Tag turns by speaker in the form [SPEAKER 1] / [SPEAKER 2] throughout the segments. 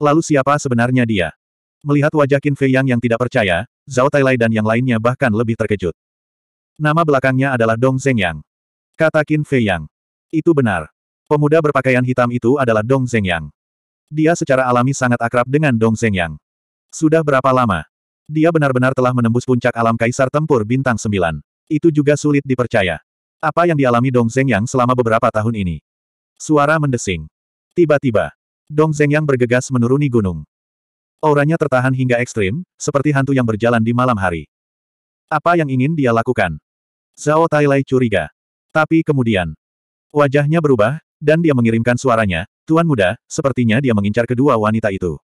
[SPEAKER 1] Lalu siapa sebenarnya dia? Melihat wajah Qin Fei Yang yang tidak percaya, Zhao Tailai dan yang lainnya bahkan lebih terkejut. Nama belakangnya adalah Dong Yang. Kata Qin Fei Yang. Itu benar. Pemuda berpakaian hitam itu adalah Dong Zeng Yang. Dia secara alami sangat akrab dengan Dong Zeng Yang. Sudah berapa lama? Dia benar-benar telah menembus puncak alam Kaisar Tempur Bintang Sembilan. Itu juga sulit dipercaya. Apa yang dialami Dong Zeng Yang selama beberapa tahun ini? Suara mendesing. Tiba-tiba, Dong Zhengyang bergegas menuruni gunung. Auranya tertahan hingga ekstrim, seperti hantu yang berjalan di malam hari. Apa yang ingin dia lakukan? Zhao Tailai curiga. Tapi kemudian, wajahnya berubah, dan dia mengirimkan suaranya, Tuan Muda, sepertinya dia mengincar kedua wanita itu.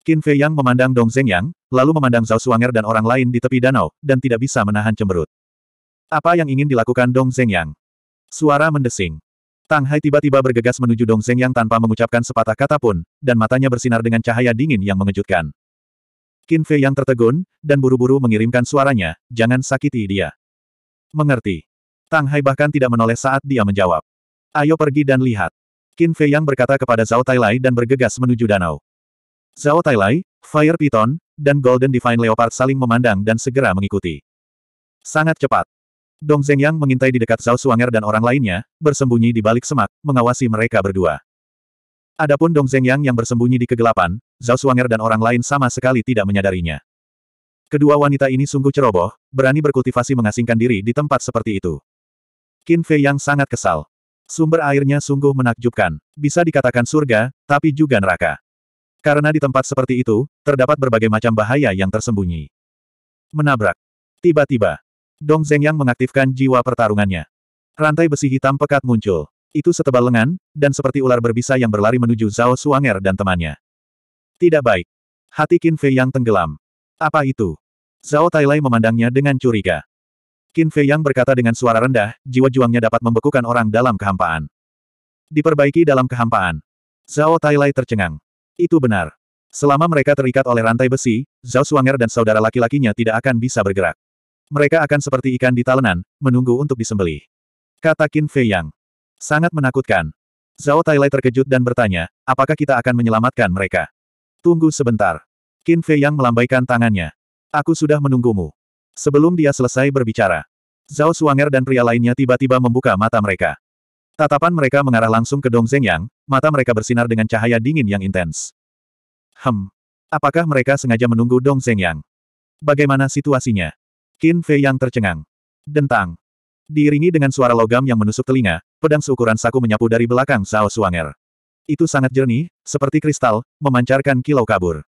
[SPEAKER 1] Qin Fei Yang memandang Dong Zhengyang, lalu memandang Zhao Suanger dan orang lain di tepi danau, dan tidak bisa menahan cemberut. Apa yang ingin dilakukan Dong Zhengyang? Suara mendesing. Tang Hai tiba-tiba bergegas menuju Dong Zeng yang tanpa mengucapkan sepatah kata pun, dan matanya bersinar dengan cahaya dingin yang mengejutkan. Qin Fei yang tertegun, dan buru-buru mengirimkan suaranya, jangan sakiti dia. Mengerti. Tang Hai bahkan tidak menoleh saat dia menjawab. Ayo pergi dan lihat. Qin Fei yang berkata kepada Zhao Tailai dan bergegas menuju danau. Zhao Tailai, Fire Python, dan Golden Divine Leopard saling memandang dan segera mengikuti. Sangat cepat. Dong Zhengyang mengintai di dekat Zhao Suanger dan orang lainnya, bersembunyi di balik semak, mengawasi mereka berdua. Adapun Dong Zhengyang yang bersembunyi di kegelapan, Zhao Suanger dan orang lain sama sekali tidak menyadarinya. Kedua wanita ini sungguh ceroboh, berani berkultivasi mengasingkan diri di tempat seperti itu. Qin Fei yang sangat kesal. Sumber airnya sungguh menakjubkan. Bisa dikatakan surga, tapi juga neraka. Karena di tempat seperti itu, terdapat berbagai macam bahaya yang tersembunyi. Menabrak. Tiba-tiba, Dong Zhengyang mengaktifkan jiwa pertarungannya. Rantai besi hitam pekat muncul. Itu setebal lengan, dan seperti ular berbisa yang berlari menuju Zhao Suanger dan temannya. Tidak baik. Hati Qin Fei yang tenggelam. Apa itu? Zhao Tailai memandangnya dengan curiga. Qin Fei yang berkata dengan suara rendah, jiwa juangnya dapat membekukan orang dalam kehampaan. Diperbaiki dalam kehampaan. Zhao Tailai tercengang. Itu benar. Selama mereka terikat oleh rantai besi, Zhao Suanger dan saudara laki-lakinya tidak akan bisa bergerak. Mereka akan seperti ikan di talenan, menunggu untuk disembelih. Kata Qin Fei Yang. Sangat menakutkan. Zhao Tailai terkejut dan bertanya, apakah kita akan menyelamatkan mereka? Tunggu sebentar. Qin Fei Yang melambaikan tangannya. Aku sudah menunggumu. Sebelum dia selesai berbicara, Zhao Suanger dan pria lainnya tiba-tiba membuka mata mereka. Tatapan mereka mengarah langsung ke Dong Zeng Yang, mata mereka bersinar dengan cahaya dingin yang intens. Hem. Apakah mereka sengaja menunggu Dong Zeng Yang? Bagaimana situasinya? Qin Fei yang tercengang. Dentang. Diiringi dengan suara logam yang menusuk telinga, pedang seukuran saku menyapu dari belakang Zhao Suanger. Itu sangat jernih, seperti kristal, memancarkan kilau kabur.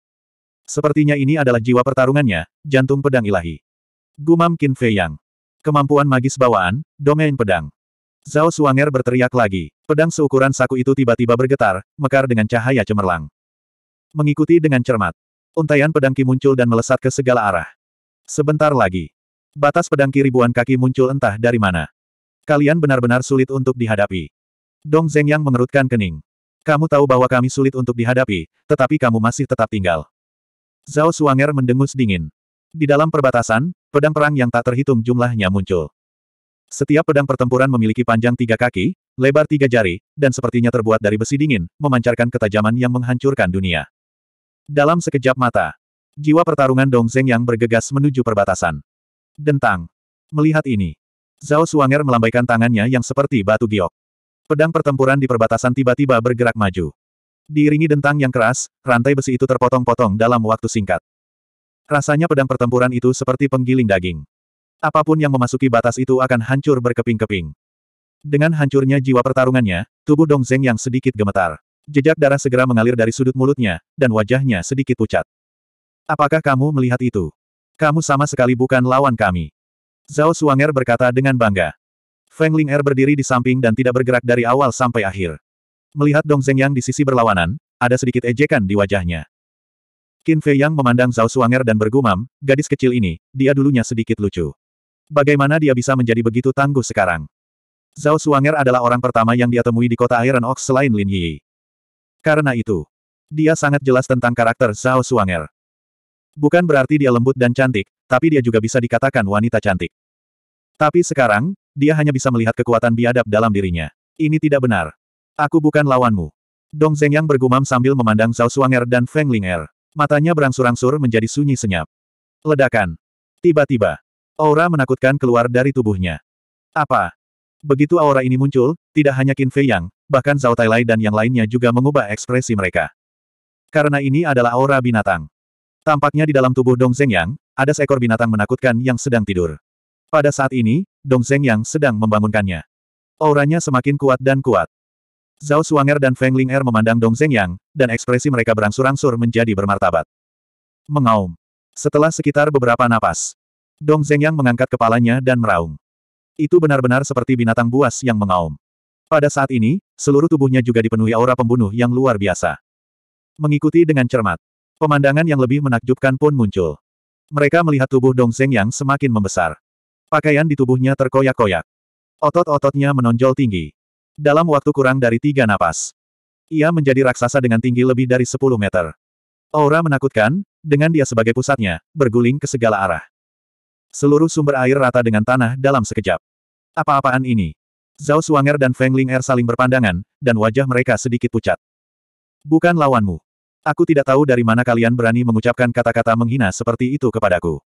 [SPEAKER 1] Sepertinya ini adalah jiwa pertarungannya, jantung pedang ilahi. Gumam Qin Fei Yang. Kemampuan magis bawaan, domain pedang. Zhao Suanger berteriak lagi. Pedang seukuran saku itu tiba-tiba bergetar, mekar dengan cahaya cemerlang. Mengikuti dengan cermat. Untaian pedang Ki muncul dan melesat ke segala arah. Sebentar lagi, Batas pedang kiri ribuan kaki muncul entah dari mana. Kalian benar-benar sulit untuk dihadapi. Dong Zeng yang mengerutkan kening. Kamu tahu bahwa kami sulit untuk dihadapi, tetapi kamu masih tetap tinggal. Zhao Suanger mendengus dingin. Di dalam perbatasan, pedang perang yang tak terhitung jumlahnya muncul. Setiap pedang pertempuran memiliki panjang tiga kaki, lebar tiga jari, dan sepertinya terbuat dari besi dingin, memancarkan ketajaman yang menghancurkan dunia. Dalam sekejap mata, jiwa pertarungan Dong Zeng yang bergegas menuju perbatasan. Dentang. Melihat ini, Zhao Suanger melambaikan tangannya yang seperti batu giok. Pedang pertempuran di perbatasan tiba-tiba bergerak maju. Diiringi dentang yang keras, rantai besi itu terpotong-potong dalam waktu singkat. Rasanya pedang pertempuran itu seperti penggiling daging. Apapun yang memasuki batas itu akan hancur berkeping-keping. Dengan hancurnya jiwa pertarungannya, tubuh Dong Zeng yang sedikit gemetar. Jejak darah segera mengalir dari sudut mulutnya, dan wajahnya sedikit pucat. Apakah kamu melihat itu? Kamu sama sekali bukan lawan kami. Zhao Suanger berkata dengan bangga. Feng Ling Er berdiri di samping dan tidak bergerak dari awal sampai akhir. Melihat Dong Zeng Yang di sisi berlawanan, ada sedikit ejekan di wajahnya. Qin Fei Yang memandang Zhao Suanger dan bergumam, gadis kecil ini, dia dulunya sedikit lucu. Bagaimana dia bisa menjadi begitu tangguh sekarang? Zhao Suanger adalah orang pertama yang dia temui di kota Iron Ox selain Lin Yi. Karena itu, dia sangat jelas tentang karakter Zhao Suanger. Bukan berarti dia lembut dan cantik, tapi dia juga bisa dikatakan wanita cantik. Tapi sekarang, dia hanya bisa melihat kekuatan biadab dalam dirinya. Ini tidak benar. Aku bukan lawanmu. Dong Zhengyang bergumam sambil memandang Zhao Suanger dan Feng Ling'er. Matanya berangsur-angsur menjadi sunyi senyap. Ledakan. Tiba-tiba, aura menakutkan keluar dari tubuhnya. Apa? Begitu aura ini muncul, tidak hanya Qin Fei Yang, bahkan Zhao Lai dan yang lainnya juga mengubah ekspresi mereka. Karena ini adalah aura binatang. Tampaknya di dalam tubuh Dong Zhengyang, ada seekor binatang menakutkan yang sedang tidur. Pada saat ini, Dong Zhengyang sedang membangunkannya. Auranya semakin kuat dan kuat. Zhao Suanger dan Feng Ling Er memandang Dong Zhengyang, dan ekspresi mereka berangsur-angsur menjadi bermartabat. Mengaum. Setelah sekitar beberapa napas, Dong Zhengyang mengangkat kepalanya dan meraung. Itu benar-benar seperti binatang buas yang mengaum. Pada saat ini, seluruh tubuhnya juga dipenuhi aura pembunuh yang luar biasa. Mengikuti dengan cermat, Pemandangan yang lebih menakjubkan pun muncul. Mereka melihat tubuh Dong Zeng yang semakin membesar. Pakaian di tubuhnya terkoyak-koyak. Otot-ototnya menonjol tinggi. Dalam waktu kurang dari tiga napas. Ia menjadi raksasa dengan tinggi lebih dari 10 meter. Aura menakutkan, dengan dia sebagai pusatnya, berguling ke segala arah. Seluruh sumber air rata dengan tanah dalam sekejap. Apa-apaan ini? Zhao Suanger dan Feng Ling Er saling berpandangan, dan wajah mereka sedikit pucat. Bukan lawanmu. Aku tidak tahu dari mana kalian berani mengucapkan kata-kata menghina seperti itu kepadaku.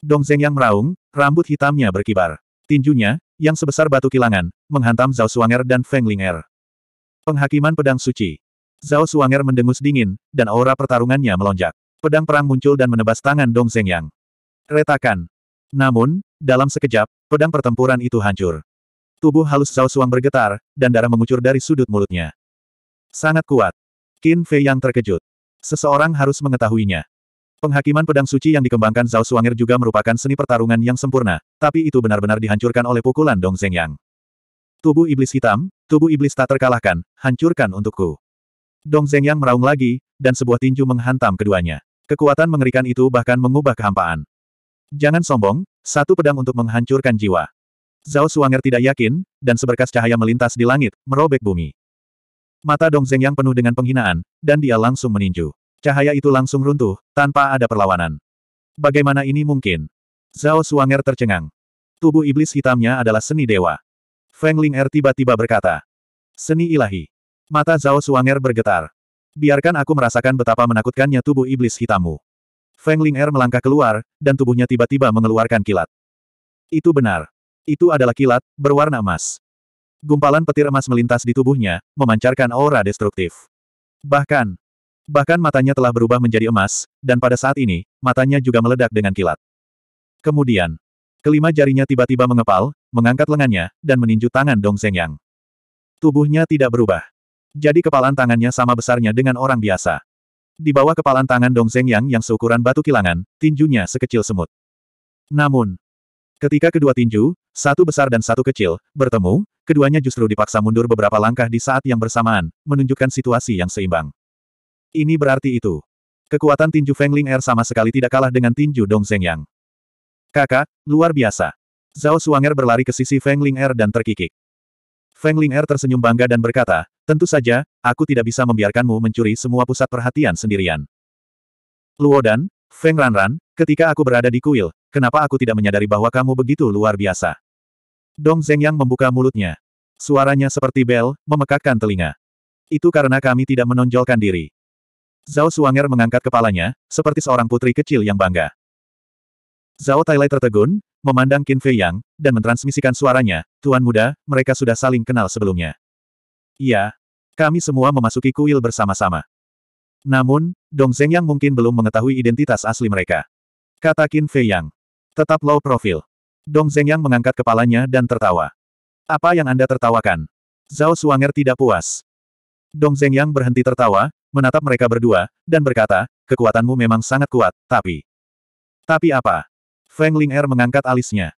[SPEAKER 1] Dong Zeng yang meraung, rambut hitamnya berkibar. Tinjunya, yang sebesar batu kilangan, menghantam Zhao Suanger dan Feng Linger. Penghakiman Pedang Suci. Zhao Suanger mendengus dingin, dan aura pertarungannya melonjak. Pedang perang muncul dan menebas tangan Dong Zeng yang. Retakan. Namun, dalam sekejap, pedang pertempuran itu hancur. Tubuh halus Zhao Suang bergetar, dan darah mengucur dari sudut mulutnya. Sangat kuat. Qin Fei yang terkejut. Seseorang harus mengetahuinya. Penghakiman pedang suci yang dikembangkan Zhao Suangir juga merupakan seni pertarungan yang sempurna, tapi itu benar-benar dihancurkan oleh pukulan Dong Zhengyang. Tubuh iblis hitam, tubuh iblis tak terkalahkan, hancurkan untukku. Dong Zhengyang meraung lagi, dan sebuah tinju menghantam keduanya. Kekuatan mengerikan itu bahkan mengubah kehampaan. Jangan sombong, satu pedang untuk menghancurkan jiwa. Zhao Suangir tidak yakin, dan seberkas cahaya melintas di langit, merobek bumi. Mata Dong Zeng yang penuh dengan penghinaan, dan dia langsung meninju. Cahaya itu langsung runtuh, tanpa ada perlawanan. Bagaimana ini mungkin? Zhao Suanger tercengang. Tubuh iblis hitamnya adalah seni dewa. Feng Ling Er tiba-tiba berkata. Seni ilahi. Mata Zhao Suanger bergetar. Biarkan aku merasakan betapa menakutkannya tubuh iblis hitammu. Feng Ling Er melangkah keluar, dan tubuhnya tiba-tiba mengeluarkan kilat. Itu benar. Itu adalah kilat, berwarna emas. Gumpalan petir emas melintas di tubuhnya, memancarkan aura destruktif. Bahkan, bahkan matanya telah berubah menjadi emas, dan pada saat ini, matanya juga meledak dengan kilat. Kemudian, kelima jarinya tiba-tiba mengepal, mengangkat lengannya, dan meninju tangan Dong Zhengyang. Tubuhnya tidak berubah. Jadi kepalan tangannya sama besarnya dengan orang biasa. Di bawah kepalan tangan Dong Zhengyang yang seukuran batu kilangan, tinjunya sekecil semut. Namun, Ketika kedua tinju, satu besar dan satu kecil, bertemu, keduanya justru dipaksa mundur beberapa langkah di saat yang bersamaan, menunjukkan situasi yang seimbang. Ini berarti itu. Kekuatan tinju Feng Ling Er sama sekali tidak kalah dengan tinju Dong Yang. Kakak, luar biasa. Zhao Suanger berlari ke sisi Feng Ling Er dan terkikik. Feng Ling Er tersenyum bangga dan berkata, tentu saja, aku tidak bisa membiarkanmu mencuri semua pusat perhatian sendirian. Luodan, Feng Ranran, ketika aku berada di kuil, kenapa aku tidak menyadari bahwa kamu begitu luar biasa? Dong Zhengyang membuka mulutnya. Suaranya seperti bel, memekakkan telinga. Itu karena kami tidak menonjolkan diri. Zhao Suanger mengangkat kepalanya, seperti seorang putri kecil yang bangga. Zhao Tailai tertegun, memandang Qin Fei Yang, dan mentransmisikan suaranya, Tuan Muda, mereka sudah saling kenal sebelumnya. Iya. Kami semua memasuki kuil bersama-sama. Namun, Dong Zeng yang mungkin belum mengetahui identitas asli mereka. Kata Qin Fei Yang. Tetap low profil. Dong Zeng yang mengangkat kepalanya dan tertawa. Apa yang Anda tertawakan? Zhao Suanger tidak puas. Dong Zeng yang berhenti tertawa, menatap mereka berdua, dan berkata, kekuatanmu memang sangat kuat, tapi... Tapi apa? Feng Ling Er mengangkat alisnya.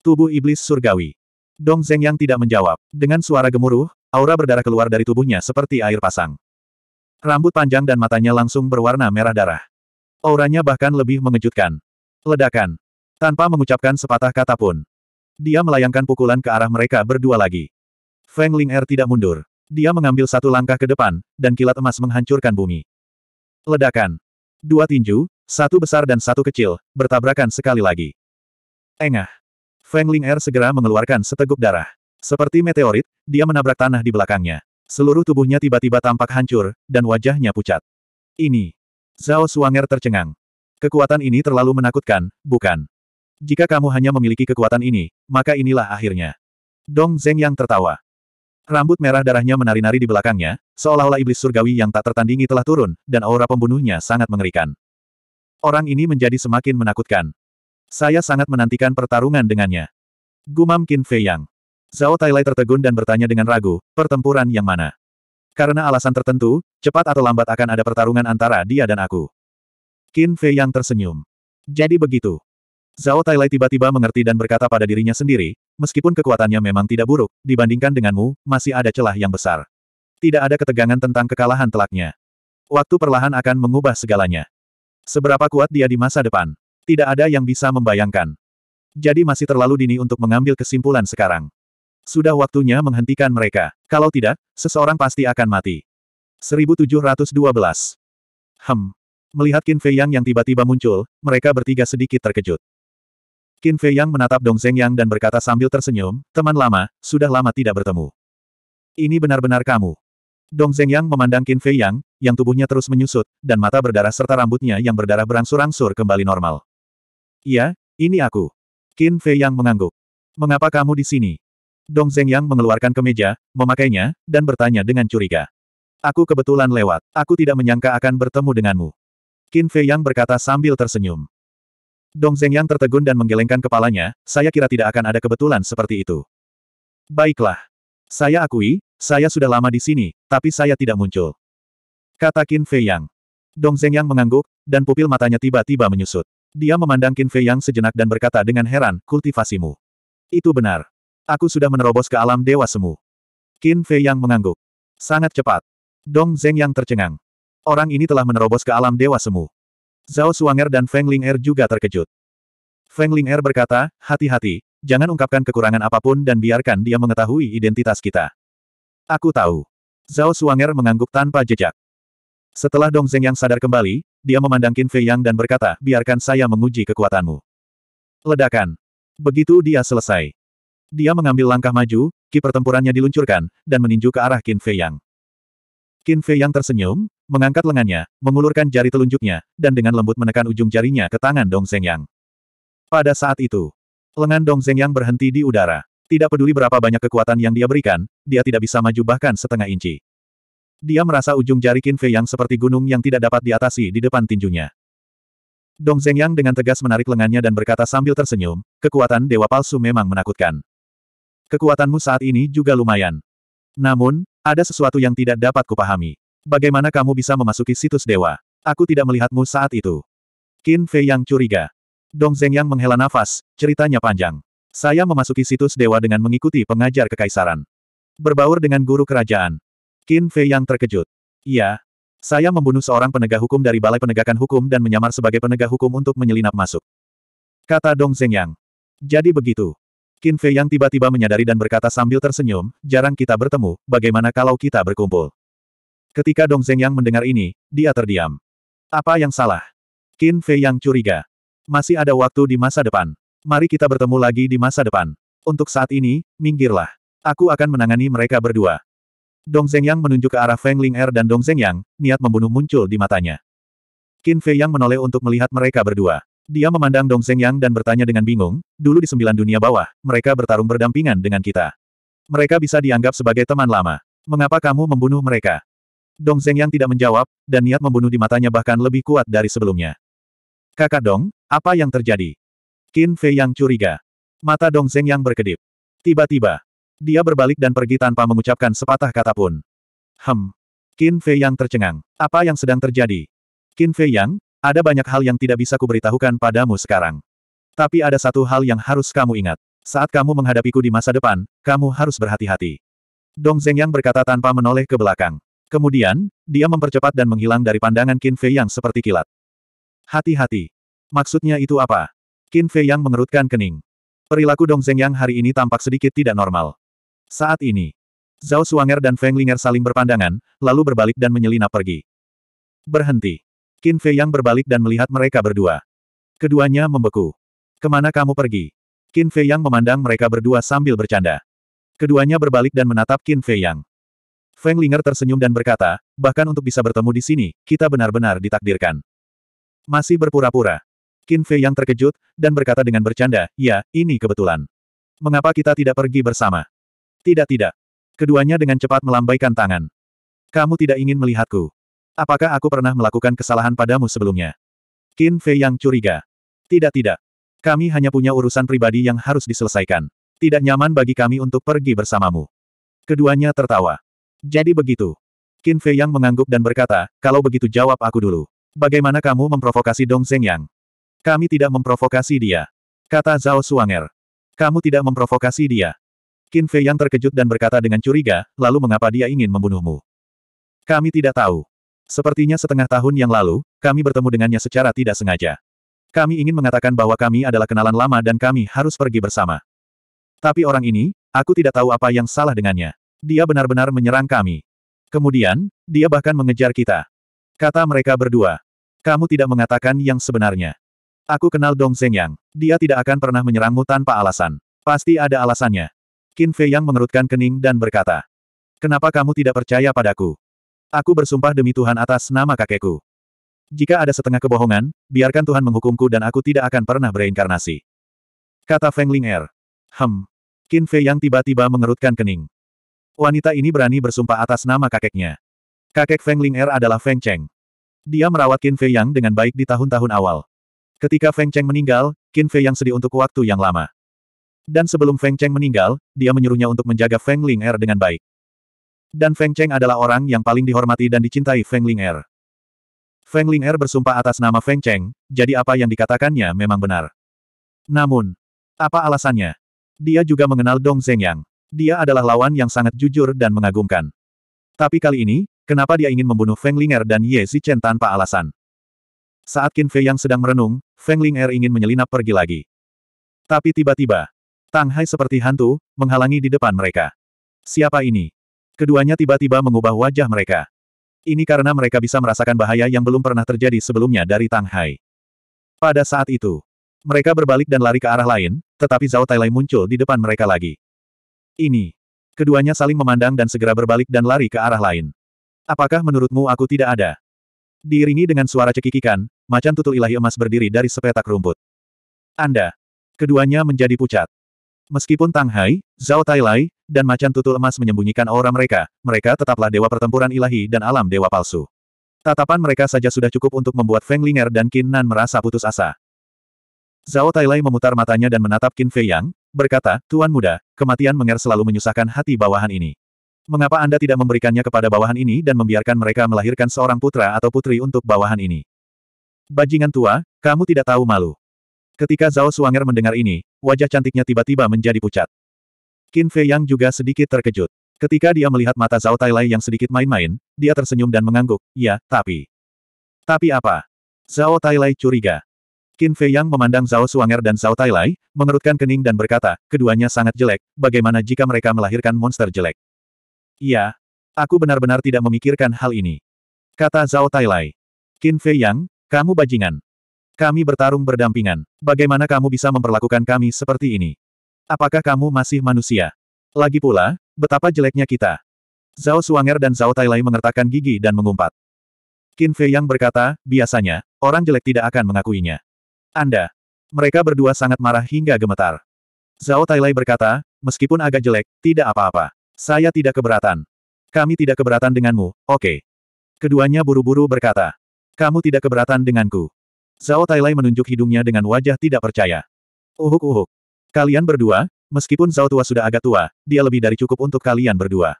[SPEAKER 1] Tubuh iblis surgawi. Dong Zeng yang tidak menjawab. Dengan suara gemuruh, aura berdarah keluar dari tubuhnya seperti air pasang. Rambut panjang dan matanya langsung berwarna merah darah. Auranya bahkan lebih mengejutkan. Ledakan. Tanpa mengucapkan sepatah kata pun. Dia melayangkan pukulan ke arah mereka berdua lagi. Feng Ling Er tidak mundur. Dia mengambil satu langkah ke depan, dan kilat emas menghancurkan bumi. Ledakan. Dua tinju, satu besar dan satu kecil, bertabrakan sekali lagi. Engah. Feng Ling Er segera mengeluarkan seteguk darah. Seperti meteorit, dia menabrak tanah di belakangnya. Seluruh tubuhnya tiba-tiba tampak hancur, dan wajahnya pucat. Ini. Zhao Suanger tercengang. Kekuatan ini terlalu menakutkan, bukan? Jika kamu hanya memiliki kekuatan ini, maka inilah akhirnya. Dong Zeng yang tertawa. Rambut merah darahnya menari-nari di belakangnya, seolah-olah iblis surgawi yang tak tertandingi telah turun, dan aura pembunuhnya sangat mengerikan. Orang ini menjadi semakin menakutkan. Saya sangat menantikan pertarungan dengannya. Gumam Qin Fei Yang. Zhao Tailai tertegun dan bertanya dengan ragu, pertempuran yang mana? Karena alasan tertentu, cepat atau lambat akan ada pertarungan antara dia dan aku. Qin Fei yang tersenyum. Jadi begitu. Zhao Tailai tiba-tiba mengerti dan berkata pada dirinya sendiri, meskipun kekuatannya memang tidak buruk, dibandingkan denganmu, masih ada celah yang besar. Tidak ada ketegangan tentang kekalahan telaknya. Waktu perlahan akan mengubah segalanya. Seberapa kuat dia di masa depan? Tidak ada yang bisa membayangkan. Jadi masih terlalu dini untuk mengambil kesimpulan sekarang. Sudah waktunya menghentikan mereka. Kalau tidak, seseorang pasti akan mati. 1712. Hem. Melihat Qin Fei Yang yang tiba-tiba muncul, mereka bertiga sedikit terkejut. Qin Fei Yang menatap Dong Zeng Yang dan berkata sambil tersenyum, teman lama, sudah lama tidak bertemu. Ini benar-benar kamu. Dong Zeng Yang memandang Qin Fei Yang, yang tubuhnya terus menyusut, dan mata berdarah serta rambutnya yang berdarah berangsur-angsur kembali normal.
[SPEAKER 2] Iya, ini
[SPEAKER 1] aku. Qin Fei Yang mengangguk. Mengapa kamu di sini? Dong Zhengyang mengeluarkan kemeja, memakainya, dan bertanya dengan curiga. Aku kebetulan lewat. Aku tidak menyangka akan bertemu denganmu. Qin Fei Yang berkata sambil tersenyum. Dong Zhengyang tertegun dan menggelengkan kepalanya, saya kira tidak akan ada kebetulan seperti itu. Baiklah. Saya akui, saya sudah lama di sini, tapi saya tidak muncul. Kata Qin Fei Yang. Dong Zhengyang mengangguk, dan pupil matanya tiba-tiba menyusut. Dia memandang Qin Fei Yang sejenak dan berkata dengan heran, kultivasimu. Itu benar. Aku sudah menerobos ke alam dewa semu. Qin Fei yang mengangguk. Sangat cepat. Dong Zeng yang tercengang. Orang ini telah menerobos ke alam dewa semu. Zhao Suanger dan Feng Ling Er juga terkejut. Feng Ling Er berkata, hati-hati, jangan ungkapkan kekurangan apapun dan biarkan dia mengetahui identitas kita. Aku tahu. Zhao Suanger mengangguk tanpa jejak. Setelah Dong Zeng yang sadar kembali, dia memandang Qin Fei Yang dan berkata, biarkan saya menguji kekuatanmu. Ledakan. Begitu dia selesai. Dia mengambil langkah maju, ki pertempurannya diluncurkan, dan meninju ke arah Qin Fei Yang. Qin Fei Yang tersenyum, mengangkat lengannya, mengulurkan jari telunjuknya, dan dengan lembut menekan ujung jarinya ke tangan Dong Zeng Yang. Pada saat itu, lengan Dong Zeng Yang berhenti di udara. Tidak peduli berapa banyak kekuatan yang dia berikan, dia tidak bisa maju bahkan setengah inci. Dia merasa ujung jari Qin Fei Yang seperti gunung yang tidak dapat diatasi di depan tinjunya. Dong Zeng Yang dengan tegas menarik lengannya dan berkata sambil tersenyum, kekuatan dewa palsu memang menakutkan. Kekuatanmu saat ini juga lumayan. Namun, ada sesuatu yang tidak dapat kupahami. Bagaimana kamu bisa memasuki situs dewa? Aku tidak melihatmu saat itu. Qin Fei yang curiga. Dong Zeng yang menghela nafas, ceritanya panjang. Saya memasuki situs dewa dengan mengikuti pengajar kekaisaran. Berbaur dengan guru kerajaan. Qin Fei yang terkejut. Iya. Saya membunuh seorang penegak hukum dari Balai Penegakan Hukum dan menyamar sebagai penegak hukum untuk menyelinap masuk. Kata Dong Zeng Yang. Jadi begitu. Qin Fei yang tiba-tiba menyadari dan berkata sambil tersenyum, jarang kita bertemu, bagaimana kalau kita berkumpul? Ketika Dong Zeng yang mendengar ini, dia terdiam. Apa yang salah? Qin Fei yang curiga. Masih ada waktu di masa depan. Mari kita bertemu lagi di masa depan. Untuk saat ini, minggirlah. Aku akan menangani mereka berdua. Dong Zeng yang menunjuk ke arah Feng Ling Er dan Dong Zeng yang niat membunuh muncul di matanya. Qin Fei yang menoleh untuk melihat mereka berdua. Dia memandang Dong Zeng Yang dan bertanya dengan bingung, dulu di sembilan dunia bawah, mereka bertarung berdampingan dengan kita. Mereka bisa dianggap sebagai teman lama. Mengapa kamu membunuh mereka? Dong Zeng Yang tidak menjawab, dan niat membunuh di matanya bahkan lebih kuat dari sebelumnya. Kakak Dong, apa yang terjadi? Qin Fei Yang curiga. Mata Dong Zeng Yang berkedip. Tiba-tiba, dia berbalik dan pergi tanpa mengucapkan sepatah kata pun. Hem. Qin Fei Yang tercengang. Apa yang sedang terjadi? Qin Fei Yang, ada banyak hal yang tidak bisa kuberitahukan padamu sekarang. Tapi ada satu hal yang harus kamu ingat. Saat kamu menghadapiku di masa depan, kamu harus berhati-hati. Dong Zhengyang berkata tanpa menoleh ke belakang. Kemudian, dia mempercepat dan menghilang dari pandangan Qin Fei yang seperti kilat. Hati-hati. Maksudnya itu apa? Qin Fei yang mengerutkan kening. Perilaku Dong Zhengyang hari ini tampak sedikit tidak normal. Saat ini, Zhao Suanger dan Feng Linger saling berpandangan, lalu berbalik dan menyelinap pergi. Berhenti. Qin Fei Yang berbalik dan melihat mereka berdua. Keduanya membeku. Kemana kamu pergi? Qin Fei Yang memandang mereka berdua sambil bercanda. Keduanya berbalik dan menatap Qin Fei Yang. Feng Linger tersenyum dan berkata, bahkan untuk bisa bertemu di sini, kita benar-benar ditakdirkan. Masih berpura-pura. Qin Fei yang terkejut, dan berkata dengan bercanda, ya, ini kebetulan. Mengapa kita tidak pergi bersama? Tidak-tidak. Keduanya dengan cepat melambaikan tangan. Kamu tidak ingin melihatku. Apakah aku pernah melakukan kesalahan padamu sebelumnya? Qin Fei yang curiga. Tidak tidak. Kami hanya punya urusan pribadi yang harus diselesaikan. Tidak nyaman bagi kami untuk pergi bersamamu. Keduanya tertawa. Jadi begitu. Qin Fei yang mengangguk dan berkata, kalau begitu jawab aku dulu. Bagaimana kamu memprovokasi Dong Zeng Yang? Kami tidak memprovokasi dia. Kata Zhao Suanger. Kamu tidak memprovokasi dia. Qin Fei yang terkejut dan berkata dengan curiga, lalu mengapa dia ingin membunuhmu? Kami tidak tahu. Sepertinya setengah tahun yang lalu, kami bertemu dengannya secara tidak sengaja. Kami ingin mengatakan bahwa kami adalah kenalan lama dan kami harus pergi bersama. Tapi orang ini, aku tidak tahu apa yang salah dengannya. Dia benar-benar menyerang kami. Kemudian, dia bahkan mengejar kita. Kata mereka berdua. Kamu tidak mengatakan yang sebenarnya. Aku kenal Dong Zhengyang. Dia tidak akan pernah menyerangmu tanpa alasan. Pasti ada alasannya. Qin Fei Yang mengerutkan kening dan berkata. Kenapa kamu tidak percaya padaku? aku bersumpah demi Tuhan atas nama kakekku. Jika ada setengah kebohongan, biarkan Tuhan menghukumku dan aku tidak akan pernah bereinkarnasi. Kata Feng Ling Er. Hem. Qin Fei yang tiba-tiba mengerutkan kening. Wanita ini berani bersumpah atas nama kakeknya. Kakek Feng Ling Er adalah Feng Cheng. Dia merawat Qin Fei Yang dengan baik di tahun-tahun awal. Ketika Feng Cheng meninggal, Qin Fei Yang sedih untuk waktu yang lama. Dan sebelum Feng Cheng meninggal, dia menyuruhnya untuk menjaga Feng Ling Er dengan baik. Dan Feng Cheng adalah orang yang paling dihormati dan dicintai Feng Ling Er. Feng Ling Er bersumpah atas nama Feng Cheng, jadi apa yang dikatakannya memang benar. Namun, apa alasannya? Dia juga mengenal Dong Yang. Dia adalah lawan yang sangat jujur dan mengagumkan. Tapi kali ini, kenapa dia ingin membunuh Feng Ling Er dan Ye Zichen tanpa alasan? Saat Qin Fei yang sedang merenung, Feng Ling Er ingin menyelinap pergi lagi. Tapi tiba-tiba, Tang Hai seperti hantu, menghalangi di depan mereka. Siapa ini? Keduanya tiba-tiba mengubah wajah mereka. Ini karena mereka bisa merasakan bahaya yang belum pernah terjadi sebelumnya dari Tang Hai. Pada saat itu, mereka berbalik dan lari ke arah lain, tetapi Zhao Tailai muncul di depan mereka lagi. Ini. Keduanya saling memandang dan segera berbalik dan lari ke arah lain. Apakah menurutmu aku tidak ada? Diiringi dengan suara cekikikan, macan tutul ilahi emas berdiri dari sepetak rumput. Anda. Keduanya menjadi pucat. Meskipun Tang Hai, Zhao Tailai, dan macan tutul emas menyembunyikan aura mereka, mereka tetaplah dewa pertempuran ilahi dan alam dewa palsu. Tatapan mereka saja sudah cukup untuk membuat Feng Linger dan Qin Nan merasa putus asa. Zhao Tailai memutar matanya dan menatap Qin Fei Yang, berkata, Tuan Muda, kematian Menger selalu menyusahkan hati bawahan ini. Mengapa Anda tidak memberikannya kepada bawahan ini dan membiarkan mereka melahirkan seorang putra atau putri untuk bawahan ini? Bajingan tua, kamu tidak tahu malu. Ketika Zhao Suanger mendengar ini, wajah cantiknya tiba-tiba menjadi pucat. Qin Fei Yang juga sedikit terkejut. Ketika dia melihat mata Zhao Tailai yang sedikit main-main, dia tersenyum dan mengangguk, ya, tapi... Tapi apa? Zhao Tailai curiga. Qin Fei Yang memandang Zhao Suanger dan Zhao Tailai, mengerutkan kening dan berkata, keduanya sangat jelek, bagaimana jika mereka melahirkan monster jelek? Iya, aku benar-benar tidak memikirkan hal ini. Kata Zhao Tailai. Qin Fei Yang, kamu bajingan. Kami bertarung berdampingan. Bagaimana kamu bisa memperlakukan kami seperti ini? Apakah kamu masih manusia? Lagi pula, betapa jeleknya kita. Zhao Suanger dan Zhao Tailai mengertakkan gigi dan mengumpat. Qin Fei yang berkata, biasanya, orang jelek tidak akan mengakuinya. Anda. Mereka berdua sangat marah hingga gemetar. Zhao Tailai berkata, meskipun agak jelek, tidak apa-apa. Saya tidak keberatan. Kami tidak keberatan denganmu, oke. Okay. Keduanya buru-buru berkata. Kamu tidak keberatan denganku. Zhao Tailai menunjuk hidungnya dengan wajah tidak percaya. Uhuk-uhuk. Kalian berdua, meskipun Zhao Tua sudah agak tua, dia lebih dari cukup untuk kalian berdua.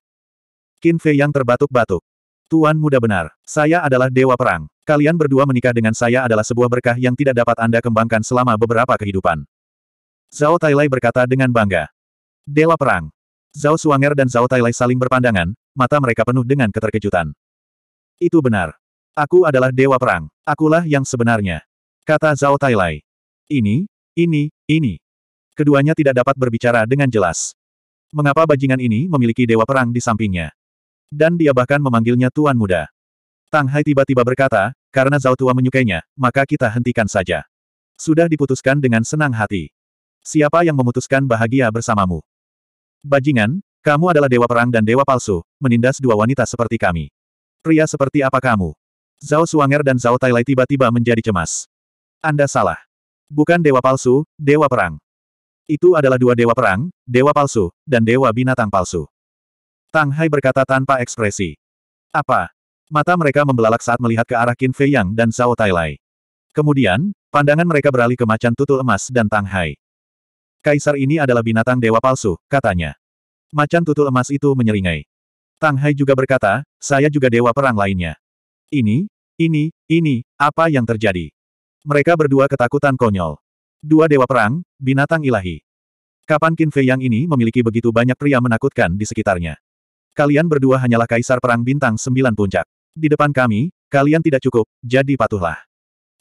[SPEAKER 1] Qin Fei yang terbatuk-batuk. Tuan muda benar, saya adalah dewa perang. Kalian berdua menikah dengan saya adalah sebuah berkah yang tidak dapat Anda kembangkan selama beberapa kehidupan. Zhao Tailai berkata dengan bangga. Dewa perang. Zhao Suanger dan Zhao Tailai saling berpandangan, mata mereka penuh dengan keterkejutan. Itu benar. Aku adalah dewa perang. Akulah yang sebenarnya. Kata Zhao Tailai. Ini, ini, ini. Keduanya tidak dapat berbicara dengan jelas. Mengapa bajingan ini memiliki dewa perang di sampingnya? Dan dia bahkan memanggilnya Tuan Muda. Tang Hai tiba-tiba berkata, karena Zhao Tua menyukainya, maka kita hentikan saja. Sudah diputuskan dengan senang hati. Siapa yang memutuskan bahagia bersamamu? Bajingan, kamu adalah dewa perang dan dewa palsu, menindas dua wanita seperti kami. Pria seperti apa kamu? Zhao Suanger dan Zhao Tailai tiba-tiba menjadi cemas. Anda salah. Bukan dewa palsu, dewa perang. Itu adalah dua dewa perang, dewa palsu, dan dewa binatang palsu. Tang Hai berkata tanpa ekspresi. Apa? Mata mereka membelalak saat melihat ke arah Qin Fei Yang dan Zhao Tailai. Kemudian, pandangan mereka beralih ke macan tutul emas dan Tang Hai. Kaisar ini adalah binatang dewa palsu, katanya. Macan tutul emas itu menyeringai. Tang Hai juga berkata, saya juga dewa perang lainnya. Ini, ini, ini, apa yang terjadi? Mereka berdua ketakutan konyol. Dua dewa perang, binatang ilahi. Kapan Qin Fei yang ini memiliki begitu banyak pria menakutkan di sekitarnya? Kalian berdua hanyalah kaisar perang bintang sembilan puncak. Di depan kami, kalian tidak cukup, jadi patuhlah.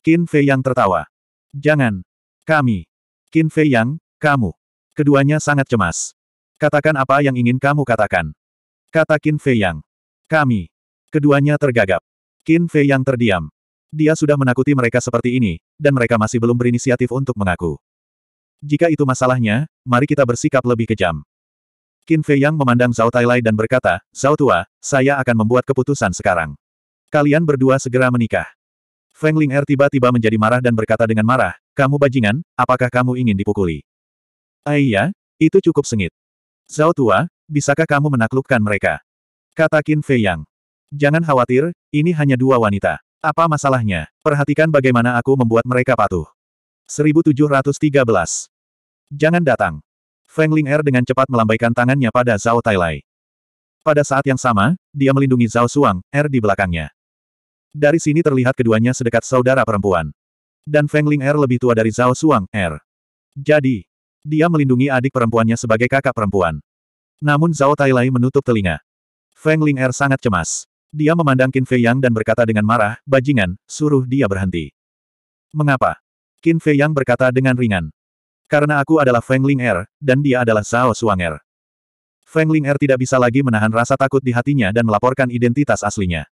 [SPEAKER 1] Qin Fei yang tertawa. Jangan. Kami. Qin Fei yang, kamu. Keduanya sangat cemas. Katakan apa yang ingin kamu katakan. Kata Qin Fei yang. Kami. Keduanya tergagap. Qin Fei yang terdiam. Dia sudah menakuti mereka seperti ini, dan mereka masih belum berinisiatif untuk mengaku. Jika itu masalahnya, mari kita bersikap lebih kejam. Qin Fei Yang memandang Zhao Tailai dan berkata, Zhao Tua, saya akan membuat keputusan sekarang. Kalian berdua segera menikah. Feng Ling Er tiba-tiba menjadi marah dan berkata dengan marah, kamu bajingan, apakah kamu ingin dipukuli? Aiyah, ah itu cukup sengit. Zhao Tua, bisakah kamu menaklukkan mereka? Kata Qin Fei Yang. Jangan khawatir, ini hanya dua wanita. Apa masalahnya? Perhatikan bagaimana aku membuat mereka patuh. 1713. Jangan datang. Feng Ling Er dengan cepat melambaikan tangannya pada Zhao Tailai. Pada saat yang sama, dia melindungi Zhao Suang, Er di belakangnya. Dari sini terlihat keduanya sedekat saudara perempuan. Dan Feng Ling Er lebih tua dari Zhao Suang, Er. Jadi, dia melindungi adik perempuannya sebagai kakak perempuan. Namun Zhao Tailai menutup telinga. Feng Ling Er sangat cemas. Dia memandang Qin Fei Yang dan berkata dengan marah, bajingan, suruh dia berhenti. Mengapa? Qin Fei Yang berkata dengan ringan. Karena aku adalah Feng Ling Er, dan dia adalah Zhao Suang Er. Feng Ling Er tidak bisa lagi menahan rasa takut di hatinya dan melaporkan identitas aslinya.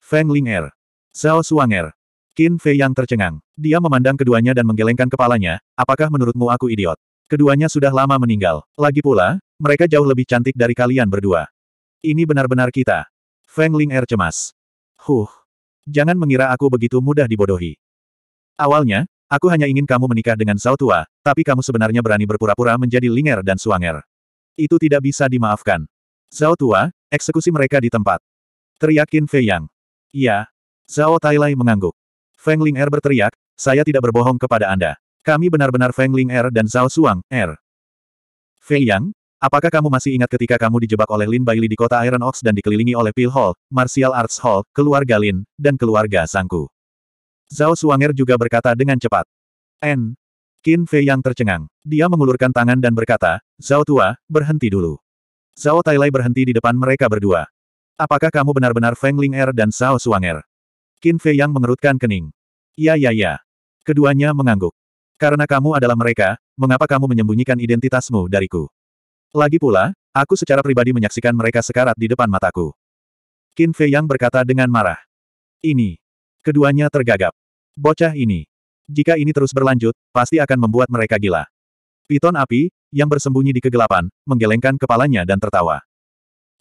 [SPEAKER 1] Feng Ling Er. Zhao Suang Er. Qin Fei Yang tercengang. Dia memandang keduanya dan menggelengkan kepalanya, apakah menurutmu aku idiot? Keduanya sudah lama meninggal. Lagi pula, mereka jauh lebih cantik dari kalian berdua. Ini benar-benar kita. Feng Ling Er cemas. Huh. Jangan mengira aku begitu mudah dibodohi. Awalnya, aku hanya ingin kamu menikah dengan Zhao Tua, tapi kamu sebenarnya berani berpura-pura menjadi Linger dan Suanger. Itu tidak bisa dimaafkan. Zhao Tua, eksekusi mereka di tempat. Teriakin Fei Yang. Iya. Zhao Tailai mengangguk. Feng Ling Er berteriak, saya tidak berbohong kepada Anda. Kami benar-benar Feng Ling Er dan Zhao Suang, Er. Fei Yang, Apakah kamu masih ingat ketika kamu dijebak oleh Lin Bailey di kota Iron Ox dan dikelilingi oleh Pil Hall, Martial Arts Hall, keluarga Lin, dan keluarga Sangku? Zhao Suanger juga berkata dengan cepat. N. Qin Fei yang tercengang. Dia mengulurkan tangan dan berkata, Zhao Tua, berhenti dulu. Zhao Tailai berhenti di depan mereka berdua. Apakah kamu benar-benar Feng Ling Er dan Zhao Suanger? Qin Fei yang mengerutkan kening. Ya ya ya. Keduanya mengangguk. Karena kamu adalah mereka, mengapa kamu menyembunyikan identitasmu dariku? Lagi pula, aku secara pribadi menyaksikan mereka sekarat di depan mataku. Qin Fei Yang berkata dengan marah. Ini. Keduanya tergagap. Bocah ini. Jika ini terus berlanjut, pasti akan membuat mereka gila. Piton api, yang bersembunyi di kegelapan, menggelengkan kepalanya dan tertawa.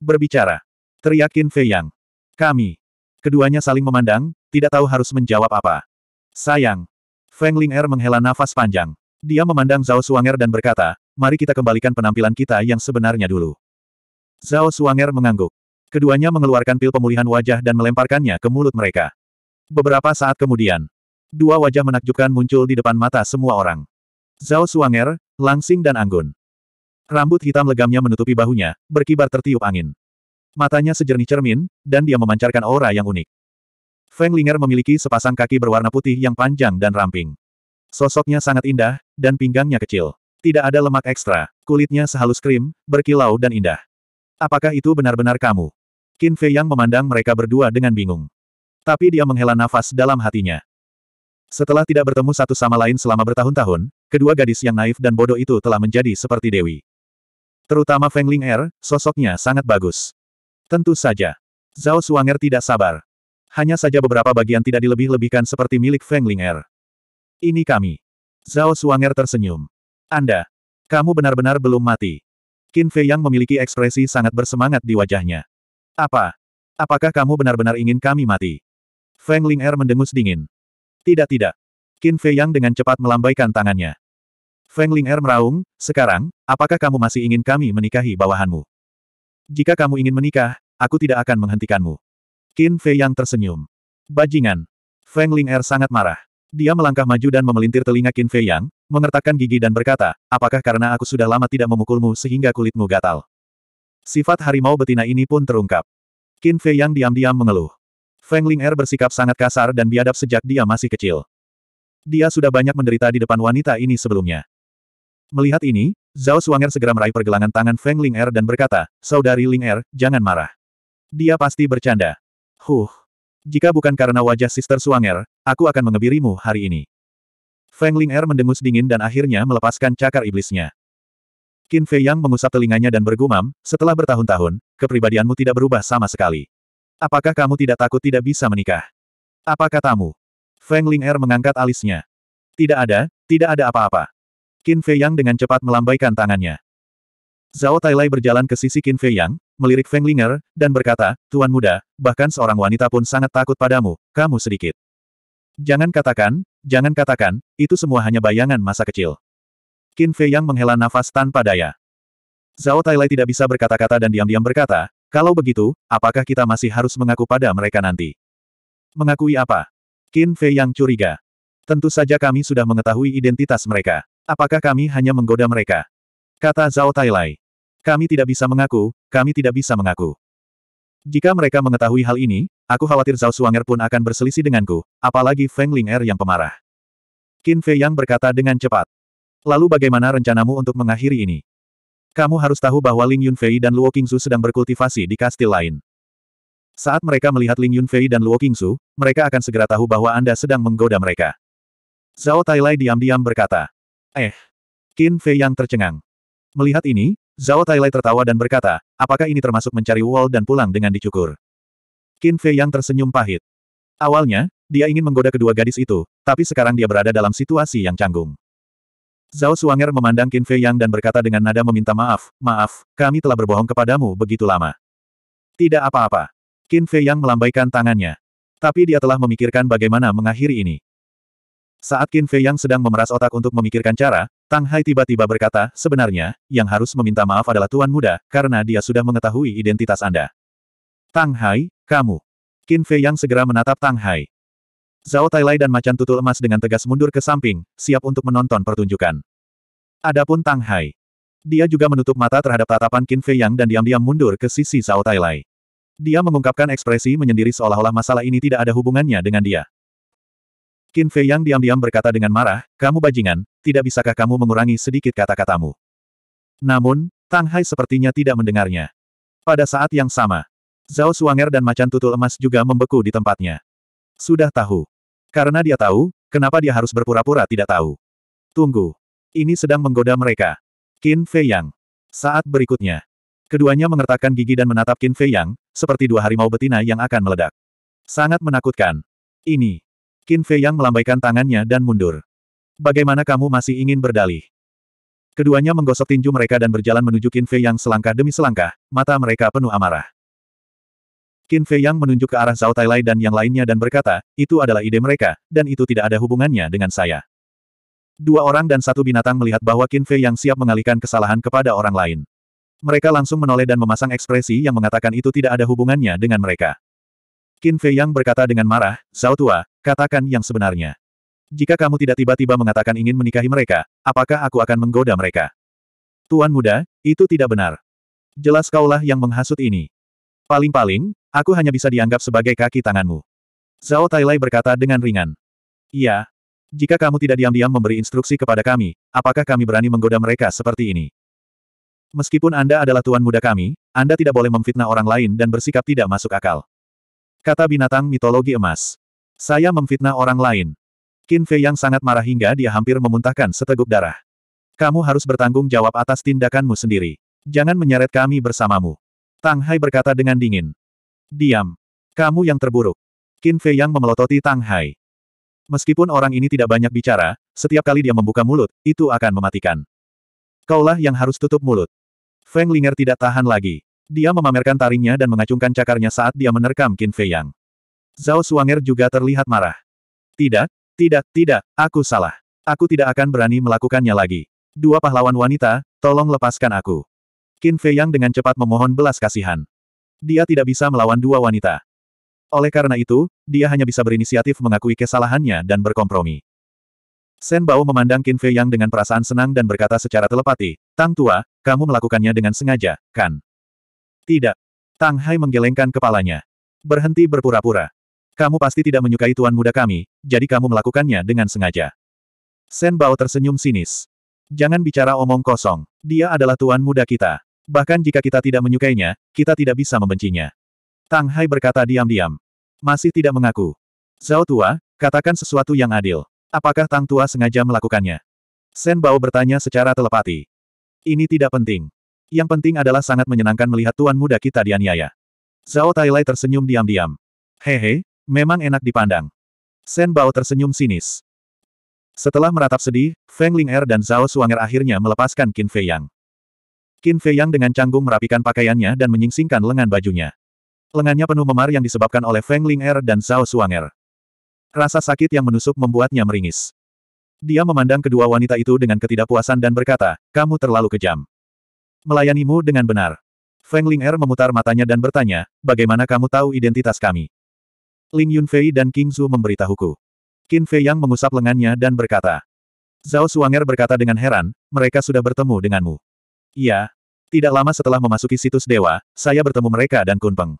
[SPEAKER 1] Berbicara. Teriak Qin Fei Yang. Kami. Keduanya saling memandang, tidak tahu harus menjawab apa. Sayang. Feng Ling Er menghela nafas panjang. Dia memandang Zhao Suanger dan berkata, mari kita kembalikan penampilan kita yang sebenarnya dulu. Zhao Suanger mengangguk. Keduanya mengeluarkan pil pemulihan wajah dan melemparkannya ke mulut mereka. Beberapa saat kemudian, dua wajah menakjubkan muncul di depan mata semua orang. Zhao Suanger, langsing dan anggun. Rambut hitam legamnya menutupi bahunya, berkibar tertiup angin. Matanya sejernih cermin, dan dia memancarkan aura yang unik. Feng Linger memiliki sepasang kaki berwarna putih yang panjang dan ramping. Sosoknya sangat indah, dan pinggangnya kecil. Tidak ada lemak ekstra, kulitnya sehalus krim, berkilau dan indah. Apakah itu benar-benar kamu? Qin Fei Yang memandang mereka berdua dengan bingung. Tapi dia menghela nafas dalam hatinya. Setelah tidak bertemu satu sama lain selama bertahun-tahun, kedua gadis yang naif dan bodoh itu telah menjadi seperti Dewi. Terutama Feng Ling Er, sosoknya sangat bagus. Tentu saja. Zhao Suanger tidak sabar. Hanya saja beberapa bagian tidak dilebih-lebihkan seperti milik Feng Ling Er. Ini kami. Zhao Suanger tersenyum. Anda. Kamu benar-benar belum mati. Qin Fei yang memiliki ekspresi sangat bersemangat di wajahnya. Apa? Apakah kamu benar-benar ingin kami mati? Feng Ling Er mendengus dingin. Tidak tidak. Qin Fei yang dengan cepat melambaikan tangannya. Feng Ling Er meraung, sekarang, apakah kamu masih ingin kami menikahi bawahanmu? Jika kamu ingin menikah, aku tidak akan menghentikanmu. Qin Fei yang tersenyum. Bajingan. Feng Ling Er sangat marah. Dia melangkah maju dan memelintir telinga Qin Fei Yang, mengertakkan gigi dan berkata, apakah karena aku sudah lama tidak memukulmu sehingga kulitmu gatal? Sifat harimau betina ini pun terungkap. Qin Fei Yang diam-diam mengeluh. Feng Ling Er bersikap sangat kasar dan biadab sejak dia masih kecil. Dia sudah banyak menderita di depan wanita ini sebelumnya. Melihat ini, Zhao Suanger segera meraih pergelangan tangan Feng Ling Er dan berkata, Saudari Ling Er, jangan marah. Dia pasti bercanda. Huh. Jika bukan karena wajah Sister Suanger, Aku akan mengebirimu hari ini. Feng Ling Er mendengus dingin dan akhirnya melepaskan cakar iblisnya. Qin Fei Yang mengusap telinganya dan bergumam, setelah bertahun-tahun, kepribadianmu tidak berubah sama sekali. Apakah kamu tidak takut tidak bisa menikah? Apa katamu? Feng Ling Er mengangkat alisnya. Tidak ada, tidak ada apa-apa. Qin Fei Yang dengan cepat melambaikan tangannya. Zhao Tailai berjalan ke sisi Qin Fei Yang, melirik Feng Ling Er, dan berkata, Tuan muda, bahkan seorang wanita pun sangat takut padamu, kamu sedikit. Jangan katakan, jangan katakan, itu semua hanya bayangan masa kecil. Qin Fei Yang menghela nafas tanpa daya. Zhao Tailai tidak bisa berkata-kata dan diam-diam berkata, kalau begitu, apakah kita masih harus mengaku pada mereka nanti? Mengakui apa? Qin Fei Yang curiga. Tentu saja kami sudah mengetahui identitas mereka. Apakah kami hanya menggoda mereka? Kata Zhao Tailai. Kami tidak bisa mengaku, kami tidak bisa mengaku. Jika mereka mengetahui hal ini, aku khawatir Zhao Suanger pun akan berselisih denganku, apalagi Feng Ling Er yang pemarah. Qin Fei Yang berkata dengan cepat. Lalu bagaimana rencanamu untuk mengakhiri ini? Kamu harus tahu bahwa Ling Yunfei dan Luo Qingzu sedang berkultivasi di kastil lain. Saat mereka melihat Ling Yunfei dan Luo Qingzu, mereka akan segera tahu bahwa Anda sedang menggoda mereka. Zhao Tailai diam-diam berkata. Eh. Qin Fei yang tercengang. Melihat ini, Zhao Tailai tertawa dan berkata, apakah ini termasuk mencari Wall dan pulang dengan dicukur? Qin Fei yang tersenyum pahit. Awalnya, dia ingin menggoda kedua gadis itu, tapi sekarang dia berada dalam situasi yang canggung. Zhao Suanger memandang Qin Fei Yang dan berkata dengan nada meminta maaf, maaf, kami telah berbohong kepadamu begitu lama. Tidak apa-apa. Qin Fei Yang melambaikan tangannya. Tapi dia telah memikirkan bagaimana mengakhiri ini. Saat Qin Fei yang sedang memeras otak untuk memikirkan cara, Tang Hai tiba-tiba berkata, sebenarnya, yang harus meminta maaf adalah Tuan Muda, karena dia sudah mengetahui identitas Anda. Tang Hai, kamu. Qin Fei yang segera menatap Tang Hai. Zhao Tailai dan Macan Tutul Emas dengan tegas mundur ke samping, siap untuk menonton pertunjukan. Adapun Tang Hai. Dia juga menutup mata terhadap tatapan Qin Fei Yang dan diam-diam mundur ke sisi Zhao Tailai. Dia mengungkapkan ekspresi menyendiri seolah-olah masalah ini tidak ada hubungannya dengan dia. Qin Fei Yang diam-diam berkata dengan marah, kamu bajingan, tidak bisakah kamu mengurangi sedikit kata-katamu? Namun, Tang Hai sepertinya tidak mendengarnya. Pada saat yang sama, Zhao Suanger dan macan tutul emas juga membeku di tempatnya. Sudah tahu. Karena dia tahu, kenapa dia harus berpura-pura tidak tahu. Tunggu. Ini sedang menggoda mereka. Qin Fei Yang. Saat berikutnya. Keduanya mengertakkan gigi dan menatap Qin Fei Yang, seperti dua harimau betina yang akan meledak. Sangat menakutkan. Ini. Qin Fei Yang melambaikan tangannya dan mundur. Bagaimana kamu masih ingin berdalih? Keduanya menggosok tinju mereka dan berjalan menuju Qin Fei Yang selangkah demi selangkah, mata mereka penuh amarah. Qin Fei Yang menunjuk ke arah Zhao Tailai dan yang lainnya dan berkata, itu adalah ide mereka, dan itu tidak ada hubungannya dengan saya. Dua orang dan satu binatang melihat bahwa Qin Fei Yang siap mengalihkan kesalahan kepada orang lain. Mereka langsung menoleh dan memasang ekspresi yang mengatakan itu tidak ada hubungannya dengan mereka. Qin Fei Yang berkata dengan marah, Zhao Tua, Katakan yang sebenarnya. Jika kamu tidak tiba-tiba mengatakan ingin menikahi mereka, apakah aku akan menggoda mereka? Tuan muda, itu tidak benar. Jelas kaulah yang menghasut ini. Paling-paling, aku hanya bisa dianggap sebagai kaki tanganmu. Zhao Tailai berkata dengan ringan. Iya. Jika kamu tidak diam-diam memberi instruksi kepada kami, apakah kami berani menggoda mereka seperti ini? Meskipun Anda adalah tuan muda kami, Anda tidak boleh memfitnah orang lain dan bersikap tidak masuk akal. Kata binatang mitologi emas. Saya memfitnah orang lain. Qin Fei yang sangat marah hingga dia hampir memuntahkan seteguk darah. Kamu harus bertanggung jawab atas tindakanmu sendiri. Jangan menyeret kami bersamamu. Tang Hai berkata dengan dingin. Diam. Kamu yang terburuk. Qin Fei yang memelototi Tang Hai. Meskipun orang ini tidak banyak bicara, setiap kali dia membuka mulut, itu akan mematikan. Kaulah yang harus tutup mulut. Feng Linger tidak tahan lagi. Dia memamerkan taringnya dan mengacungkan cakarnya saat dia menerkam Qin Fei Yang. Zhao Suanger juga terlihat marah. Tidak, tidak, tidak, aku salah. Aku tidak akan berani melakukannya lagi. Dua pahlawan wanita, tolong lepaskan aku. Qin Fei Yang dengan cepat memohon belas kasihan. Dia tidak bisa melawan dua wanita. Oleh karena itu, dia hanya bisa berinisiatif mengakui kesalahannya dan berkompromi. Sen Bao memandang Qin Fei Yang dengan perasaan senang dan berkata secara telepati, Tang Tua, kamu melakukannya dengan sengaja, kan? Tidak. Tang Hai menggelengkan kepalanya. Berhenti berpura-pura. Kamu pasti tidak menyukai tuan muda kami, jadi kamu melakukannya dengan sengaja. Sen Bao tersenyum sinis. Jangan bicara omong kosong. Dia adalah tuan muda kita. Bahkan jika kita tidak menyukainya, kita tidak bisa membencinya. Tang Hai berkata diam-diam. Masih tidak mengaku. Zhao Tua, katakan sesuatu yang adil. Apakah Tang Tua sengaja melakukannya? Sen Bao bertanya secara telepati. Ini tidak penting. Yang penting adalah sangat menyenangkan melihat tuan muda kita dianiaya. Zhao Tailai tersenyum diam-diam. Hehe, Memang enak dipandang. Sen Bao tersenyum sinis. Setelah meratap sedih, Feng Ling Er dan Zhao Suanger akhirnya melepaskan Qin Fei Yang. Qin Fei Yang dengan canggung merapikan pakaiannya dan menyingsingkan lengan bajunya. Lengannya penuh memar yang disebabkan oleh Feng Ling Er dan Zhao Suanger. Rasa sakit yang menusuk membuatnya meringis. Dia memandang kedua wanita itu dengan ketidakpuasan dan berkata, kamu terlalu kejam. Melayanimu dengan benar. Feng Ling Er memutar matanya dan bertanya, bagaimana kamu tahu identitas kami? Ling Yunfei dan King Zhu memberitahuku. Qin Fei Yang mengusap lengannya dan berkata. Zhao Suanger berkata dengan heran, mereka sudah bertemu denganmu. Iya. Tidak lama setelah memasuki situs dewa, saya bertemu mereka dan Kunpeng.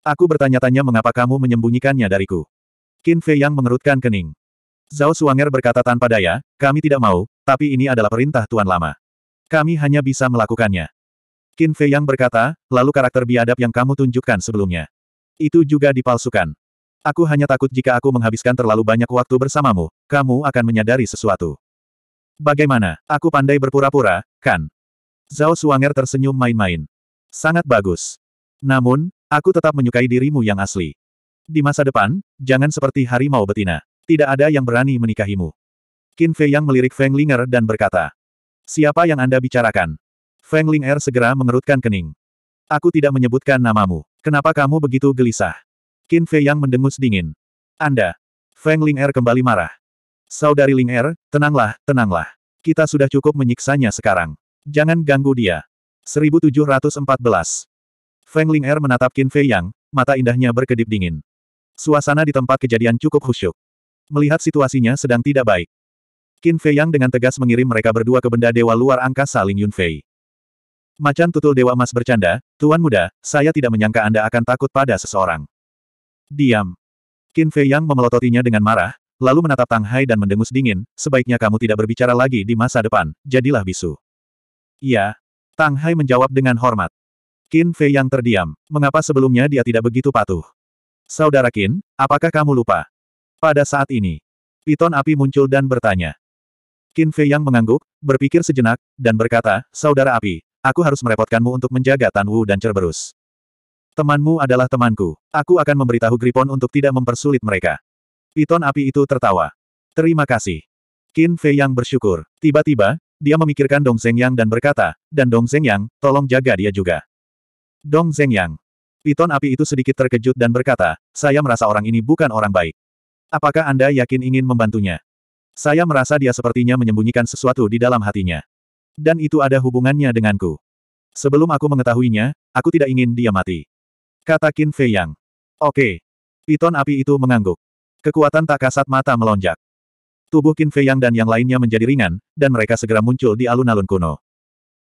[SPEAKER 1] Aku bertanya-tanya mengapa kamu menyembunyikannya dariku. Qin Fei Yang mengerutkan kening. Zhao Suanger berkata tanpa daya, kami tidak mau, tapi ini adalah perintah Tuan Lama. Kami hanya bisa melakukannya. Qin Fei Yang berkata, lalu karakter biadab yang kamu tunjukkan sebelumnya. Itu juga dipalsukan. Aku hanya takut jika aku menghabiskan terlalu banyak waktu bersamamu, kamu akan menyadari sesuatu. Bagaimana, aku pandai berpura-pura, kan? Zhao Suanger tersenyum main-main. Sangat bagus. Namun, aku tetap menyukai dirimu yang asli. Di masa depan, jangan seperti harimau betina. Tidak ada yang berani menikahimu. Qin Fei yang melirik Feng Linger dan berkata. Siapa yang Anda bicarakan? Feng Linger segera mengerutkan kening. Aku tidak menyebutkan namamu. Kenapa kamu begitu gelisah? Qin Fei Yang mendengus dingin. Anda. Feng Ling Er kembali marah. Saudari Ling Er, tenanglah, tenanglah. Kita sudah cukup menyiksanya sekarang. Jangan ganggu dia. 1714. Feng Ling Er menatap Qin Fei Yang, mata indahnya berkedip dingin. Suasana di tempat kejadian cukup khusyuk. Melihat situasinya sedang tidak baik. Qin Fei Yang dengan tegas mengirim mereka berdua ke benda dewa luar angkasa Ling Yunfei. Macan tutul Dewa Emas bercanda, Tuan Muda, saya tidak menyangka Anda akan takut pada seseorang. Diam. Qin Fei Yang memelototinya dengan marah, lalu menatap Tang Hai dan mendengus dingin, sebaiknya kamu tidak berbicara lagi di masa depan, jadilah bisu. Iya. Tang Hai menjawab dengan hormat. Qin Fei Yang terdiam, mengapa sebelumnya dia tidak begitu patuh? Saudara Qin, apakah kamu lupa? Pada saat ini, Piton api muncul dan bertanya. Qin Fei Yang mengangguk, berpikir sejenak, dan berkata, Saudara api, Aku harus merepotkanmu untuk menjaga Tanwu dan Cerberus. Temanmu adalah temanku. Aku akan memberitahu Gripon untuk tidak mempersulit mereka. Piton api itu tertawa. Terima kasih. Qin Fei yang bersyukur. Tiba-tiba, dia memikirkan Dong Zeng Yang dan berkata, dan Dong Zeng Yang, tolong jaga dia juga. Dong Zeng Yang. Piton api itu sedikit terkejut dan berkata, saya merasa orang ini bukan orang baik. Apakah Anda yakin ingin membantunya? Saya merasa dia sepertinya menyembunyikan sesuatu di dalam hatinya. Dan itu ada hubungannya denganku. Sebelum aku mengetahuinya, aku tidak ingin dia mati. Kata Qin Fei Yang. Oke. Piton api itu mengangguk. Kekuatan tak kasat mata melonjak. Tubuh Qin Fei Yang dan yang lainnya menjadi ringan, dan mereka segera muncul di alun-alun kuno.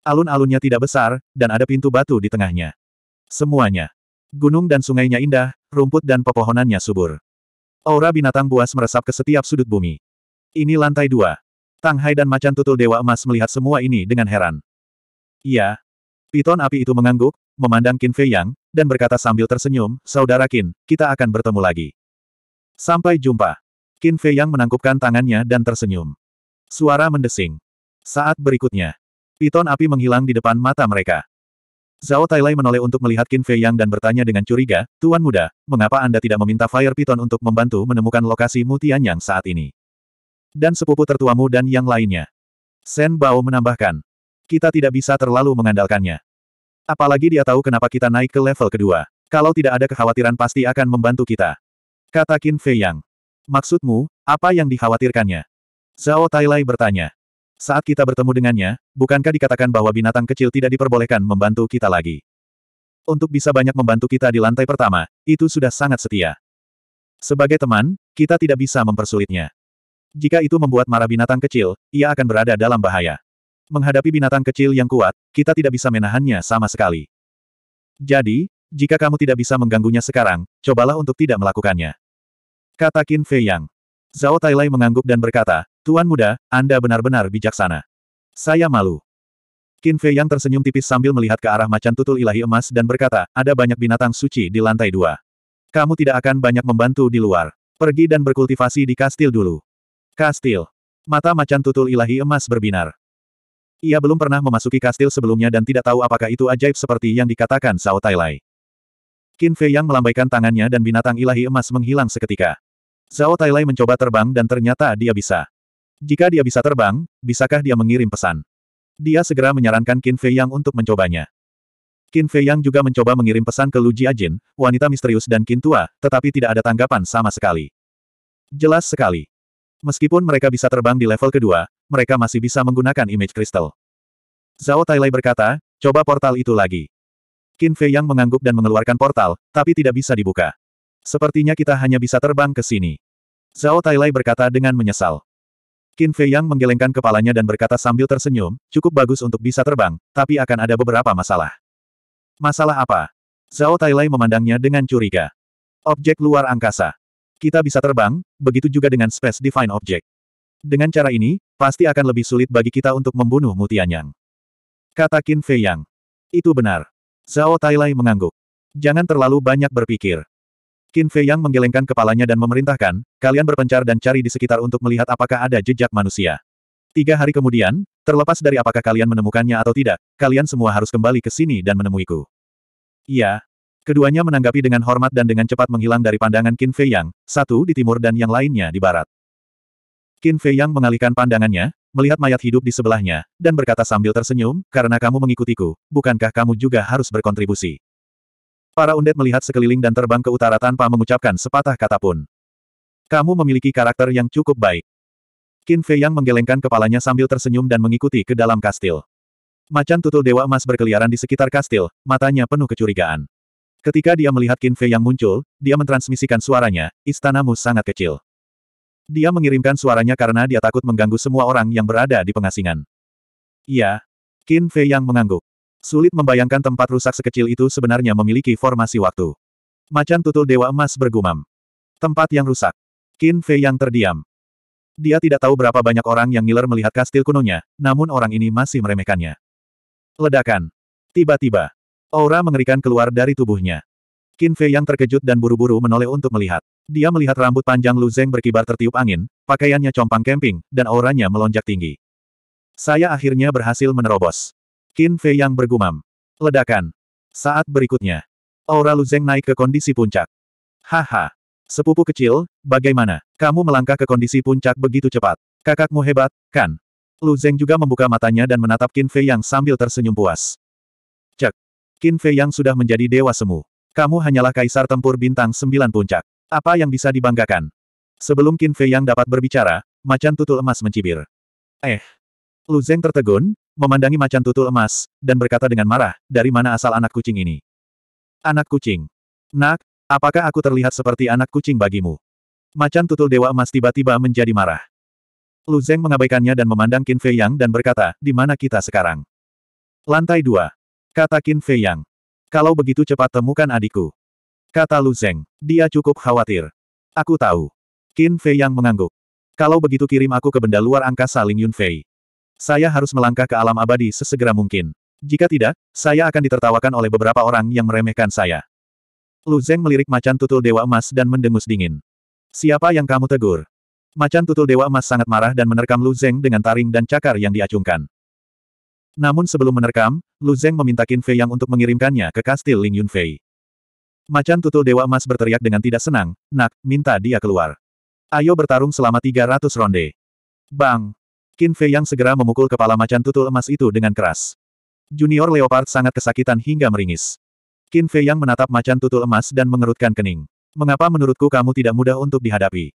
[SPEAKER 1] Alun-alunnya tidak besar, dan ada pintu batu di tengahnya. Semuanya. Gunung dan sungainya indah, rumput dan pepohonannya subur. Aura binatang buas meresap ke setiap sudut bumi. Ini lantai dua. Tang Hai dan macan tutul Dewa Emas melihat semua ini dengan heran. Iya. Piton api itu mengangguk, memandang Qin Fei Yang, dan berkata sambil tersenyum, Saudara Qin, kita akan bertemu lagi. Sampai jumpa. Qin Fei Yang menangkupkan tangannya dan tersenyum. Suara mendesing. Saat berikutnya, piton api menghilang di depan mata mereka. Zhao Tailai menoleh untuk melihat Qin Fei Yang dan bertanya dengan curiga, Tuan Muda, mengapa Anda tidak meminta Fire Piton untuk membantu menemukan lokasi Mutian Yang saat ini? Dan sepupu tertuamu dan yang lainnya. Sen Bao menambahkan. Kita tidak bisa terlalu mengandalkannya. Apalagi dia tahu kenapa kita naik ke level kedua. Kalau tidak ada kekhawatiran pasti akan membantu kita. Kata Qin Fei Yang. Maksudmu, apa yang dikhawatirkannya? Zhao Tailai bertanya. Saat kita bertemu dengannya, bukankah dikatakan bahwa binatang kecil tidak diperbolehkan membantu kita lagi? Untuk bisa banyak membantu kita di lantai pertama, itu sudah sangat setia. Sebagai teman, kita tidak bisa mempersulitnya. Jika itu membuat marah binatang kecil, ia akan berada dalam bahaya. Menghadapi binatang kecil yang kuat, kita tidak bisa menahannya sama sekali. Jadi, jika kamu tidak bisa mengganggunya sekarang, cobalah untuk tidak melakukannya. Kata Qin Fei Yang. Zhao Tailai mengangguk dan berkata, Tuan muda, Anda benar-benar bijaksana. Saya malu. Qin Fei Yang tersenyum tipis sambil melihat ke arah macan tutul ilahi emas dan berkata, ada banyak binatang suci di lantai dua. Kamu tidak akan banyak membantu di luar. Pergi dan berkultivasi di kastil dulu. Kastil. Mata macan tutul ilahi emas berbinar. Ia belum pernah memasuki kastil sebelumnya dan tidak tahu apakah itu ajaib seperti yang dikatakan Sao Tai Lai. Qin Fei yang melambaikan tangannya dan binatang ilahi emas menghilang seketika. Zhao Tai Lai mencoba terbang dan ternyata dia bisa. Jika dia bisa terbang, bisakah dia mengirim pesan? Dia segera menyarankan Qin Fei Yang untuk mencobanya. Qin Fei Yang juga mencoba mengirim pesan ke Lu Jin, wanita misterius dan Qin Tua, tetapi tidak ada tanggapan sama sekali. Jelas sekali. Meskipun mereka bisa terbang di level kedua, mereka masih bisa menggunakan image Crystal. Zhao Tailai berkata, coba portal itu lagi. Qin Fei Yang mengangguk dan mengeluarkan portal, tapi tidak bisa dibuka. Sepertinya kita hanya bisa terbang ke sini. Zhao Tailai berkata dengan menyesal. Qin Fei Yang menggelengkan kepalanya dan berkata sambil tersenyum, cukup bagus untuk bisa terbang, tapi akan ada beberapa masalah. Masalah apa? Zhao Tailai memandangnya dengan curiga. Objek luar angkasa. Kita bisa terbang, begitu juga dengan Space Divine Object. Dengan cara ini, pasti akan lebih sulit bagi kita untuk membunuh Mutianyang. Kata Qin Fei Yang. Itu benar. Zhao Tailai mengangguk. Jangan terlalu banyak berpikir. Qin Fei Yang menggelengkan kepalanya dan memerintahkan, kalian berpencar dan cari di sekitar untuk melihat apakah ada jejak manusia. Tiga hari kemudian, terlepas dari apakah kalian menemukannya atau tidak, kalian semua harus kembali ke sini dan menemuiku. Iya, Keduanya menanggapi dengan hormat dan dengan cepat menghilang dari pandangan Qin Fei Yang, satu di timur dan yang lainnya di barat. Qin Fei Yang mengalihkan pandangannya, melihat mayat hidup di sebelahnya, dan berkata sambil tersenyum, karena kamu mengikutiku, bukankah kamu juga harus berkontribusi? Para undet melihat sekeliling dan terbang ke utara tanpa mengucapkan sepatah kata pun. Kamu memiliki karakter yang cukup baik. Qin Fei Yang menggelengkan kepalanya sambil tersenyum dan mengikuti ke dalam kastil. Macan tutul dewa emas berkeliaran di sekitar kastil, matanya penuh kecurigaan. Ketika dia melihat Qin Fei yang muncul, dia mentransmisikan suaranya, istanamu sangat kecil. Dia mengirimkan suaranya karena dia takut mengganggu semua orang yang berada di pengasingan. Iya. Qin Fei yang mengangguk. Sulit membayangkan tempat rusak sekecil itu sebenarnya memiliki formasi waktu. Macan tutul Dewa Emas bergumam. Tempat yang rusak. Qin Fei yang terdiam. Dia tidak tahu berapa banyak orang yang ngiler melihat kastil kunonya, namun orang ini masih meremehkannya. Ledakan. Tiba-tiba, Aura mengerikan keluar dari tubuhnya. Qin Fei yang terkejut dan buru-buru menoleh untuk melihat. Dia melihat rambut panjang Lu Zeng berkibar tertiup angin, pakaiannya compang camping, dan auranya melonjak tinggi. Saya akhirnya berhasil menerobos. Qin Fei yang bergumam. Ledakan. Saat berikutnya. Aura Lu Zeng naik ke kondisi puncak. Haha. Sepupu kecil, bagaimana? Kamu melangkah ke kondisi puncak begitu cepat. Kakakmu hebat, kan? Lu Zeng juga membuka matanya dan menatap Qin Fei yang sambil tersenyum puas. Qin Fei yang sudah menjadi dewa semu. Kamu hanyalah kaisar tempur bintang sembilan puncak. Apa yang bisa dibanggakan? Sebelum Qin Fei yang dapat berbicara, macan tutul emas mencibir. Eh. Lu Zeng tertegun, memandangi macan tutul emas, dan berkata dengan marah, dari mana asal anak kucing ini? Anak kucing. Nak, apakah aku terlihat seperti anak kucing bagimu? Macan tutul dewa emas tiba-tiba menjadi marah. Lu Zeng mengabaikannya dan memandang Qin Fei Yang dan berkata, di mana kita sekarang? Lantai 2. Kata Qin Fei Yang. Kalau begitu cepat temukan adikku. Kata Lu Zeng. Dia cukup khawatir. Aku tahu. Qin Fei Yang mengangguk. Kalau begitu kirim aku ke benda luar angkasa Ling Yun Fei. Saya harus melangkah ke alam abadi sesegera mungkin. Jika tidak, saya akan ditertawakan oleh beberapa orang yang meremehkan saya. Lu Zeng melirik macan tutul dewa emas dan mendengus dingin. Siapa yang kamu tegur? Macan tutul dewa emas sangat marah dan menerkam Lu Zeng dengan taring dan cakar yang diacungkan. Namun sebelum menerkam, Lu Zeng meminta Qin Fei Yang untuk mengirimkannya ke kastil Ling Yun Fei. Macan tutul Dewa Emas berteriak dengan tidak senang, nak, minta dia keluar. Ayo bertarung selama 300 ronde. Bang! Qin Fei Yang segera memukul kepala macan tutul emas itu dengan keras. Junior Leopard sangat kesakitan hingga meringis. Qin Fei Yang menatap macan tutul emas dan mengerutkan kening. Mengapa menurutku kamu tidak mudah untuk dihadapi?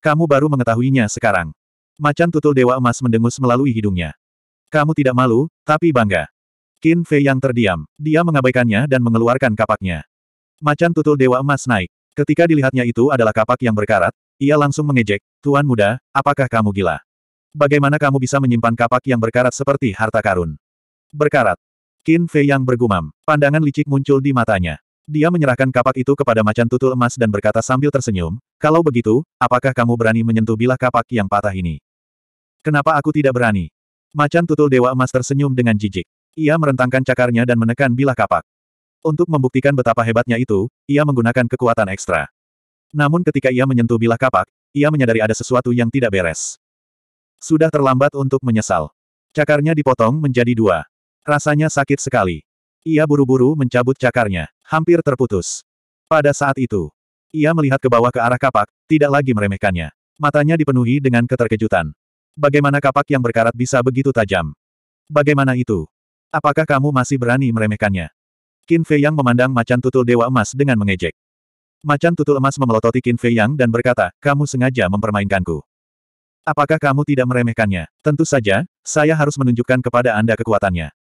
[SPEAKER 1] Kamu baru mengetahuinya sekarang. Macan tutul Dewa Emas mendengus melalui hidungnya. Kamu tidak malu, tapi bangga. Qin Fei yang terdiam. Dia mengabaikannya dan mengeluarkan kapaknya. Macan tutul Dewa Emas naik. Ketika dilihatnya itu adalah kapak yang berkarat, ia langsung mengejek, Tuan muda, apakah kamu gila? Bagaimana kamu bisa menyimpan kapak yang berkarat seperti harta karun? Berkarat. Qin Fei yang bergumam. Pandangan licik muncul di matanya. Dia menyerahkan kapak itu kepada macan tutul emas dan berkata sambil tersenyum, kalau begitu, apakah kamu berani menyentuh bilah kapak yang patah ini? Kenapa aku tidak berani? Macan tutul Dewa Emas tersenyum dengan jijik. Ia merentangkan cakarnya dan menekan bilah kapak. Untuk membuktikan betapa hebatnya itu, ia menggunakan kekuatan ekstra. Namun ketika ia menyentuh bilah kapak, ia menyadari ada sesuatu yang tidak beres. Sudah terlambat untuk menyesal. Cakarnya dipotong menjadi dua. Rasanya sakit sekali. Ia buru-buru mencabut cakarnya. Hampir terputus. Pada saat itu, ia melihat ke bawah ke arah kapak, tidak lagi meremehkannya. Matanya dipenuhi dengan keterkejutan. Bagaimana kapak yang berkarat bisa begitu tajam? Bagaimana itu? Apakah kamu masih berani meremehkannya? Qin Fei Yang memandang macan tutul dewa emas dengan mengejek. Macan tutul emas memelototi Qin Fei Yang dan berkata, kamu sengaja mempermainkanku. Apakah kamu tidak meremehkannya? Tentu saja, saya harus menunjukkan kepada Anda kekuatannya.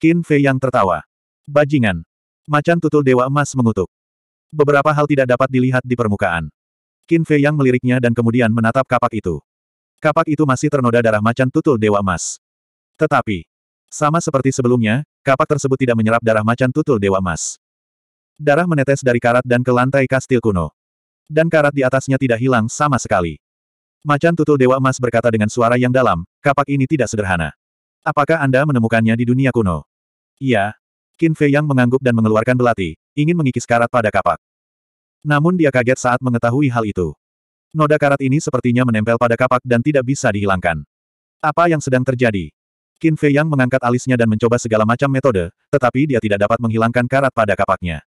[SPEAKER 1] Qin Fei Yang tertawa. Bajingan. Macan tutul dewa emas mengutuk. Beberapa hal tidak dapat dilihat di permukaan. Qin Fei Yang meliriknya dan kemudian menatap kapak itu. Kapak itu masih ternoda darah macan tutul Dewa Emas. Tetapi, sama seperti sebelumnya, kapak tersebut tidak menyerap darah macan tutul Dewa Emas. Darah menetes dari karat dan ke lantai kastil kuno. Dan karat di atasnya tidak hilang sama sekali. Macan tutul Dewa Emas berkata dengan suara yang dalam, kapak ini tidak sederhana. Apakah Anda menemukannya di dunia kuno? Iya. Qin Fei yang mengangguk dan mengeluarkan belati, ingin mengikis karat pada kapak. Namun dia kaget saat mengetahui hal itu. Noda karat ini sepertinya menempel pada kapak dan tidak bisa dihilangkan. Apa yang sedang terjadi? Qin Fei Yang mengangkat alisnya dan mencoba segala macam metode, tetapi dia tidak dapat menghilangkan karat pada kapaknya.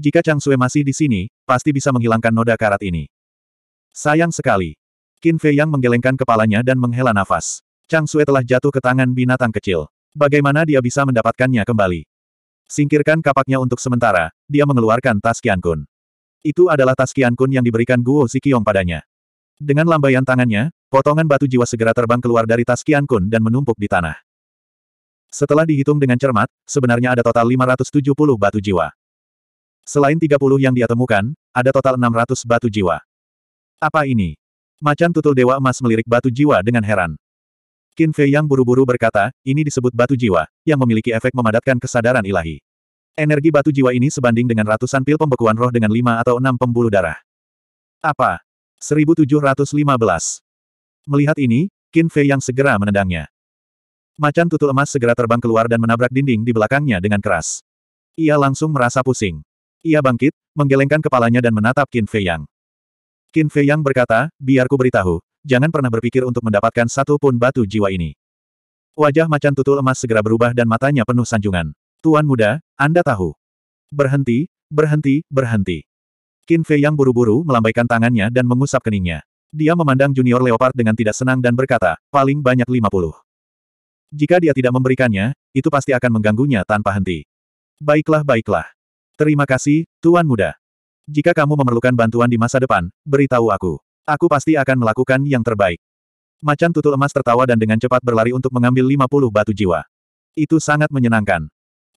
[SPEAKER 1] Jika Chang Sue masih di sini, pasti bisa menghilangkan noda karat ini. Sayang sekali. Qin Fei Yang menggelengkan kepalanya dan menghela nafas. Chang Sue telah jatuh ke tangan binatang kecil. Bagaimana dia bisa mendapatkannya kembali? Singkirkan kapaknya untuk sementara, dia mengeluarkan tas Qian Kun. Itu adalah tas kun yang diberikan Guo Zikiong padanya. Dengan lambaian tangannya, potongan batu jiwa segera terbang keluar dari tas kun dan menumpuk di tanah. Setelah dihitung dengan cermat, sebenarnya ada total 570 batu jiwa. Selain 30 yang dia temukan, ada total 600 batu jiwa. Apa ini? Macan tutul Dewa Emas melirik batu jiwa dengan heran. Qin Fei yang buru-buru berkata, ini disebut batu jiwa, yang memiliki efek memadatkan kesadaran ilahi. Energi batu jiwa ini sebanding dengan ratusan pil pembekuan roh dengan lima atau enam pembuluh darah. Apa? 1715. Melihat ini, Qin Fei yang segera menendangnya. Macan tutul emas segera terbang keluar dan menabrak dinding di belakangnya dengan keras. Ia langsung merasa pusing. Ia bangkit, menggelengkan kepalanya dan menatap Qin Fei Yang. Qin Fei Yang berkata, biar ku beritahu, jangan pernah berpikir untuk mendapatkan satu pun batu jiwa ini. Wajah macan tutul emas segera berubah dan matanya penuh sanjungan. Tuan muda, Anda tahu. Berhenti, berhenti, berhenti. Qin Fei yang buru-buru melambaikan tangannya dan mengusap keningnya. Dia memandang junior leopard dengan tidak senang dan berkata, paling banyak 50. Jika dia tidak memberikannya, itu pasti akan mengganggunya tanpa henti. Baiklah, baiklah. Terima kasih, Tuan Muda. Jika kamu memerlukan bantuan di masa depan, beritahu aku. Aku pasti akan melakukan yang terbaik. Macan tutul emas tertawa dan dengan cepat berlari untuk mengambil 50 batu jiwa. Itu sangat menyenangkan.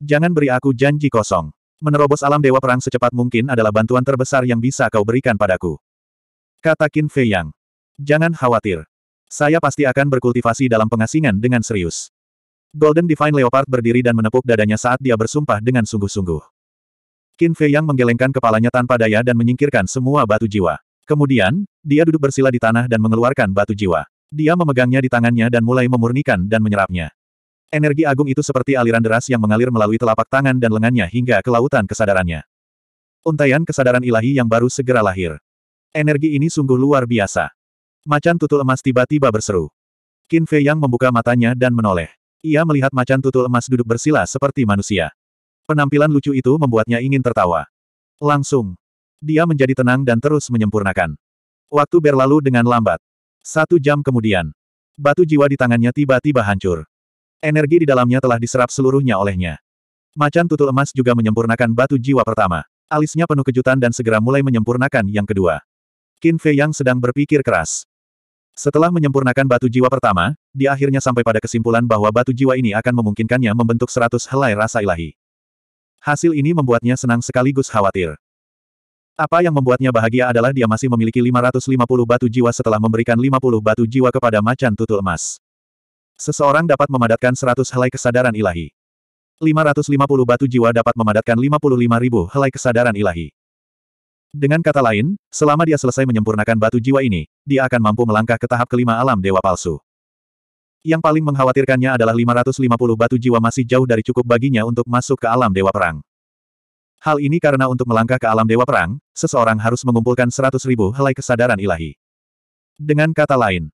[SPEAKER 1] Jangan beri aku janji kosong. Menerobos alam dewa perang secepat mungkin adalah bantuan terbesar yang bisa kau berikan padaku. Kata Qin Fei Yang. Jangan khawatir. Saya pasti akan berkultivasi dalam pengasingan dengan serius. Golden Divine Leopard berdiri dan menepuk dadanya saat dia bersumpah dengan sungguh-sungguh. Qin Fei Yang menggelengkan kepalanya tanpa daya dan menyingkirkan semua batu jiwa. Kemudian, dia duduk bersila di tanah dan mengeluarkan batu jiwa. Dia memegangnya di tangannya dan mulai memurnikan dan menyerapnya. Energi agung itu seperti aliran deras yang mengalir melalui telapak tangan dan lengannya hingga ke lautan kesadarannya. Untaian kesadaran ilahi yang baru segera lahir. Energi ini sungguh luar biasa. Macan tutul emas tiba-tiba berseru. Qin Fei Yang membuka matanya dan menoleh. Ia melihat macan tutul emas duduk bersila seperti manusia. Penampilan lucu itu membuatnya ingin tertawa. Langsung. Dia menjadi tenang dan terus menyempurnakan. Waktu berlalu dengan lambat. Satu jam kemudian. Batu jiwa di tangannya tiba-tiba hancur. Energi di dalamnya telah diserap seluruhnya olehnya. Macan tutul emas juga menyempurnakan batu jiwa pertama. Alisnya penuh kejutan dan segera mulai menyempurnakan yang kedua. Qin Fei yang sedang berpikir keras. Setelah menyempurnakan batu jiwa pertama, dia akhirnya sampai pada kesimpulan bahwa batu jiwa ini akan memungkinkannya membentuk seratus helai rasa ilahi. Hasil ini membuatnya senang sekaligus khawatir. Apa yang membuatnya bahagia adalah dia masih memiliki 550 batu jiwa setelah memberikan 50 batu jiwa kepada macan tutul emas. Seseorang dapat memadatkan 100 helai kesadaran ilahi. 550 batu jiwa dapat memadatkan 55 ribu helai kesadaran ilahi. Dengan kata lain, selama dia selesai menyempurnakan batu jiwa ini, dia akan mampu melangkah ke tahap kelima alam dewa palsu. Yang paling mengkhawatirkannya adalah 550 batu jiwa masih jauh dari cukup baginya untuk masuk ke alam dewa perang. Hal ini karena untuk melangkah ke alam dewa perang, seseorang harus mengumpulkan 100 ribu helai kesadaran ilahi. Dengan kata lain,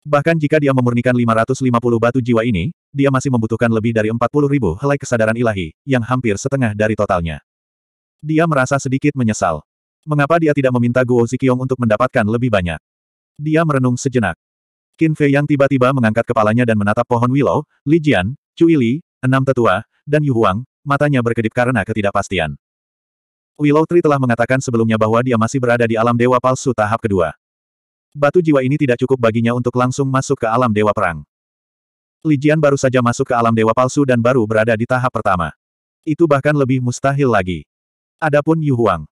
[SPEAKER 1] Bahkan jika dia memurnikan 550 batu jiwa ini, dia masih membutuhkan lebih dari 40 ribu helai kesadaran ilahi, yang hampir setengah dari totalnya. Dia merasa sedikit menyesal. Mengapa dia tidak meminta Guo Zikiong untuk mendapatkan lebih banyak? Dia merenung sejenak. Qin Fei yang tiba-tiba mengangkat kepalanya dan menatap pohon willow, Li Jian, Cui Li, enam tetua, dan Yu Huang, matanya berkedip karena ketidakpastian. Willow Tree telah mengatakan sebelumnya bahwa dia masih berada di alam dewa palsu tahap kedua. Batu jiwa ini tidak cukup baginya untuk langsung masuk ke alam dewa perang. Li Jian baru saja masuk ke alam dewa palsu dan baru berada di tahap pertama. Itu bahkan lebih mustahil lagi. Adapun Yu Huang.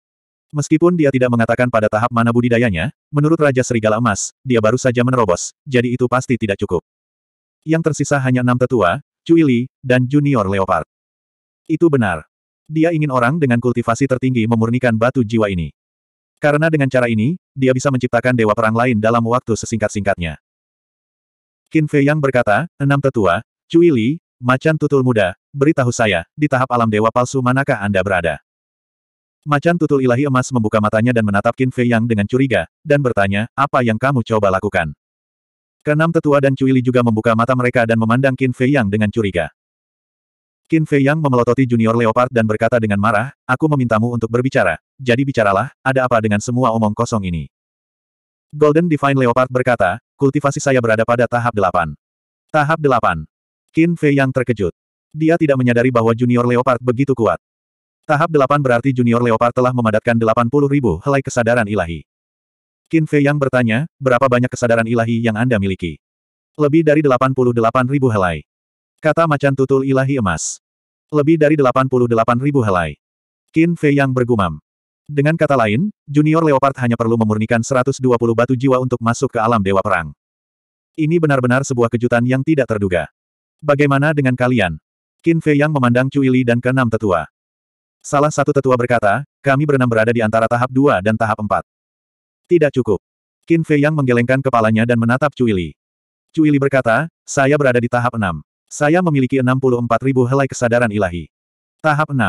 [SPEAKER 1] Meskipun dia tidak mengatakan pada tahap mana budidayanya, menurut Raja Serigala Emas, dia baru saja menerobos, jadi itu pasti tidak cukup. Yang tersisa hanya enam tetua, Cui Li, dan Junior Leopard. Itu benar. Dia ingin orang dengan kultivasi tertinggi memurnikan batu jiwa ini. Karena dengan cara ini, dia bisa menciptakan dewa perang lain dalam waktu sesingkat-singkatnya. Qin Fei Yang berkata, enam tetua, Cui Li, macan tutul muda, beritahu saya, di tahap alam dewa palsu manakah Anda berada? Macan tutul ilahi emas membuka matanya dan menatap Qin Fei Yang dengan curiga, dan bertanya, apa yang kamu coba lakukan? Kenam tetua dan Cui Li juga membuka mata mereka dan memandang Qin Fei Yang dengan curiga. Qin Fei Yang memelototi junior Leopard dan berkata dengan marah, aku memintamu untuk berbicara, jadi bicaralah, ada apa dengan semua omong kosong ini? Golden Divine Leopard berkata, kultivasi saya berada pada tahap delapan. Tahap delapan. Qin Fei Yang terkejut. Dia tidak menyadari bahwa junior Leopard begitu kuat. Tahap delapan berarti junior Leopard telah memadatkan delapan puluh ribu helai kesadaran ilahi. Qin Fei Yang bertanya, berapa banyak kesadaran ilahi yang Anda miliki? Lebih dari delapan puluh delapan ribu helai. Kata macan tutul ilahi emas. Lebih dari 88 ribu helai. Qin Fei yang bergumam. Dengan kata lain, Junior Leopard hanya perlu memurnikan 120 batu jiwa untuk masuk ke alam Dewa Perang. Ini benar-benar sebuah kejutan yang tidak terduga. Bagaimana dengan kalian? Qin Fei yang memandang Cui Li dan keenam tetua. Salah satu tetua berkata, kami berenam berada di antara tahap 2 dan tahap 4. Tidak cukup. Qin Fei yang menggelengkan kepalanya dan menatap Cui Li. Cui Li berkata, saya berada di tahap 6. Saya memiliki ribu helai kesadaran ilahi. Tahap 6.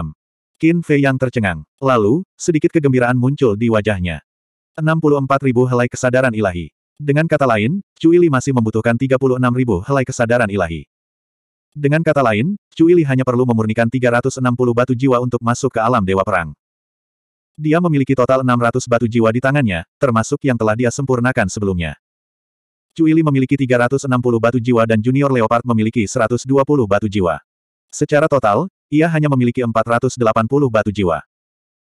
[SPEAKER 1] Qin Fei yang tercengang. Lalu, sedikit kegembiraan muncul di wajahnya. ribu helai kesadaran ilahi. Dengan kata lain, Cui Li masih membutuhkan ribu helai kesadaran ilahi. Dengan kata lain, Cui Li hanya perlu memurnikan 360 batu jiwa untuk masuk ke alam Dewa Perang. Dia memiliki total 600 batu jiwa di tangannya, termasuk yang telah dia sempurnakan sebelumnya. Cuili memiliki 360 batu jiwa dan Junior Leopard memiliki 120 batu jiwa. Secara total, ia hanya memiliki 480 batu jiwa.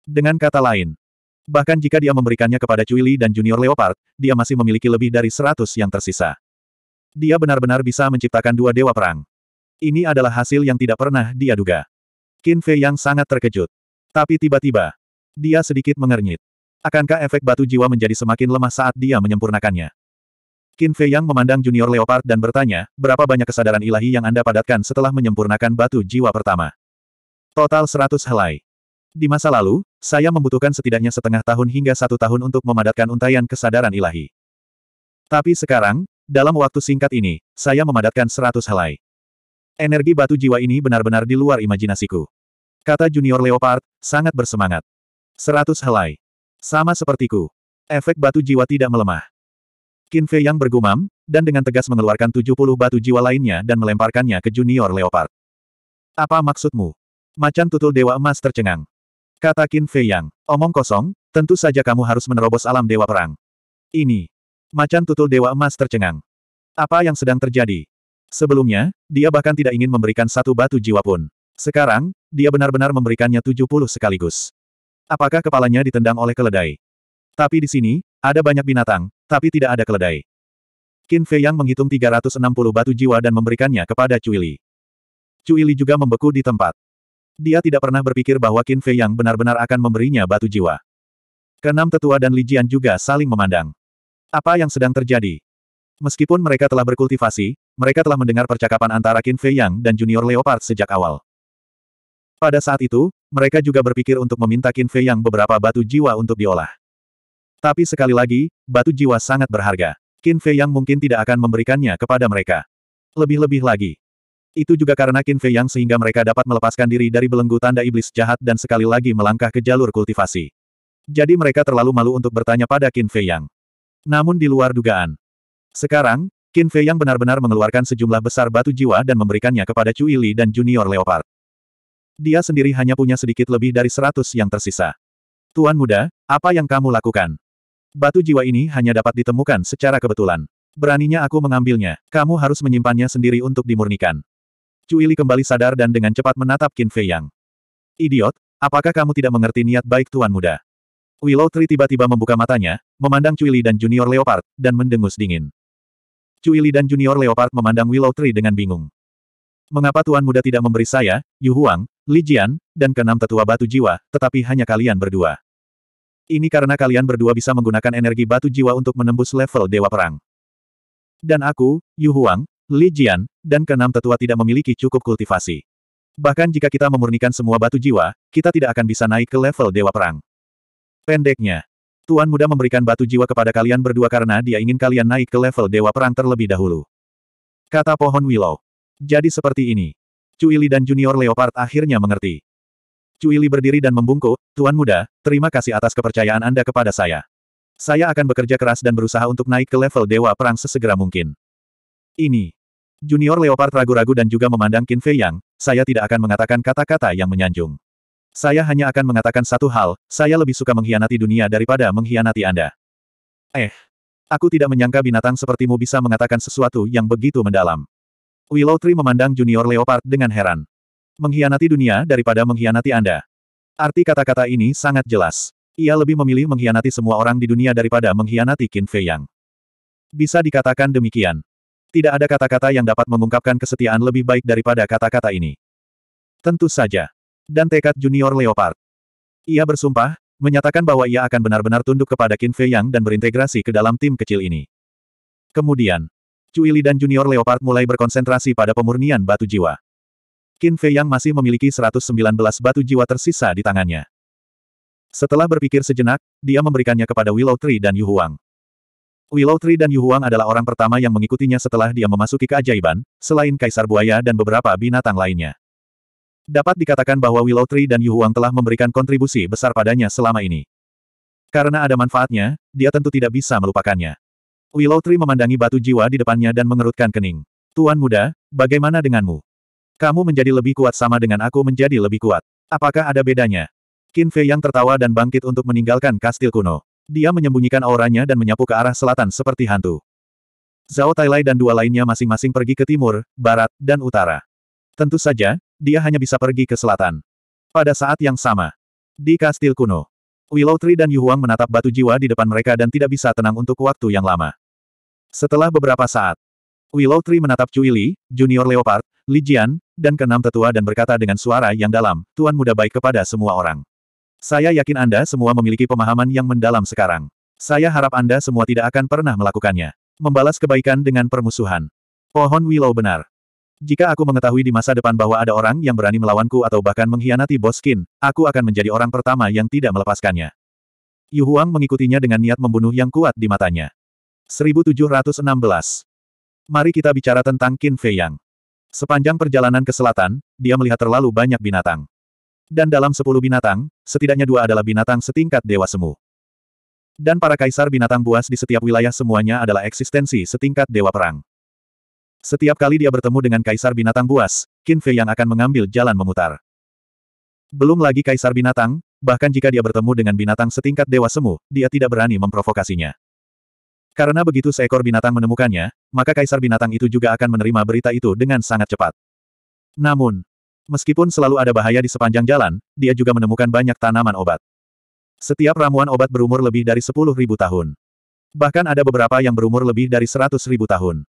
[SPEAKER 1] Dengan kata lain, bahkan jika dia memberikannya kepada Cuili dan Junior Leopard, dia masih memiliki lebih dari 100 yang tersisa. Dia benar-benar bisa menciptakan dua dewa perang. Ini adalah hasil yang tidak pernah dia duga. Qin Fei yang sangat terkejut. Tapi tiba-tiba, dia sedikit mengernyit. Akankah efek batu jiwa menjadi semakin lemah saat dia menyempurnakannya? Qin Fei Yang memandang junior leopard dan bertanya, berapa banyak kesadaran ilahi yang Anda padatkan setelah menyempurnakan batu jiwa pertama? Total 100 helai. Di masa lalu, saya membutuhkan setidaknya setengah tahun hingga satu tahun untuk memadatkan untayan kesadaran ilahi. Tapi sekarang, dalam waktu singkat ini, saya memadatkan 100 helai. Energi batu jiwa ini benar-benar di luar imajinasiku. Kata junior leopard, sangat bersemangat. 100 helai. Sama sepertiku. Efek batu jiwa tidak melemah. Qin Fei yang bergumam, dan dengan tegas mengeluarkan 70 batu jiwa lainnya dan melemparkannya ke Junior Leopard. Apa maksudmu? Macan tutul Dewa Emas tercengang. Kata Qin Fei Yang, omong kosong, tentu saja kamu harus menerobos alam Dewa Perang. Ini. Macan tutul Dewa Emas tercengang. Apa yang sedang terjadi? Sebelumnya, dia bahkan tidak ingin memberikan satu batu jiwa pun. Sekarang, dia benar-benar memberikannya 70 sekaligus. Apakah kepalanya ditendang oleh keledai? Tapi di sini, ada banyak binatang, tapi tidak ada keledai. Qin Fei Yang menghitung 360 batu jiwa dan memberikannya kepada Cui Li. Cui Li juga membeku di tempat. Dia tidak pernah berpikir bahwa Qin Fei Yang benar-benar akan memberinya batu jiwa. Kenam tetua dan Li Jian juga saling memandang. Apa yang sedang terjadi? Meskipun mereka telah berkultivasi, mereka telah mendengar percakapan antara Qin Fei Yang dan Junior Leopard sejak awal. Pada saat itu, mereka juga berpikir untuk meminta Qin Fei Yang beberapa batu jiwa untuk diolah. Tapi sekali lagi, batu jiwa sangat berharga. Qin Fei Yang mungkin tidak akan memberikannya kepada mereka. Lebih-lebih lagi. Itu juga karena Qin Fei Yang sehingga mereka dapat melepaskan diri dari belenggu tanda iblis jahat dan sekali lagi melangkah ke jalur kultivasi. Jadi mereka terlalu malu untuk bertanya pada Qin Fei Yang. Namun di luar dugaan. Sekarang, Qin Fei Yang benar-benar mengeluarkan sejumlah besar batu jiwa dan memberikannya kepada Cui Li dan Junior Leopard. Dia sendiri hanya punya sedikit lebih dari seratus yang tersisa. Tuan muda, apa yang kamu lakukan? Batu jiwa ini hanya dapat ditemukan secara kebetulan. Beraninya aku mengambilnya, kamu harus menyimpannya sendiri untuk dimurnikan. Cuili kembali sadar dan dengan cepat menatap Qin Fei Yang. Idiot, apakah kamu tidak mengerti niat baik Tuan Muda? Willow Tree tiba-tiba membuka matanya, memandang Cuili dan Junior Leopard, dan mendengus dingin. Cuili dan Junior Leopard memandang Willow Tree dengan bingung. Mengapa Tuan Muda tidak memberi saya, Yu Huang, Li Jian, dan keenam tetua batu jiwa, tetapi hanya kalian berdua? Ini karena kalian berdua bisa menggunakan energi batu jiwa untuk menembus level Dewa Perang. Dan aku, Yu Huang, Li Jian, dan keenam tetua tidak memiliki cukup kultivasi. Bahkan jika kita memurnikan semua batu jiwa, kita tidak akan bisa naik ke level Dewa Perang. Pendeknya, Tuan Muda memberikan batu jiwa kepada kalian berdua karena dia ingin kalian naik ke level Dewa Perang terlebih dahulu. Kata pohon Willow. Jadi seperti ini. Cuili dan Junior Leopard akhirnya mengerti. Cui Li berdiri dan membungkuk, Tuan Muda, terima kasih atas kepercayaan Anda kepada saya. Saya akan bekerja keras dan berusaha untuk naik ke level Dewa Perang sesegera mungkin. Ini. Junior Leopard ragu-ragu dan juga memandang Qin Fei Yang, saya tidak akan mengatakan kata-kata yang menyanjung. Saya hanya akan mengatakan satu hal, saya lebih suka mengkhianati dunia daripada mengkhianati Anda. Eh. Aku tidak menyangka binatang sepertimu bisa mengatakan sesuatu yang begitu mendalam. Willow Tree memandang Junior Leopard dengan heran. Mengkhianati dunia daripada mengkhianati Anda. Arti kata-kata ini sangat jelas. Ia lebih memilih mengkhianati semua orang di dunia daripada mengkhianati Qin Fei Yang. Bisa dikatakan demikian. Tidak ada kata-kata yang dapat mengungkapkan kesetiaan lebih baik daripada kata-kata ini. Tentu saja. Dan tekad junior Leopard. Ia bersumpah, menyatakan bahwa ia akan benar-benar tunduk kepada Qin Fei Yang dan berintegrasi ke dalam tim kecil ini. Kemudian, Cuili dan Junior Leopard mulai berkonsentrasi pada pemurnian batu jiwa. Qin Fei yang masih memiliki 119 batu jiwa tersisa di tangannya. Setelah berpikir sejenak, dia memberikannya kepada Willow Tree dan Yu Huang. Willow Tree dan Yu Huang adalah orang pertama yang mengikutinya setelah dia memasuki keajaiban, selain Kaisar Buaya dan beberapa binatang lainnya. Dapat dikatakan bahwa Willow Tree dan Yu Huang telah memberikan kontribusi besar padanya selama ini. Karena ada manfaatnya, dia tentu tidak bisa melupakannya. Willow Tree memandangi batu jiwa di depannya dan mengerutkan kening. Tuan muda, bagaimana denganmu? Kamu menjadi lebih kuat sama dengan aku menjadi lebih kuat. Apakah ada bedanya? Qin Fei yang tertawa dan bangkit untuk meninggalkan kastil kuno. Dia menyembunyikan auranya dan menyapu ke arah selatan seperti hantu. Zhao Tailai dan dua lainnya masing-masing pergi ke timur, barat, dan utara. Tentu saja, dia hanya bisa pergi ke selatan. Pada saat yang sama, di kastil kuno, Willow Tree dan Yu Huang menatap batu jiwa di depan mereka dan tidak bisa tenang untuk waktu yang lama. Setelah beberapa saat, Willow Tree menatap Cui Li, Junior Leopard, Li Jian, dan keenam tetua dan berkata dengan suara yang dalam, Tuan muda baik kepada semua orang. Saya yakin Anda semua memiliki pemahaman yang mendalam sekarang. Saya harap Anda semua tidak akan pernah melakukannya. Membalas kebaikan dengan permusuhan. Pohon Willow benar. Jika aku mengetahui di masa depan bahwa ada orang yang berani melawanku atau bahkan mengkhianati Boskin, aku akan menjadi orang pertama yang tidak melepaskannya. Yu Huang mengikutinya dengan niat membunuh yang kuat di matanya. 1716 Mari kita bicara tentang Qin Fei Yang. Sepanjang perjalanan ke selatan, dia melihat terlalu banyak binatang. Dan dalam sepuluh binatang, setidaknya dua adalah binatang setingkat dewa semu. Dan para kaisar binatang buas di setiap wilayah semuanya adalah eksistensi setingkat dewa perang. Setiap kali dia bertemu dengan kaisar binatang buas, Qin Fei Yang akan mengambil jalan memutar. Belum lagi kaisar binatang, bahkan jika dia bertemu dengan binatang setingkat dewa semu, dia tidak berani memprovokasinya. Karena begitu seekor binatang menemukannya, maka kaisar binatang itu juga akan menerima berita itu dengan sangat cepat. Namun, meskipun selalu ada bahaya di sepanjang jalan, dia juga menemukan banyak tanaman obat. Setiap ramuan obat berumur lebih dari 10.000 tahun. Bahkan ada beberapa yang berumur lebih dari 100.000 tahun.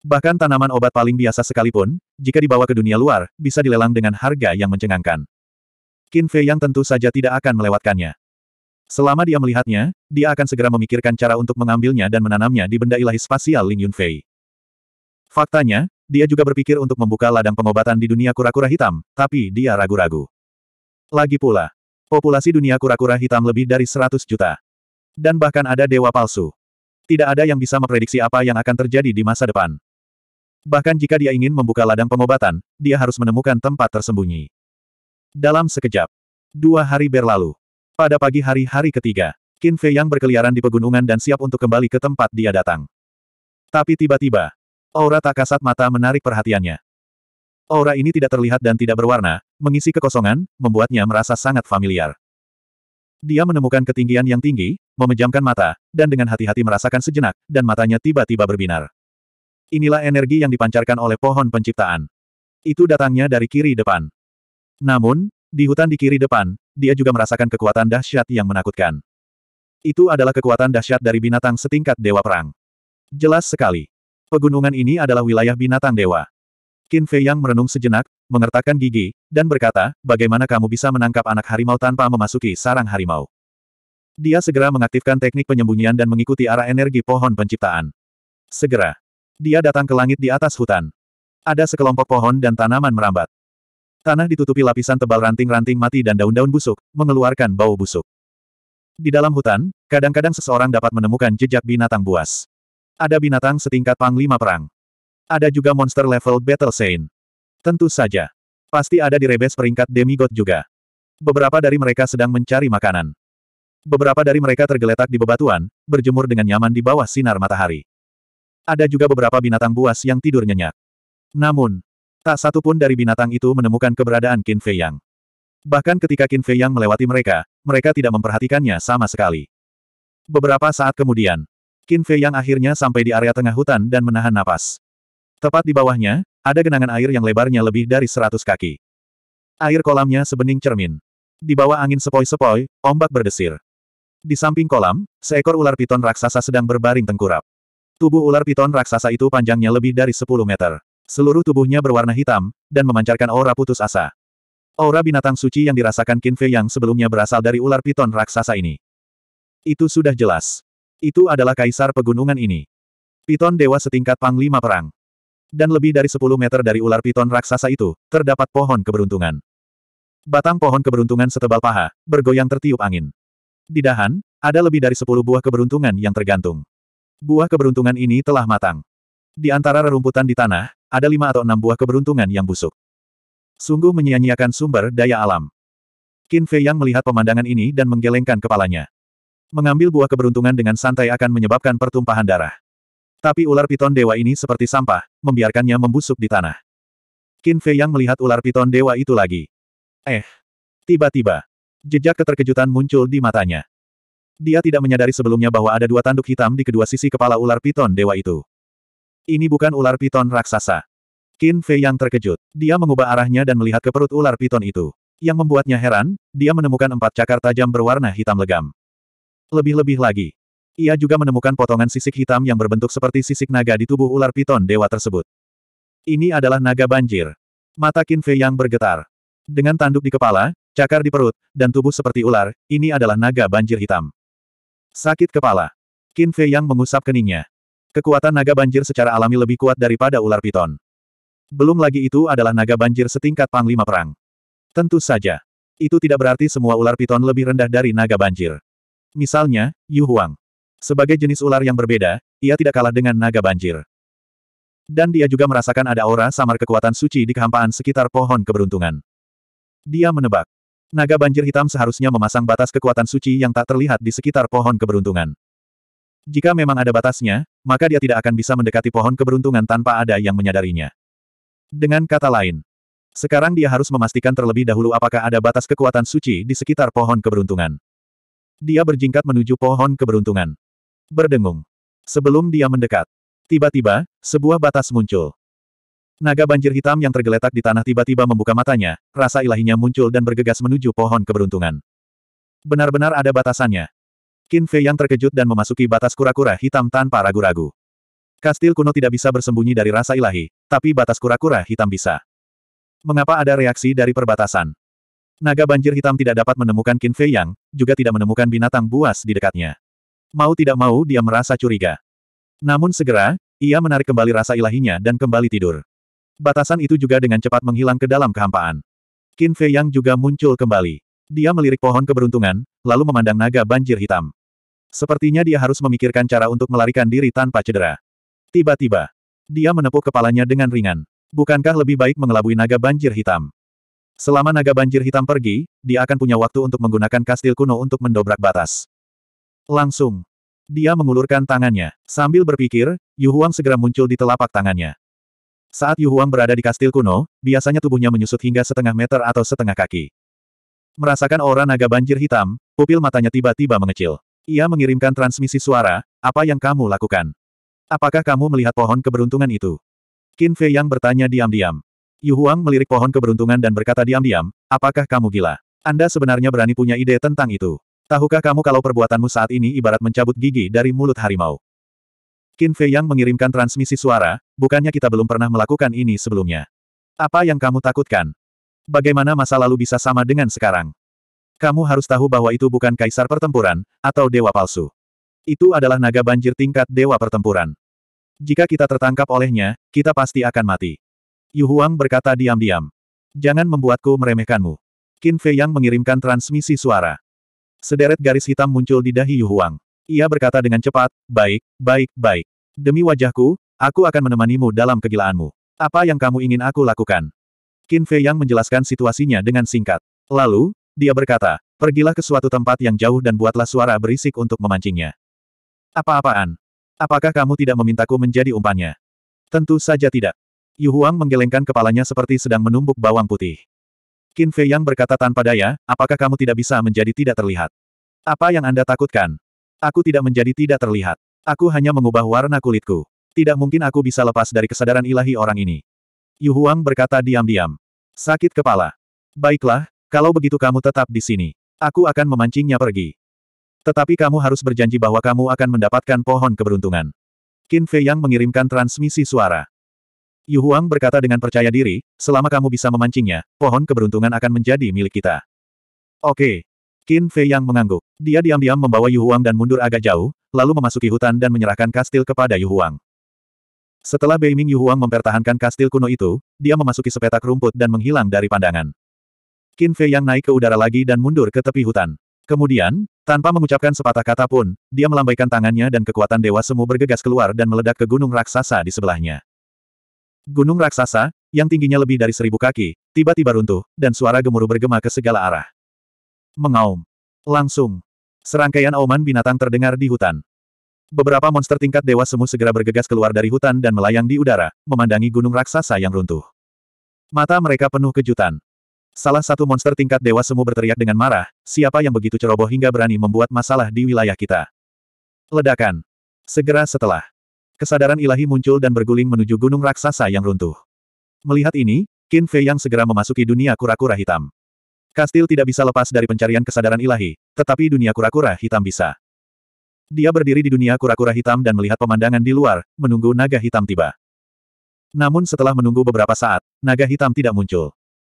[SPEAKER 1] Bahkan tanaman obat paling biasa sekalipun, jika dibawa ke dunia luar, bisa dilelang dengan harga yang mencengangkan. Qin Fei yang tentu saja tidak akan melewatkannya. Selama dia melihatnya, dia akan segera memikirkan cara untuk mengambilnya dan menanamnya di benda ilahi spasial Ling Yunfei. Faktanya, dia juga berpikir untuk membuka ladang pengobatan di dunia kura-kura hitam, tapi dia ragu-ragu. Lagi pula, populasi dunia kura-kura hitam lebih dari 100 juta. Dan bahkan ada dewa palsu. Tidak ada yang bisa memprediksi apa yang akan terjadi di masa depan. Bahkan jika dia ingin membuka ladang pengobatan, dia harus menemukan tempat tersembunyi. Dalam sekejap, dua hari berlalu, pada pagi hari hari ketiga, Qin Fei yang berkeliaran di pegunungan dan siap untuk kembali ke tempat dia datang. Tapi tiba-tiba, aura tak kasat mata menarik perhatiannya. Aura ini tidak terlihat dan tidak berwarna, mengisi kekosongan, membuatnya merasa sangat familiar. Dia menemukan ketinggian yang tinggi, memejamkan mata, dan dengan hati-hati merasakan sejenak, dan matanya tiba-tiba berbinar. Inilah energi yang dipancarkan oleh pohon penciptaan. Itu datangnya dari kiri depan. Namun, di hutan di kiri depan, dia juga merasakan kekuatan dahsyat yang menakutkan. Itu adalah kekuatan dahsyat dari binatang setingkat Dewa Perang. Jelas sekali. Pegunungan ini adalah wilayah binatang dewa. Qin Fei Yang merenung sejenak, mengertakkan gigi, dan berkata, bagaimana kamu bisa menangkap anak harimau tanpa memasuki sarang harimau? Dia segera mengaktifkan teknik penyembunyian dan mengikuti arah energi pohon penciptaan. Segera. Dia datang ke langit di atas hutan. Ada sekelompok pohon dan tanaman merambat. Tanah ditutupi lapisan tebal ranting-ranting mati dan daun-daun busuk, mengeluarkan bau busuk. Di dalam hutan, kadang-kadang seseorang dapat menemukan jejak binatang buas. Ada binatang setingkat panglima perang. Ada juga monster level Battle Saint. Tentu saja. Pasti ada di rebes peringkat demigod juga. Beberapa dari mereka sedang mencari makanan. Beberapa dari mereka tergeletak di bebatuan, berjemur dengan nyaman di bawah sinar matahari. Ada juga beberapa binatang buas yang tidur nyenyak. Namun, Tak satu pun dari binatang itu menemukan keberadaan Qin Fei Yang. Bahkan ketika Qin Fei Yang melewati mereka, mereka tidak memperhatikannya sama sekali. Beberapa saat kemudian, Qin Fei Yang akhirnya sampai di area tengah hutan dan menahan napas. Tepat di bawahnya, ada genangan air yang lebarnya lebih dari seratus kaki. Air kolamnya sebening cermin. Di bawah angin sepoi-sepoi, ombak berdesir. Di samping kolam, seekor ular piton raksasa sedang berbaring tengkurap. Tubuh ular piton raksasa itu panjangnya lebih dari sepuluh meter. Seluruh tubuhnya berwarna hitam, dan memancarkan aura putus asa. Aura binatang suci yang dirasakan Qin Fei yang sebelumnya berasal dari ular piton raksasa ini. Itu sudah jelas. Itu adalah kaisar pegunungan ini. Piton dewa setingkat panglima perang. Dan lebih dari 10 meter dari ular piton raksasa itu, terdapat pohon keberuntungan. Batang pohon keberuntungan setebal paha, bergoyang tertiup angin. Di dahan, ada lebih dari 10 buah keberuntungan yang tergantung. Buah keberuntungan ini telah matang. Di antara rerumputan di tanah, ada lima atau enam buah keberuntungan yang busuk. Sungguh menyia-nyiakan sumber daya alam. Qin Fei Yang melihat pemandangan ini dan menggelengkan kepalanya. Mengambil buah keberuntungan dengan santai akan menyebabkan pertumpahan darah. Tapi ular piton dewa ini seperti sampah, membiarkannya membusuk di tanah. Qin Fei Yang melihat ular piton dewa itu lagi. Eh. Tiba-tiba. Jejak keterkejutan muncul di matanya. Dia tidak menyadari sebelumnya bahwa ada dua tanduk hitam di kedua sisi kepala ular piton dewa itu. Ini bukan ular piton raksasa. Qin Fei yang terkejut. Dia mengubah arahnya dan melihat ke perut ular piton itu. Yang membuatnya heran, dia menemukan empat cakar tajam berwarna hitam legam. Lebih-lebih lagi. Ia juga menemukan potongan sisik hitam yang berbentuk seperti sisik naga di tubuh ular piton dewa tersebut. Ini adalah naga banjir. Mata Qin Fei yang bergetar. Dengan tanduk di kepala, cakar di perut, dan tubuh seperti ular, ini adalah naga banjir hitam. Sakit kepala. Qin Fei yang mengusap keningnya. Kekuatan naga banjir secara alami lebih kuat daripada ular piton. Belum lagi itu adalah naga banjir setingkat panglima perang. Tentu saja. Itu tidak berarti semua ular piton lebih rendah dari naga banjir. Misalnya, Yu Huang. Sebagai jenis ular yang berbeda, ia tidak kalah dengan naga banjir. Dan dia juga merasakan ada aura samar kekuatan suci di kehampaan sekitar pohon keberuntungan. Dia menebak. Naga banjir hitam seharusnya memasang batas kekuatan suci yang tak terlihat di sekitar pohon keberuntungan. Jika memang ada batasnya, maka dia tidak akan bisa mendekati pohon keberuntungan tanpa ada yang menyadarinya. Dengan kata lain, sekarang dia harus memastikan terlebih dahulu apakah ada batas kekuatan suci di sekitar pohon keberuntungan. Dia berjingkat menuju pohon keberuntungan. Berdengung. Sebelum dia mendekat, tiba-tiba, sebuah batas muncul. Naga banjir hitam yang tergeletak di tanah tiba-tiba membuka matanya, rasa ilahinya muncul dan bergegas menuju pohon keberuntungan. Benar-benar ada batasannya. Qin Fei yang terkejut dan memasuki batas kura-kura hitam tanpa ragu-ragu. Kastil kuno tidak bisa bersembunyi dari rasa ilahi, tapi batas kura-kura hitam bisa. Mengapa ada reaksi dari perbatasan? Naga banjir hitam tidak dapat menemukan Qin Fei Yang, juga tidak menemukan binatang buas di dekatnya. Mau tidak mau dia merasa curiga. Namun segera, ia menarik kembali rasa ilahinya dan kembali tidur. Batasan itu juga dengan cepat menghilang ke dalam kehampaan. Qin Fei Yang juga muncul kembali. Dia melirik pohon keberuntungan, lalu memandang naga banjir hitam. Sepertinya dia harus memikirkan cara untuk melarikan diri tanpa cedera. Tiba-tiba, dia menepuk kepalanya dengan ringan. Bukankah lebih baik mengelabui naga banjir hitam? Selama naga banjir hitam pergi, dia akan punya waktu untuk menggunakan kastil kuno untuk mendobrak batas. Langsung, dia mengulurkan tangannya. Sambil berpikir, Yu Huang segera muncul di telapak tangannya. Saat Yu Huang berada di kastil kuno, biasanya tubuhnya menyusut hingga setengah meter atau setengah kaki. Merasakan aura naga banjir hitam, pupil matanya tiba-tiba mengecil. Ia mengirimkan transmisi suara, apa yang kamu lakukan? Apakah kamu melihat pohon keberuntungan itu? Qin Fei yang bertanya diam-diam. Yu Huang melirik pohon keberuntungan dan berkata diam-diam, apakah kamu gila? Anda sebenarnya berani punya ide tentang itu. Tahukah kamu kalau perbuatanmu saat ini ibarat mencabut gigi dari mulut harimau? Qin Fei yang mengirimkan transmisi suara, bukannya kita belum pernah melakukan ini sebelumnya. Apa yang kamu takutkan? Bagaimana masa lalu bisa sama dengan sekarang? Kamu harus tahu bahwa itu bukan kaisar pertempuran, atau dewa palsu. Itu adalah naga banjir tingkat dewa pertempuran. Jika kita tertangkap olehnya, kita pasti akan mati. Yu Huang berkata diam-diam. Jangan membuatku meremehkanmu. Qin Fei Yang mengirimkan transmisi suara. Sederet garis hitam muncul di dahi Yu Huang. Ia berkata dengan cepat, baik, baik, baik. Demi wajahku, aku akan menemanimu dalam kegilaanmu. Apa yang kamu ingin aku lakukan? Qin Fei Yang menjelaskan situasinya dengan singkat. Lalu, dia berkata, pergilah ke suatu tempat yang jauh dan buatlah suara berisik untuk memancingnya. Apa-apaan? Apakah kamu tidak memintaku menjadi umpannya? Tentu saja tidak. Yu Huang menggelengkan kepalanya seperti sedang menumbuk bawang putih. Qin Fei Yang berkata tanpa daya, apakah kamu tidak bisa menjadi tidak terlihat? Apa yang Anda takutkan? Aku tidak menjadi tidak terlihat. Aku hanya mengubah warna kulitku. Tidak mungkin aku bisa lepas dari kesadaran ilahi orang ini. Yu Huang berkata diam-diam. Sakit kepala. Baiklah, kalau begitu kamu tetap di sini. Aku akan memancingnya pergi. Tetapi kamu harus berjanji bahwa kamu akan mendapatkan pohon keberuntungan. Qin Fei Yang mengirimkan transmisi suara. Yu Huang berkata dengan percaya diri, selama kamu bisa memancingnya, pohon keberuntungan akan menjadi milik kita. Oke. Qin Fei Yang mengangguk. Dia diam-diam membawa Yu Huang dan mundur agak jauh, lalu memasuki hutan dan menyerahkan kastil kepada Yu Huang. Setelah Bei Beiming Yuhuang mempertahankan kastil kuno itu, dia memasuki sepetak rumput dan menghilang dari pandangan. Qin Fei yang naik ke udara lagi dan mundur ke tepi hutan. Kemudian, tanpa mengucapkan sepatah kata pun, dia melambaikan tangannya dan kekuatan dewa semu bergegas keluar dan meledak ke gunung raksasa di sebelahnya. Gunung raksasa, yang tingginya lebih dari seribu kaki, tiba-tiba runtuh, dan suara gemuruh bergema ke segala arah. Mengaum. Langsung. Serangkaian auman binatang terdengar di hutan. Beberapa monster tingkat Dewa Semu segera bergegas keluar dari hutan dan melayang di udara, memandangi gunung raksasa yang runtuh. Mata mereka penuh kejutan. Salah satu monster tingkat Dewa Semu berteriak dengan marah, siapa yang begitu ceroboh hingga berani membuat masalah di wilayah kita. Ledakan. Segera setelah. Kesadaran ilahi muncul dan berguling menuju gunung raksasa yang runtuh. Melihat ini, Qin Fei yang segera memasuki dunia kura-kura hitam. Kastil tidak bisa lepas dari pencarian kesadaran ilahi, tetapi dunia kura-kura hitam bisa. Dia berdiri di dunia kura-kura hitam dan melihat pemandangan di luar, menunggu naga hitam tiba. Namun setelah menunggu beberapa saat, naga hitam tidak muncul.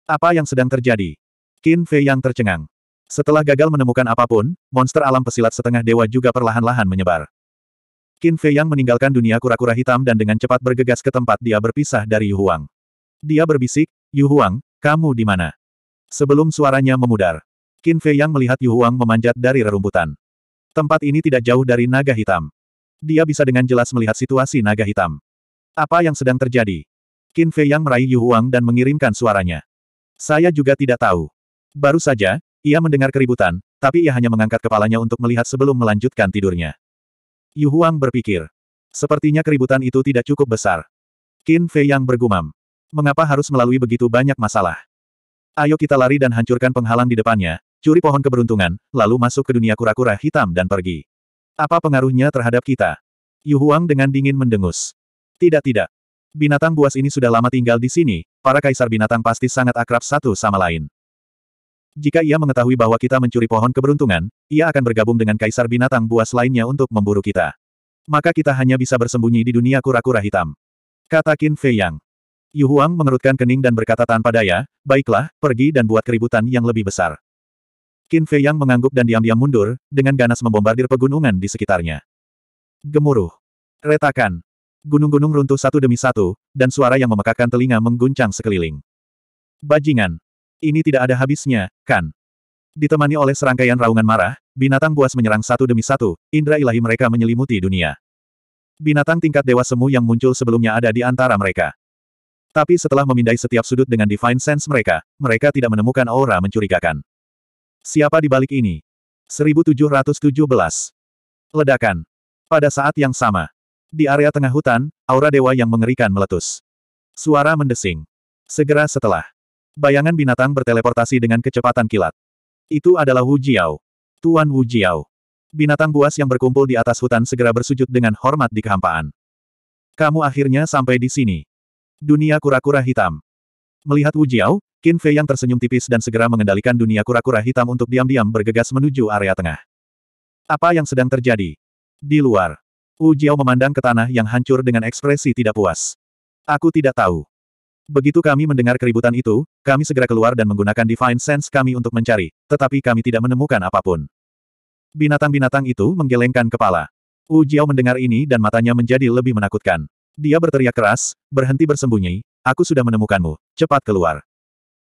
[SPEAKER 1] Apa yang sedang terjadi? Qin Fei yang tercengang. Setelah gagal menemukan apapun, monster alam pesilat setengah dewa juga perlahan-lahan menyebar. Qin Fei yang meninggalkan dunia kura-kura hitam dan dengan cepat bergegas ke tempat dia berpisah dari Yu Huang. Dia berbisik, Yu Huang, kamu di mana? Sebelum suaranya memudar, Qin Fei yang melihat Yu Huang memanjat dari rerumputan. Tempat ini tidak jauh dari naga hitam. Dia bisa dengan jelas melihat situasi naga hitam. Apa yang sedang terjadi? Qin Fei yang meraih Yu Huang dan mengirimkan suaranya. Saya juga tidak tahu. Baru saja, ia mendengar keributan, tapi ia hanya mengangkat kepalanya untuk melihat sebelum melanjutkan tidurnya. Yu Huang berpikir. Sepertinya keributan itu tidak cukup besar. Qin Fei yang bergumam. Mengapa harus melalui begitu banyak masalah? Ayo kita lari dan hancurkan penghalang di depannya, curi pohon keberuntungan, lalu masuk ke dunia kura-kura hitam dan pergi. Apa pengaruhnya terhadap kita? Yu Huang dengan dingin mendengus. Tidak tidak. Binatang buas ini sudah lama tinggal di sini, para kaisar binatang pasti sangat akrab satu sama lain. Jika ia mengetahui bahwa kita mencuri pohon keberuntungan, ia akan bergabung dengan kaisar binatang buas lainnya untuk memburu kita. Maka kita hanya bisa bersembunyi di dunia kura-kura hitam. Kata Qin Fei Yang. Yu Huang mengerutkan kening dan berkata tanpa daya, baiklah, pergi dan buat keributan yang lebih besar. Qin Fei Yang mengangguk dan diam-diam mundur, dengan ganas membombardir pegunungan di sekitarnya. Gemuruh. Retakan. Gunung-gunung runtuh satu demi satu, dan suara yang memekakan telinga mengguncang sekeliling. Bajingan. Ini tidak ada habisnya, kan? Ditemani oleh serangkaian raungan marah, binatang buas menyerang satu demi satu, Indera ilahi mereka menyelimuti dunia. Binatang tingkat dewa semu yang muncul sebelumnya ada di antara mereka. Tapi setelah memindai setiap sudut dengan Divine Sense mereka, mereka tidak menemukan aura mencurigakan. Siapa di balik ini? 1717. Ledakan. Pada saat yang sama. Di area tengah hutan, aura dewa yang mengerikan meletus. Suara mendesing. Segera setelah. Bayangan binatang berteleportasi dengan kecepatan kilat. Itu adalah Wu Jiao. Tuan Wu Jiao. Binatang buas yang berkumpul di atas hutan segera bersujud dengan hormat di kehampaan. Kamu akhirnya sampai di sini. Dunia kura-kura hitam. Melihat Wu Jiao, Qin Fei yang tersenyum tipis dan segera mengendalikan dunia kura-kura hitam untuk diam-diam bergegas menuju area tengah. Apa yang sedang terjadi? Di luar. Wu Jiao memandang ke tanah yang hancur dengan ekspresi tidak puas. Aku tidak tahu. Begitu kami mendengar keributan itu, kami segera keluar dan menggunakan Divine Sense kami untuk mencari, tetapi kami tidak menemukan apapun. Binatang-binatang itu menggelengkan kepala. Wu Jiao mendengar ini dan matanya menjadi lebih menakutkan. Dia berteriak keras, berhenti bersembunyi, aku sudah menemukanmu, cepat keluar.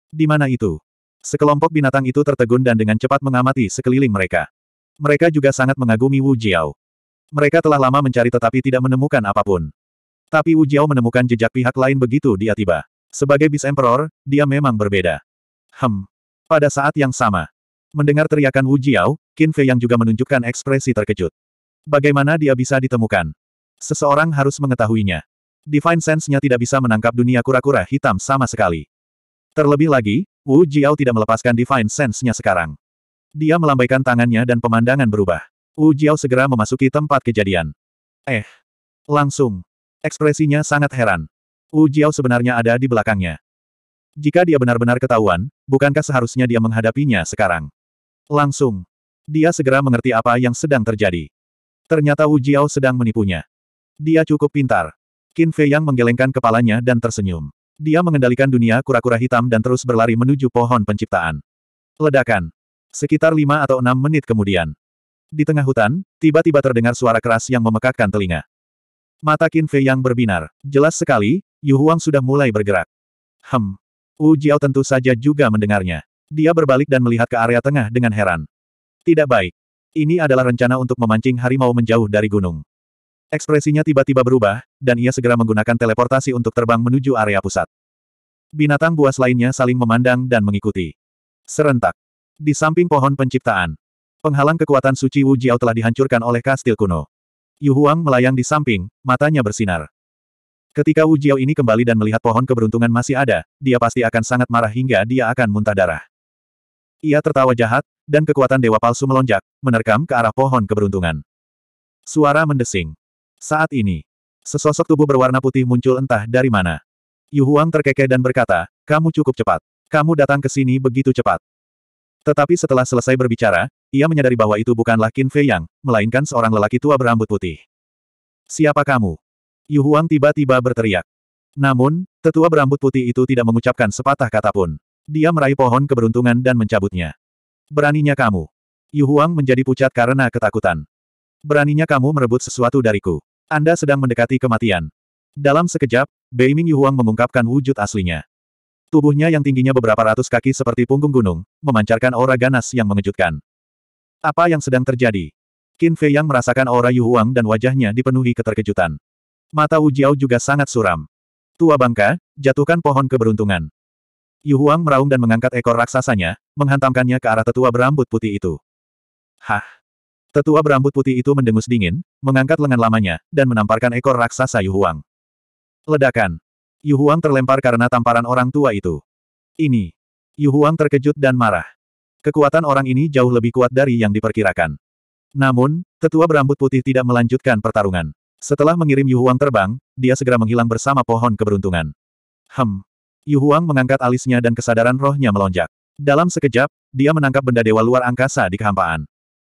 [SPEAKER 1] Di mana itu? Sekelompok binatang itu tertegun dan dengan cepat mengamati sekeliling mereka. Mereka juga sangat mengagumi Wu Jiao. Mereka telah lama mencari tetapi tidak menemukan apapun. Tapi Wu Jiao menemukan jejak pihak lain begitu dia tiba. Sebagai Beast Emperor, dia memang berbeda. Hem. Pada saat yang sama. Mendengar teriakan Wu Jiao, Qin Fei yang juga menunjukkan ekspresi terkejut. Bagaimana dia bisa ditemukan? Seseorang harus mengetahuinya. Divine Sense-nya tidak bisa menangkap dunia kura-kura hitam sama sekali. Terlebih lagi, Wu Jiao tidak melepaskan Divine Sense-nya sekarang. Dia melambaikan tangannya dan pemandangan berubah. Wu Jiao segera memasuki tempat kejadian. Eh. Langsung. Ekspresinya sangat heran. Wu Jiao sebenarnya ada di belakangnya. Jika dia benar-benar ketahuan, bukankah seharusnya dia menghadapinya sekarang? Langsung. Dia segera mengerti apa yang sedang terjadi. Ternyata Wu Jiao sedang menipunya. Dia cukup pintar. Qin Fei Yang menggelengkan kepalanya dan tersenyum. Dia mengendalikan dunia kura-kura hitam dan terus berlari menuju pohon penciptaan. Ledakan. Sekitar lima atau enam menit kemudian. Di tengah hutan, tiba-tiba terdengar suara keras yang memekakkan telinga. Mata Qin Fei yang berbinar. Jelas sekali, Yu Huang sudah mulai bergerak. Hem. Wu Jiao tentu saja juga mendengarnya. Dia berbalik dan melihat ke area tengah dengan heran. Tidak baik. Ini adalah rencana untuk memancing harimau menjauh dari gunung. Ekspresinya tiba-tiba berubah, dan ia segera menggunakan teleportasi untuk terbang menuju area pusat. Binatang buas lainnya saling memandang dan mengikuti. Serentak. Di samping pohon penciptaan. Penghalang kekuatan suci Wu Jiao telah dihancurkan oleh kastil kuno. Yu Huang melayang di samping, matanya bersinar. Ketika Wu Jiao ini kembali dan melihat pohon keberuntungan masih ada, dia pasti akan sangat marah hingga dia akan muntah darah. Ia tertawa jahat, dan kekuatan dewa palsu melonjak, menerkam ke arah pohon keberuntungan. Suara mendesing. Saat ini, sesosok tubuh berwarna putih muncul entah dari mana. Yu Huang terkekeh dan berkata, kamu cukup cepat. Kamu datang ke sini begitu cepat. Tetapi setelah selesai berbicara, ia menyadari bahwa itu bukanlah Qin Fei Yang, melainkan seorang lelaki tua berambut putih. Siapa kamu? Yu Huang tiba-tiba berteriak. Namun, tetua berambut putih itu tidak mengucapkan sepatah kata pun. Dia meraih pohon keberuntungan dan mencabutnya. Beraninya kamu. Yu Huang menjadi pucat karena ketakutan. Beraninya kamu merebut sesuatu dariku. Anda sedang mendekati kematian. Dalam sekejap, Bei Beiming Yuhuang mengungkapkan wujud aslinya. Tubuhnya yang tingginya beberapa ratus kaki seperti punggung gunung, memancarkan aura ganas yang mengejutkan. Apa yang sedang terjadi? Qin Fei yang merasakan aura Yuhuang dan wajahnya dipenuhi keterkejutan. Mata Wu Jiao juga sangat suram. Tua bangka, jatuhkan pohon keberuntungan. Yuhuang meraung dan mengangkat ekor raksasanya, menghantamkannya ke arah tetua berambut putih itu. Hah! Tetua berambut putih itu mendengus dingin, mengangkat lengan lamanya, dan menamparkan ekor raksasa Yu Huang. Ledakan. Yu Huang terlempar karena tamparan orang tua itu. Ini. Yu Huang terkejut dan marah. Kekuatan orang ini jauh lebih kuat dari yang diperkirakan. Namun, tetua berambut putih tidak melanjutkan pertarungan. Setelah mengirim Yu Huang terbang, dia segera menghilang bersama pohon keberuntungan. Hem. Yu Huang mengangkat alisnya dan kesadaran rohnya melonjak. Dalam sekejap, dia menangkap benda dewa luar angkasa di kehampaan.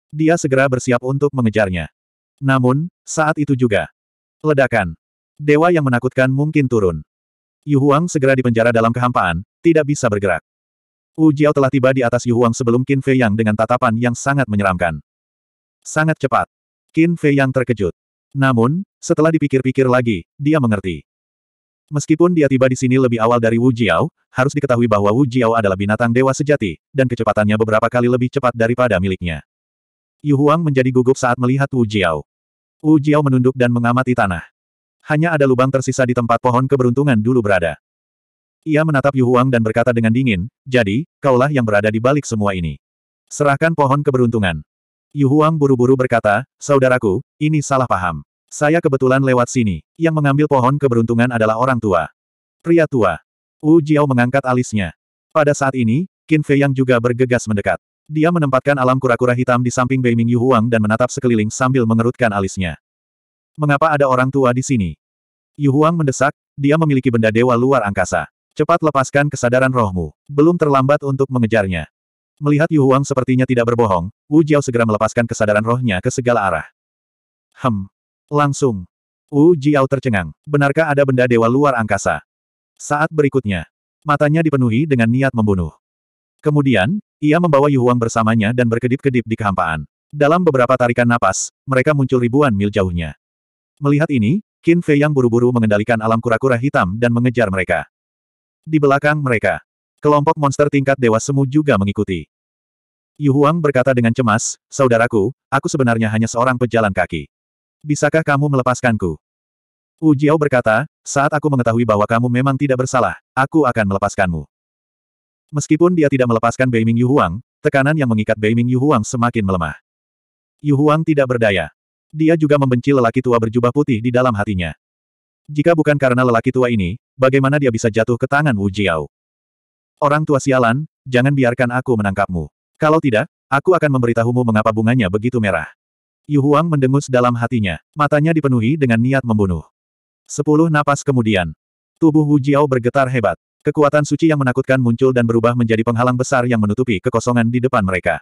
[SPEAKER 1] Dia segera bersiap untuk mengejarnya. Namun, saat itu juga. Ledakan. Dewa yang menakutkan mungkin turun. Yu Huang segera dipenjara dalam kehampaan, tidak bisa bergerak. Wu Jiao telah tiba di atas Yu Huang sebelum Qin Fei Yang dengan tatapan yang sangat menyeramkan. Sangat cepat. Qin Fei Yang terkejut. Namun, setelah dipikir-pikir lagi, dia mengerti. Meskipun dia tiba di sini lebih awal dari Wu Jiao, harus diketahui bahwa Wu Jiao adalah binatang dewa sejati, dan kecepatannya beberapa kali lebih cepat daripada miliknya. Yu Huang menjadi gugup saat melihat Wu Jiao. Wu Jiao menunduk dan mengamati tanah. Hanya ada lubang tersisa di tempat pohon keberuntungan dulu berada. Ia menatap Yu Huang dan berkata dengan dingin, jadi, kaulah yang berada di balik semua ini. Serahkan pohon keberuntungan. Yu Huang buru-buru berkata, saudaraku, ini salah paham. Saya kebetulan lewat sini, yang mengambil pohon keberuntungan adalah orang tua. Pria tua. Wu Jiao mengangkat alisnya. Pada saat ini, Qin Fei yang juga bergegas mendekat. Dia menempatkan alam kura-kura hitam di samping Beiming Yuhuang Huang dan menatap sekeliling sambil mengerutkan alisnya. Mengapa ada orang tua di sini? Yu Huang mendesak, dia memiliki benda dewa luar angkasa. Cepat lepaskan kesadaran rohmu. Belum terlambat untuk mengejarnya. Melihat Yu Huang sepertinya tidak berbohong, Wu Jiao segera melepaskan kesadaran rohnya ke segala arah. Hem. Langsung. Wu Jiao tercengang. Benarkah ada benda dewa luar angkasa? Saat berikutnya, matanya dipenuhi dengan niat membunuh. Kemudian, ia membawa Yuhuang bersamanya dan berkedip-kedip di kehampaan. Dalam beberapa tarikan napas, mereka muncul ribuan mil jauhnya. Melihat ini, Qin Fei yang buru-buru mengendalikan alam kura-kura hitam dan mengejar mereka. Di belakang mereka, kelompok monster tingkat Dewa Semu juga mengikuti. Yu Huang berkata dengan cemas, Saudaraku, aku sebenarnya hanya seorang pejalan kaki. Bisakah kamu melepaskanku? Wu Jiao berkata, saat aku mengetahui bahwa kamu memang tidak bersalah, aku akan melepaskanmu. Meskipun dia tidak melepaskan Beiming Yuhuang, tekanan yang mengikat Beiming Yuhuang semakin melemah. Yuhuang tidak berdaya. Dia juga membenci lelaki tua berjubah putih di dalam hatinya. Jika bukan karena lelaki tua ini, bagaimana dia bisa jatuh ke tangan Wu Jiao? Orang tua sialan, jangan biarkan aku menangkapmu. Kalau tidak, aku akan memberitahumu mengapa bunganya begitu merah. Yu Huang mendengus dalam hatinya, matanya dipenuhi dengan niat membunuh. Sepuluh napas kemudian, tubuh Wu Jiao bergetar hebat. Kekuatan suci yang menakutkan muncul dan berubah menjadi penghalang besar yang menutupi kekosongan di depan mereka.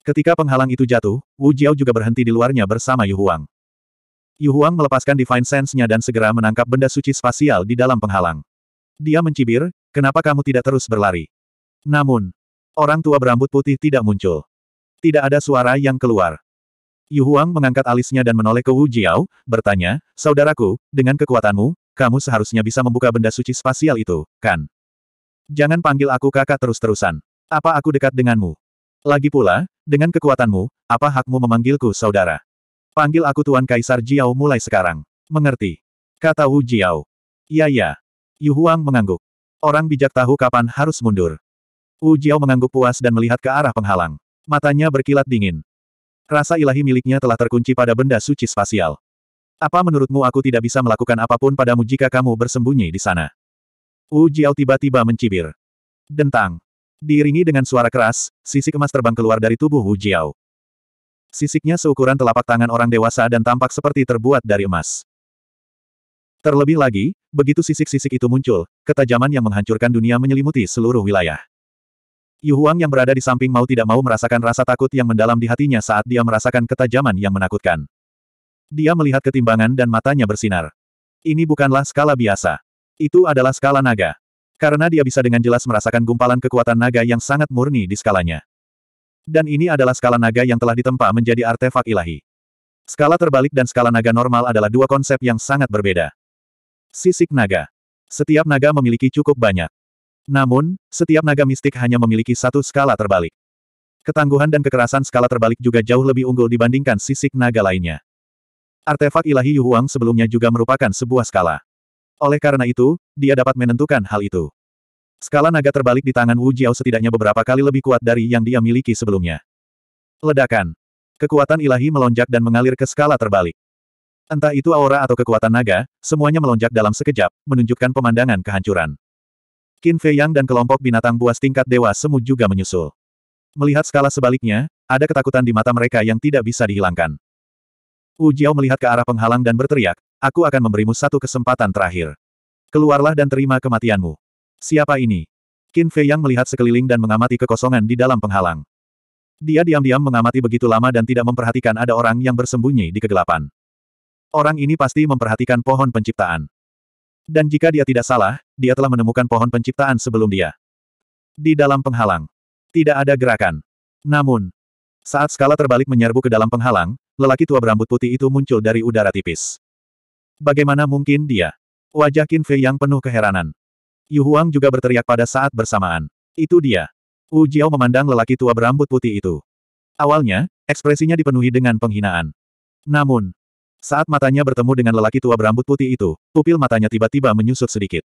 [SPEAKER 1] Ketika penghalang itu jatuh, Wu Jiao juga berhenti di luarnya bersama Yu Huang. Yu Huang melepaskan Divine Sense-nya dan segera menangkap benda suci spasial di dalam penghalang. Dia mencibir, kenapa kamu tidak terus berlari? Namun, orang tua berambut putih tidak muncul. Tidak ada suara yang keluar. Yu Huang mengangkat alisnya dan menoleh ke Wu Jiao, bertanya, Saudaraku, dengan kekuatanmu, kamu seharusnya bisa membuka benda suci spasial itu, kan? Jangan panggil aku kakak terus-terusan. Apa aku dekat denganmu? Lagi pula, dengan kekuatanmu, apa hakmu memanggilku saudara? Panggil aku Tuan Kaisar Jiao mulai sekarang. Mengerti? Kata Wu Jiao. Ya ya. Yu Huang mengangguk. Orang bijak tahu kapan harus mundur. Wu Jiao mengangguk puas dan melihat ke arah penghalang. Matanya berkilat dingin. Rasa ilahi miliknya telah terkunci pada benda suci spasial. Apa menurutmu aku tidak bisa melakukan apapun padamu jika kamu bersembunyi di sana? Wu Jiao tiba-tiba mencibir. Dentang. Diiringi dengan suara keras, sisik emas terbang keluar dari tubuh Wu Jiao. Sisiknya seukuran telapak tangan orang dewasa dan tampak seperti terbuat dari emas. Terlebih lagi, begitu sisik-sisik itu muncul, ketajaman yang menghancurkan dunia menyelimuti seluruh wilayah. Yu Huang yang berada di samping mau tidak mau merasakan rasa takut yang mendalam di hatinya saat dia merasakan ketajaman yang menakutkan. Dia melihat ketimbangan dan matanya bersinar. Ini bukanlah skala biasa. Itu adalah skala naga. Karena dia bisa dengan jelas merasakan gumpalan kekuatan naga yang sangat murni di skalanya. Dan ini adalah skala naga yang telah ditempa menjadi artefak ilahi. Skala terbalik dan skala naga normal adalah dua konsep yang sangat berbeda. Sisik naga. Setiap naga memiliki cukup banyak. Namun, setiap naga mistik hanya memiliki satu skala terbalik. Ketangguhan dan kekerasan skala terbalik juga jauh lebih unggul dibandingkan sisik naga lainnya. Artefak ilahi Yu Huang sebelumnya juga merupakan sebuah skala. Oleh karena itu, dia dapat menentukan hal itu. Skala naga terbalik di tangan Wu Jiao setidaknya beberapa kali lebih kuat dari yang dia miliki sebelumnya. Ledakan. Kekuatan ilahi melonjak dan mengalir ke skala terbalik. Entah itu aura atau kekuatan naga, semuanya melonjak dalam sekejap, menunjukkan pemandangan kehancuran. Qin Fei Yang dan kelompok binatang buas tingkat dewa semu juga menyusul. Melihat skala sebaliknya, ada ketakutan di mata mereka yang tidak bisa dihilangkan. Wu Jiao melihat ke arah penghalang dan berteriak, aku akan memberimu satu kesempatan terakhir. Keluarlah dan terima kematianmu. Siapa ini? Qin Fei Yang melihat sekeliling dan mengamati kekosongan di dalam penghalang. Dia diam-diam mengamati begitu lama dan tidak memperhatikan ada orang yang bersembunyi di kegelapan. Orang ini pasti memperhatikan pohon penciptaan. Dan jika dia tidak salah, dia telah menemukan pohon penciptaan sebelum dia. Di dalam penghalang. Tidak ada gerakan. Namun, saat skala terbalik menyerbu ke dalam penghalang, lelaki tua berambut putih itu muncul dari udara tipis. Bagaimana mungkin dia? Wajah Qin Fei yang penuh keheranan. Yu Huang juga berteriak pada saat bersamaan. Itu dia. Wu Jiao memandang lelaki tua berambut putih itu. Awalnya, ekspresinya dipenuhi dengan penghinaan. Namun, saat matanya bertemu dengan lelaki tua berambut putih itu, pupil matanya tiba-tiba menyusut sedikit.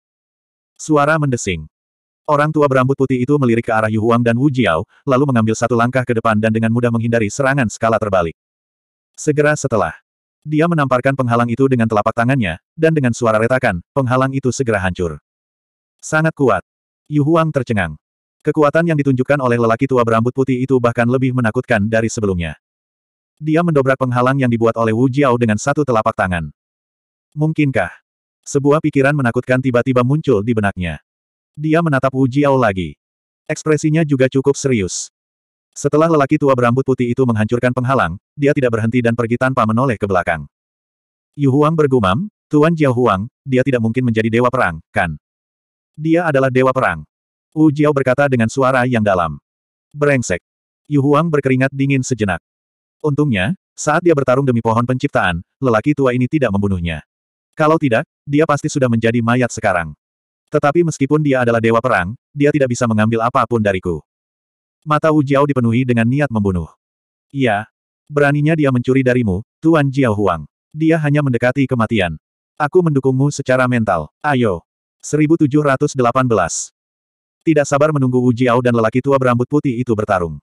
[SPEAKER 1] Suara mendesing. Orang tua berambut putih itu melirik ke arah Yu Huang dan Wu Jiao, lalu mengambil satu langkah ke depan dan dengan mudah menghindari serangan skala terbalik. Segera setelah, dia menamparkan penghalang itu dengan telapak tangannya, dan dengan suara retakan, penghalang itu segera hancur. Sangat kuat. Yu Huang tercengang. Kekuatan yang ditunjukkan oleh lelaki tua berambut putih itu bahkan lebih menakutkan dari sebelumnya. Dia mendobrak penghalang yang dibuat oleh Wu Jiao dengan satu telapak tangan. Mungkinkah? Sebuah pikiran menakutkan tiba-tiba muncul di benaknya. Dia menatap Wu Jiao lagi. Ekspresinya juga cukup serius. Setelah lelaki tua berambut putih itu menghancurkan penghalang, dia tidak berhenti dan pergi tanpa menoleh ke belakang. Yu Huang bergumam, Tuan Jiao Huang, dia tidak mungkin menjadi dewa perang, kan? Dia adalah dewa perang. Wu Jiao berkata dengan suara yang dalam. Brengsek. Yu Huang berkeringat dingin sejenak. Untungnya, saat dia bertarung demi pohon penciptaan, lelaki tua ini tidak membunuhnya. Kalau tidak, dia pasti sudah menjadi mayat sekarang. Tetapi meskipun dia adalah dewa perang, dia tidak bisa mengambil apapun dariku. Mata Wu Jiao dipenuhi dengan niat membunuh. Iya. Beraninya dia mencuri darimu, Tuan Jiao Huang. Dia hanya mendekati kematian. Aku mendukungmu secara mental. Ayo. 1718. Tidak sabar menunggu Wu Jiao dan lelaki tua berambut putih itu bertarung.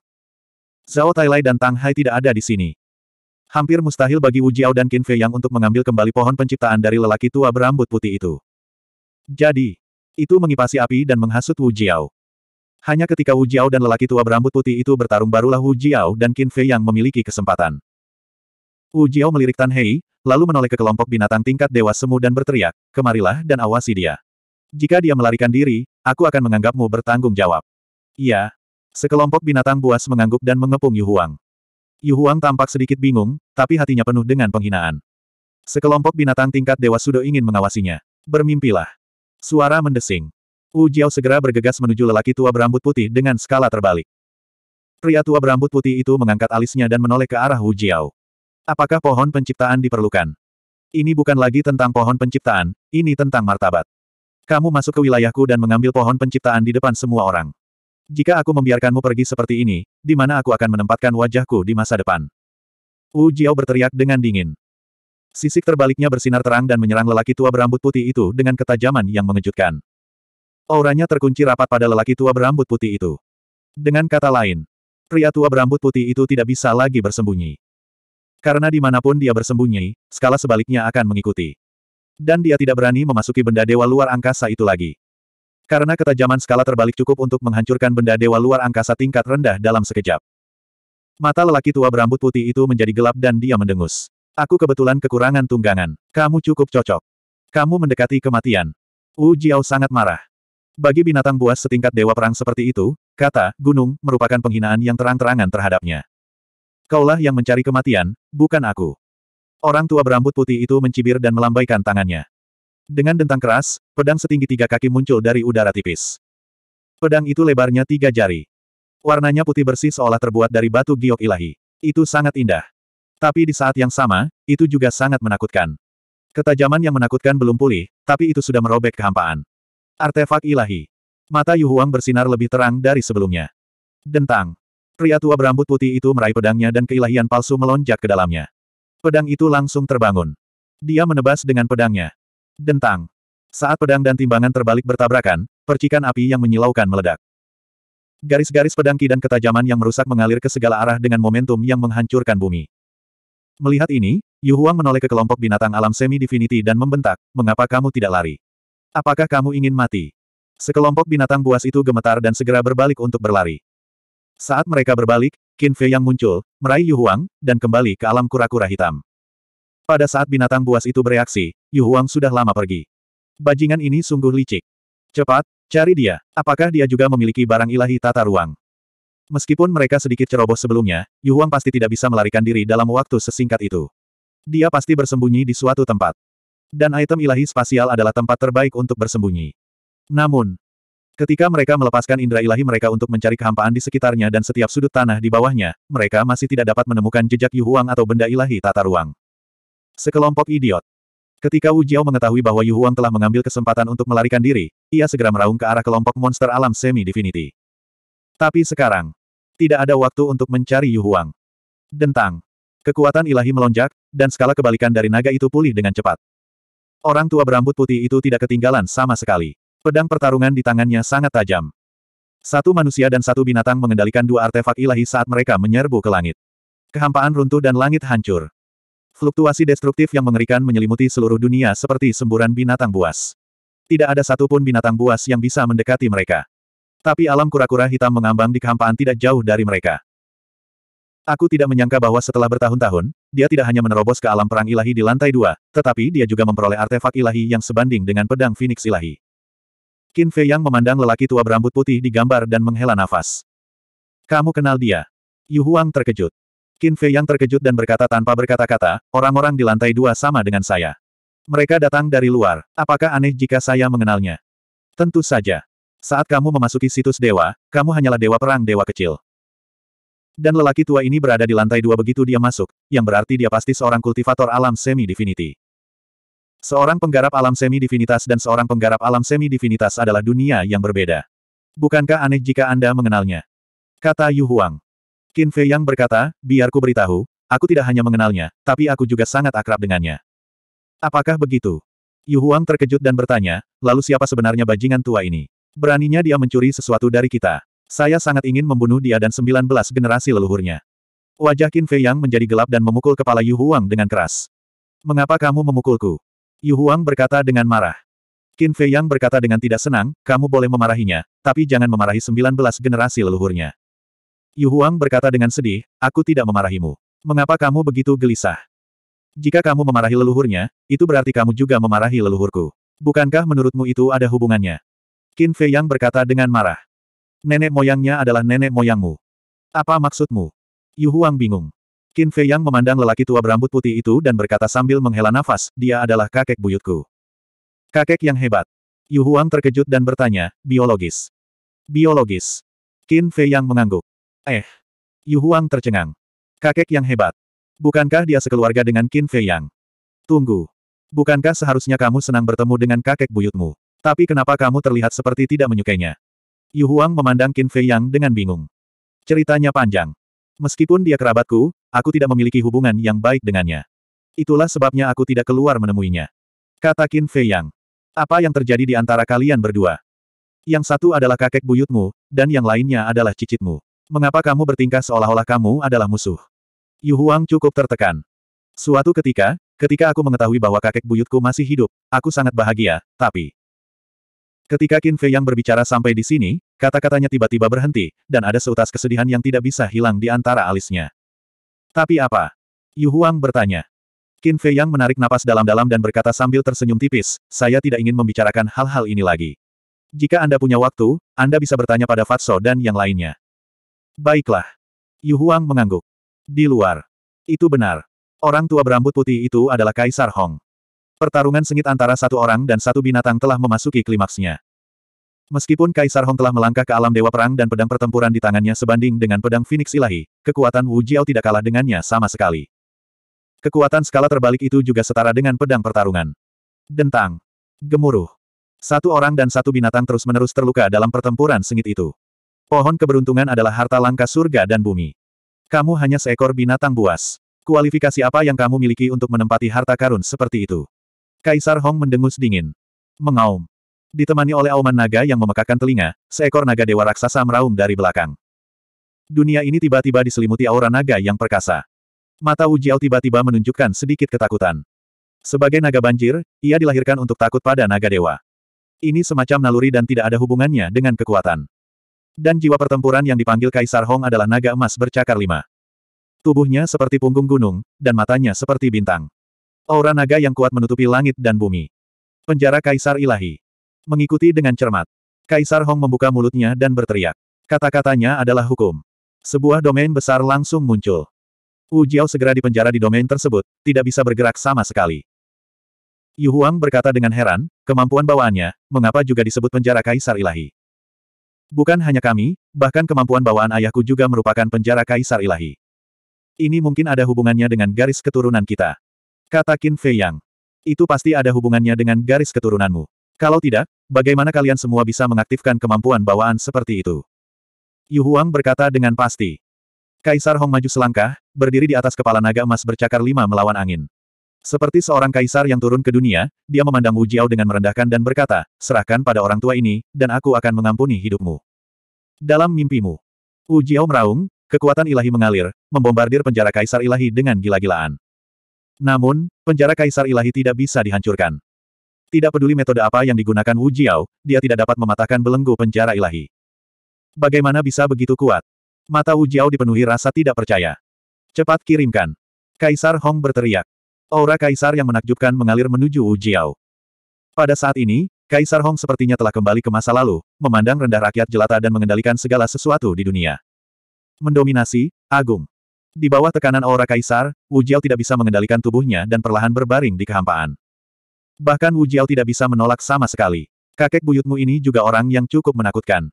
[SPEAKER 1] Zhao Tailai dan Tang Hai tidak ada di sini. Hampir mustahil bagi Wu Jiao dan Qin Fei Yang untuk mengambil kembali pohon penciptaan dari lelaki tua berambut putih itu. Jadi, itu mengipasi api dan menghasut Wu Jiao. Hanya ketika Wu Jiao dan lelaki tua berambut putih itu bertarung barulah Wu Jiao dan Qin Fei yang memiliki kesempatan. Wu Jiao melirik Tan Hei, lalu menoleh ke kelompok binatang tingkat Dewa Semu dan berteriak, kemarilah dan awasi dia. Jika dia melarikan diri, aku akan menganggapmu bertanggung jawab. Iya. Sekelompok binatang buas mengangguk dan mengepung Yu Huang. Yu Huang tampak sedikit bingung, tapi hatinya penuh dengan penghinaan. Sekelompok binatang tingkat Dewa sudah ingin mengawasinya. Bermimpilah. Suara mendesing. Wu Jiao segera bergegas menuju lelaki tua berambut putih dengan skala terbalik. Pria tua berambut putih itu mengangkat alisnya dan menoleh ke arah Wu Jiao. Apakah pohon penciptaan diperlukan? Ini bukan lagi tentang pohon penciptaan, ini tentang martabat. Kamu masuk ke wilayahku dan mengambil pohon penciptaan di depan semua orang. Jika aku membiarkanmu pergi seperti ini, di mana aku akan menempatkan wajahku di masa depan? Wu Jiao berteriak dengan dingin. Sisik terbaliknya bersinar terang dan menyerang lelaki tua berambut putih itu dengan ketajaman yang mengejutkan. Auranya terkunci rapat pada lelaki tua berambut putih itu. Dengan kata lain, pria tua berambut putih itu tidak bisa lagi bersembunyi. Karena dimanapun dia bersembunyi, skala sebaliknya akan mengikuti. Dan dia tidak berani memasuki benda dewa luar angkasa itu lagi. Karena ketajaman skala terbalik cukup untuk menghancurkan benda dewa luar angkasa tingkat rendah dalam sekejap. Mata lelaki tua berambut putih itu menjadi gelap dan dia mendengus. Aku kebetulan kekurangan tunggangan. Kamu cukup cocok. Kamu mendekati kematian. Wu Jiao sangat marah. Bagi binatang buas setingkat dewa perang seperti itu, kata, gunung, merupakan penghinaan yang terang-terangan terhadapnya. Kaulah yang mencari kematian, bukan aku. Orang tua berambut putih itu mencibir dan melambaikan tangannya. Dengan dentang keras, pedang setinggi tiga kaki muncul dari udara tipis. Pedang itu lebarnya tiga jari. Warnanya putih bersih seolah terbuat dari batu giok ilahi. Itu sangat indah. Tapi di saat yang sama, itu juga sangat menakutkan. Ketajaman yang menakutkan belum pulih, tapi itu sudah merobek kehampaan. Artefak ilahi. Mata Yu Huang bersinar lebih terang dari sebelumnya. Dentang. Pria tua berambut putih itu meraih pedangnya dan keilahian palsu melonjak ke dalamnya. Pedang itu langsung terbangun. Dia menebas dengan pedangnya. Dentang. Saat pedang dan timbangan terbalik bertabrakan, percikan api yang menyilaukan meledak. Garis-garis pedang ki dan ketajaman yang merusak mengalir ke segala arah dengan momentum yang menghancurkan bumi. Melihat ini, Yu Huang menoleh ke kelompok binatang alam semi-divinity dan membentak, mengapa kamu tidak lari? Apakah kamu ingin mati? Sekelompok binatang buas itu gemetar dan segera berbalik untuk berlari. Saat mereka berbalik, Qin Fei yang muncul, meraih Yu Huang, dan kembali ke alam kura-kura hitam. Pada saat binatang buas itu bereaksi, Yu Huang sudah lama pergi. Bajingan ini sungguh licik. Cepat, cari dia. Apakah dia juga memiliki barang ilahi tata ruang? Meskipun mereka sedikit ceroboh sebelumnya, Yu Huang pasti tidak bisa melarikan diri dalam waktu sesingkat itu. Dia pasti bersembunyi di suatu tempat. Dan item ilahi spasial adalah tempat terbaik untuk bersembunyi. Namun, ketika mereka melepaskan indera ilahi mereka untuk mencari kehampaan di sekitarnya dan setiap sudut tanah di bawahnya, mereka masih tidak dapat menemukan jejak Yu Huang atau benda ilahi tata ruang. Sekelompok idiot. Ketika Wu Jiao mengetahui bahwa Yu Huang telah mengambil kesempatan untuk melarikan diri, ia segera meraung ke arah kelompok monster alam semi-divinity. Tapi sekarang, tidak ada waktu untuk mencari Yu Huang. Dentang. Kekuatan ilahi melonjak, dan skala kebalikan dari naga itu pulih dengan cepat. Orang tua berambut putih itu tidak ketinggalan sama sekali. Pedang pertarungan di tangannya sangat tajam. Satu manusia dan satu binatang mengendalikan dua artefak ilahi saat mereka menyerbu ke langit. Kehampaan runtuh dan langit hancur. Fluktuasi destruktif yang mengerikan menyelimuti seluruh dunia seperti semburan binatang buas. Tidak ada satupun binatang buas yang bisa mendekati mereka. Tapi alam kura-kura hitam mengambang di kehampaan tidak jauh dari mereka. Aku tidak menyangka bahwa setelah bertahun-tahun, dia tidak hanya menerobos ke alam perang ilahi di lantai dua, tetapi dia juga memperoleh artefak ilahi yang sebanding dengan pedang Phoenix ilahi. Qin Fei Yang memandang lelaki tua berambut putih di gambar dan menghela nafas. Kamu kenal dia? Yu Huang terkejut. Qin Fei Yang terkejut dan berkata tanpa berkata-kata, orang-orang di lantai dua sama dengan saya. Mereka datang dari luar, apakah aneh jika saya mengenalnya? Tentu saja. Saat kamu memasuki situs dewa, kamu hanyalah dewa perang dewa kecil. Dan lelaki tua ini berada di lantai dua begitu dia masuk, yang berarti dia pasti seorang kultivator alam semi-divinity. Seorang penggarap alam semi-divinitas dan seorang penggarap alam semi-divinitas adalah dunia yang berbeda. Bukankah aneh jika Anda mengenalnya? Kata Yu Huang. Qin Fei Yang berkata, biar ku beritahu, aku tidak hanya mengenalnya, tapi aku juga sangat akrab dengannya. Apakah begitu? Yu Huang terkejut dan bertanya, lalu siapa sebenarnya bajingan tua ini? Beraninya dia mencuri sesuatu dari kita. Saya sangat ingin membunuh dia dan 19 generasi leluhurnya. Wajah Qin Fei Yang menjadi gelap dan memukul kepala Yu Huang dengan keras. Mengapa kamu memukulku? Yu Huang berkata dengan marah. Qin Fei Yang berkata dengan tidak senang, kamu boleh memarahinya, tapi jangan memarahi 19 generasi leluhurnya. Yu Huang berkata dengan sedih, aku tidak memarahimu. Mengapa kamu begitu gelisah? Jika kamu memarahi leluhurnya, itu berarti kamu juga memarahi leluhurku. Bukankah menurutmu itu ada hubungannya? Qin Fei Yang berkata dengan marah. Nenek moyangnya adalah nenek moyangmu. Apa maksudmu? Yu Huang bingung. Qin Fei Yang memandang lelaki tua berambut putih itu dan berkata sambil menghela nafas, dia adalah kakek buyutku. Kakek yang hebat. Yu Huang terkejut dan bertanya, biologis. Biologis. Qin Fei Yang mengangguk. Eh. Yu Huang tercengang. Kakek yang hebat. Bukankah dia sekeluarga dengan Qin Fei Yang? Tunggu. Bukankah seharusnya kamu senang bertemu dengan kakek buyutmu? Tapi kenapa kamu terlihat seperti tidak menyukainya? Yu Huang memandang Qin Fei Yang dengan bingung. Ceritanya panjang. Meskipun dia kerabatku, aku tidak memiliki hubungan yang baik dengannya. Itulah sebabnya aku tidak keluar menemuinya. Kata Qin Fei Yang. Apa yang terjadi di antara kalian berdua? Yang satu adalah kakek buyutmu, dan yang lainnya adalah cicitmu. Mengapa kamu bertingkah seolah-olah kamu adalah musuh? Yu Huang cukup tertekan. Suatu ketika, ketika aku mengetahui bahwa kakek buyutku masih hidup, aku sangat bahagia, tapi... Ketika Qin Fei yang berbicara sampai di sini, kata-katanya tiba-tiba berhenti, dan ada seutas kesedihan yang tidak bisa hilang di antara alisnya. Tapi apa? Yu Huang bertanya. Qin Fei yang menarik napas dalam-dalam dan berkata sambil tersenyum tipis, saya tidak ingin membicarakan hal-hal ini lagi. Jika Anda punya waktu, Anda bisa bertanya pada Fatso dan yang lainnya. Baiklah. Yu Huang mengangguk. Di luar. Itu benar. Orang tua berambut putih itu adalah Kaisar Hong. Pertarungan sengit antara satu orang dan satu binatang telah memasuki klimaksnya. Meskipun Kaisar Hong telah melangkah ke alam dewa perang dan pedang pertempuran di tangannya sebanding dengan pedang Phoenix Ilahi, kekuatan Wu Jiao tidak kalah dengannya sama sekali. Kekuatan skala terbalik itu juga setara dengan pedang pertarungan. Dentang. Gemuruh. Satu orang dan satu binatang terus-menerus terluka dalam pertempuran sengit itu. Pohon keberuntungan adalah harta langka surga dan bumi. Kamu hanya seekor binatang buas. Kualifikasi apa yang kamu miliki untuk menempati harta karun seperti itu? Kaisar Hong mendengus dingin. Mengaum. Ditemani oleh auman naga yang memekakan telinga, seekor naga dewa raksasa meraung dari belakang. Dunia ini tiba-tiba diselimuti aura naga yang perkasa. Mata Wu tiba-tiba menunjukkan sedikit ketakutan. Sebagai naga banjir, ia dilahirkan untuk takut pada naga dewa. Ini semacam naluri dan tidak ada hubungannya dengan kekuatan. Dan jiwa pertempuran yang dipanggil Kaisar Hong adalah naga emas bercakar lima. Tubuhnya seperti punggung gunung, dan matanya seperti bintang. Aura naga yang kuat menutupi langit dan bumi. Penjara Kaisar Ilahi. Mengikuti dengan cermat. Kaisar Hong membuka mulutnya dan berteriak. Kata-katanya adalah hukum. Sebuah domain besar langsung muncul. Wu Jiao segera dipenjara di domain tersebut, tidak bisa bergerak sama sekali. Yu Huang berkata dengan heran, kemampuan bawaannya, mengapa juga disebut penjara Kaisar Ilahi. Bukan hanya kami, bahkan kemampuan bawaan ayahku juga merupakan penjara Kaisar Ilahi. Ini mungkin ada hubungannya dengan garis keturunan kita. Kata Qin Fei Yang. Itu pasti ada hubungannya dengan garis keturunanmu. Kalau tidak, bagaimana kalian semua bisa mengaktifkan kemampuan bawaan seperti itu? Yu Huang berkata dengan pasti. Kaisar Hong maju selangkah, berdiri di atas kepala naga emas bercakar lima melawan angin. Seperti seorang kaisar yang turun ke dunia, dia memandang Wu Jiao dengan merendahkan dan berkata, serahkan pada orang tua ini, dan aku akan mengampuni hidupmu. Dalam mimpimu. Wu Jiao meraung, kekuatan ilahi mengalir, membombardir penjara kaisar ilahi dengan gila-gilaan. Namun, penjara Kaisar Ilahi tidak bisa dihancurkan. Tidak peduli metode apa yang digunakan Wu Jiao, dia tidak dapat mematahkan belenggu penjara ilahi. Bagaimana bisa begitu kuat? Mata Wu Jiao dipenuhi rasa tidak percaya. Cepat kirimkan. Kaisar Hong berteriak. Aura Kaisar yang menakjubkan mengalir menuju Wu Jiao. Pada saat ini, Kaisar Hong sepertinya telah kembali ke masa lalu, memandang rendah rakyat jelata dan mengendalikan segala sesuatu di dunia. Mendominasi, agung. Di bawah tekanan aura kaisar, Wu Jiao tidak bisa mengendalikan tubuhnya dan perlahan berbaring di kehampaan. Bahkan Wu Jiao tidak bisa menolak sama sekali. Kakek buyutmu ini juga orang yang cukup menakutkan.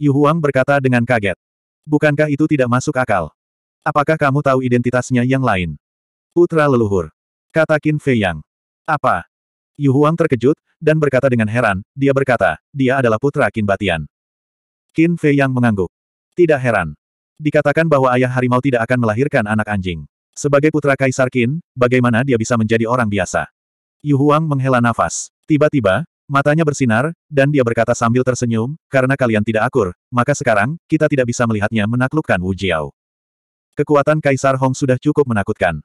[SPEAKER 1] Yu Huang berkata dengan kaget. Bukankah itu tidak masuk akal? Apakah kamu tahu identitasnya yang lain? Putra leluhur. Kata Qin Fei Yang. Apa? Yu Huang terkejut, dan berkata dengan heran, dia berkata, dia adalah putra Qin Batian. Qin Fei Yang mengangguk. Tidak heran. Dikatakan bahwa ayah harimau tidak akan melahirkan anak anjing. Sebagai putra Kaisar Qin, bagaimana dia bisa menjadi orang biasa? Yu Huang menghela nafas. Tiba-tiba, matanya bersinar, dan dia berkata sambil tersenyum, karena kalian tidak akur, maka sekarang, kita tidak bisa melihatnya menaklukkan Wu Jiao. Kekuatan Kaisar Hong sudah cukup menakutkan.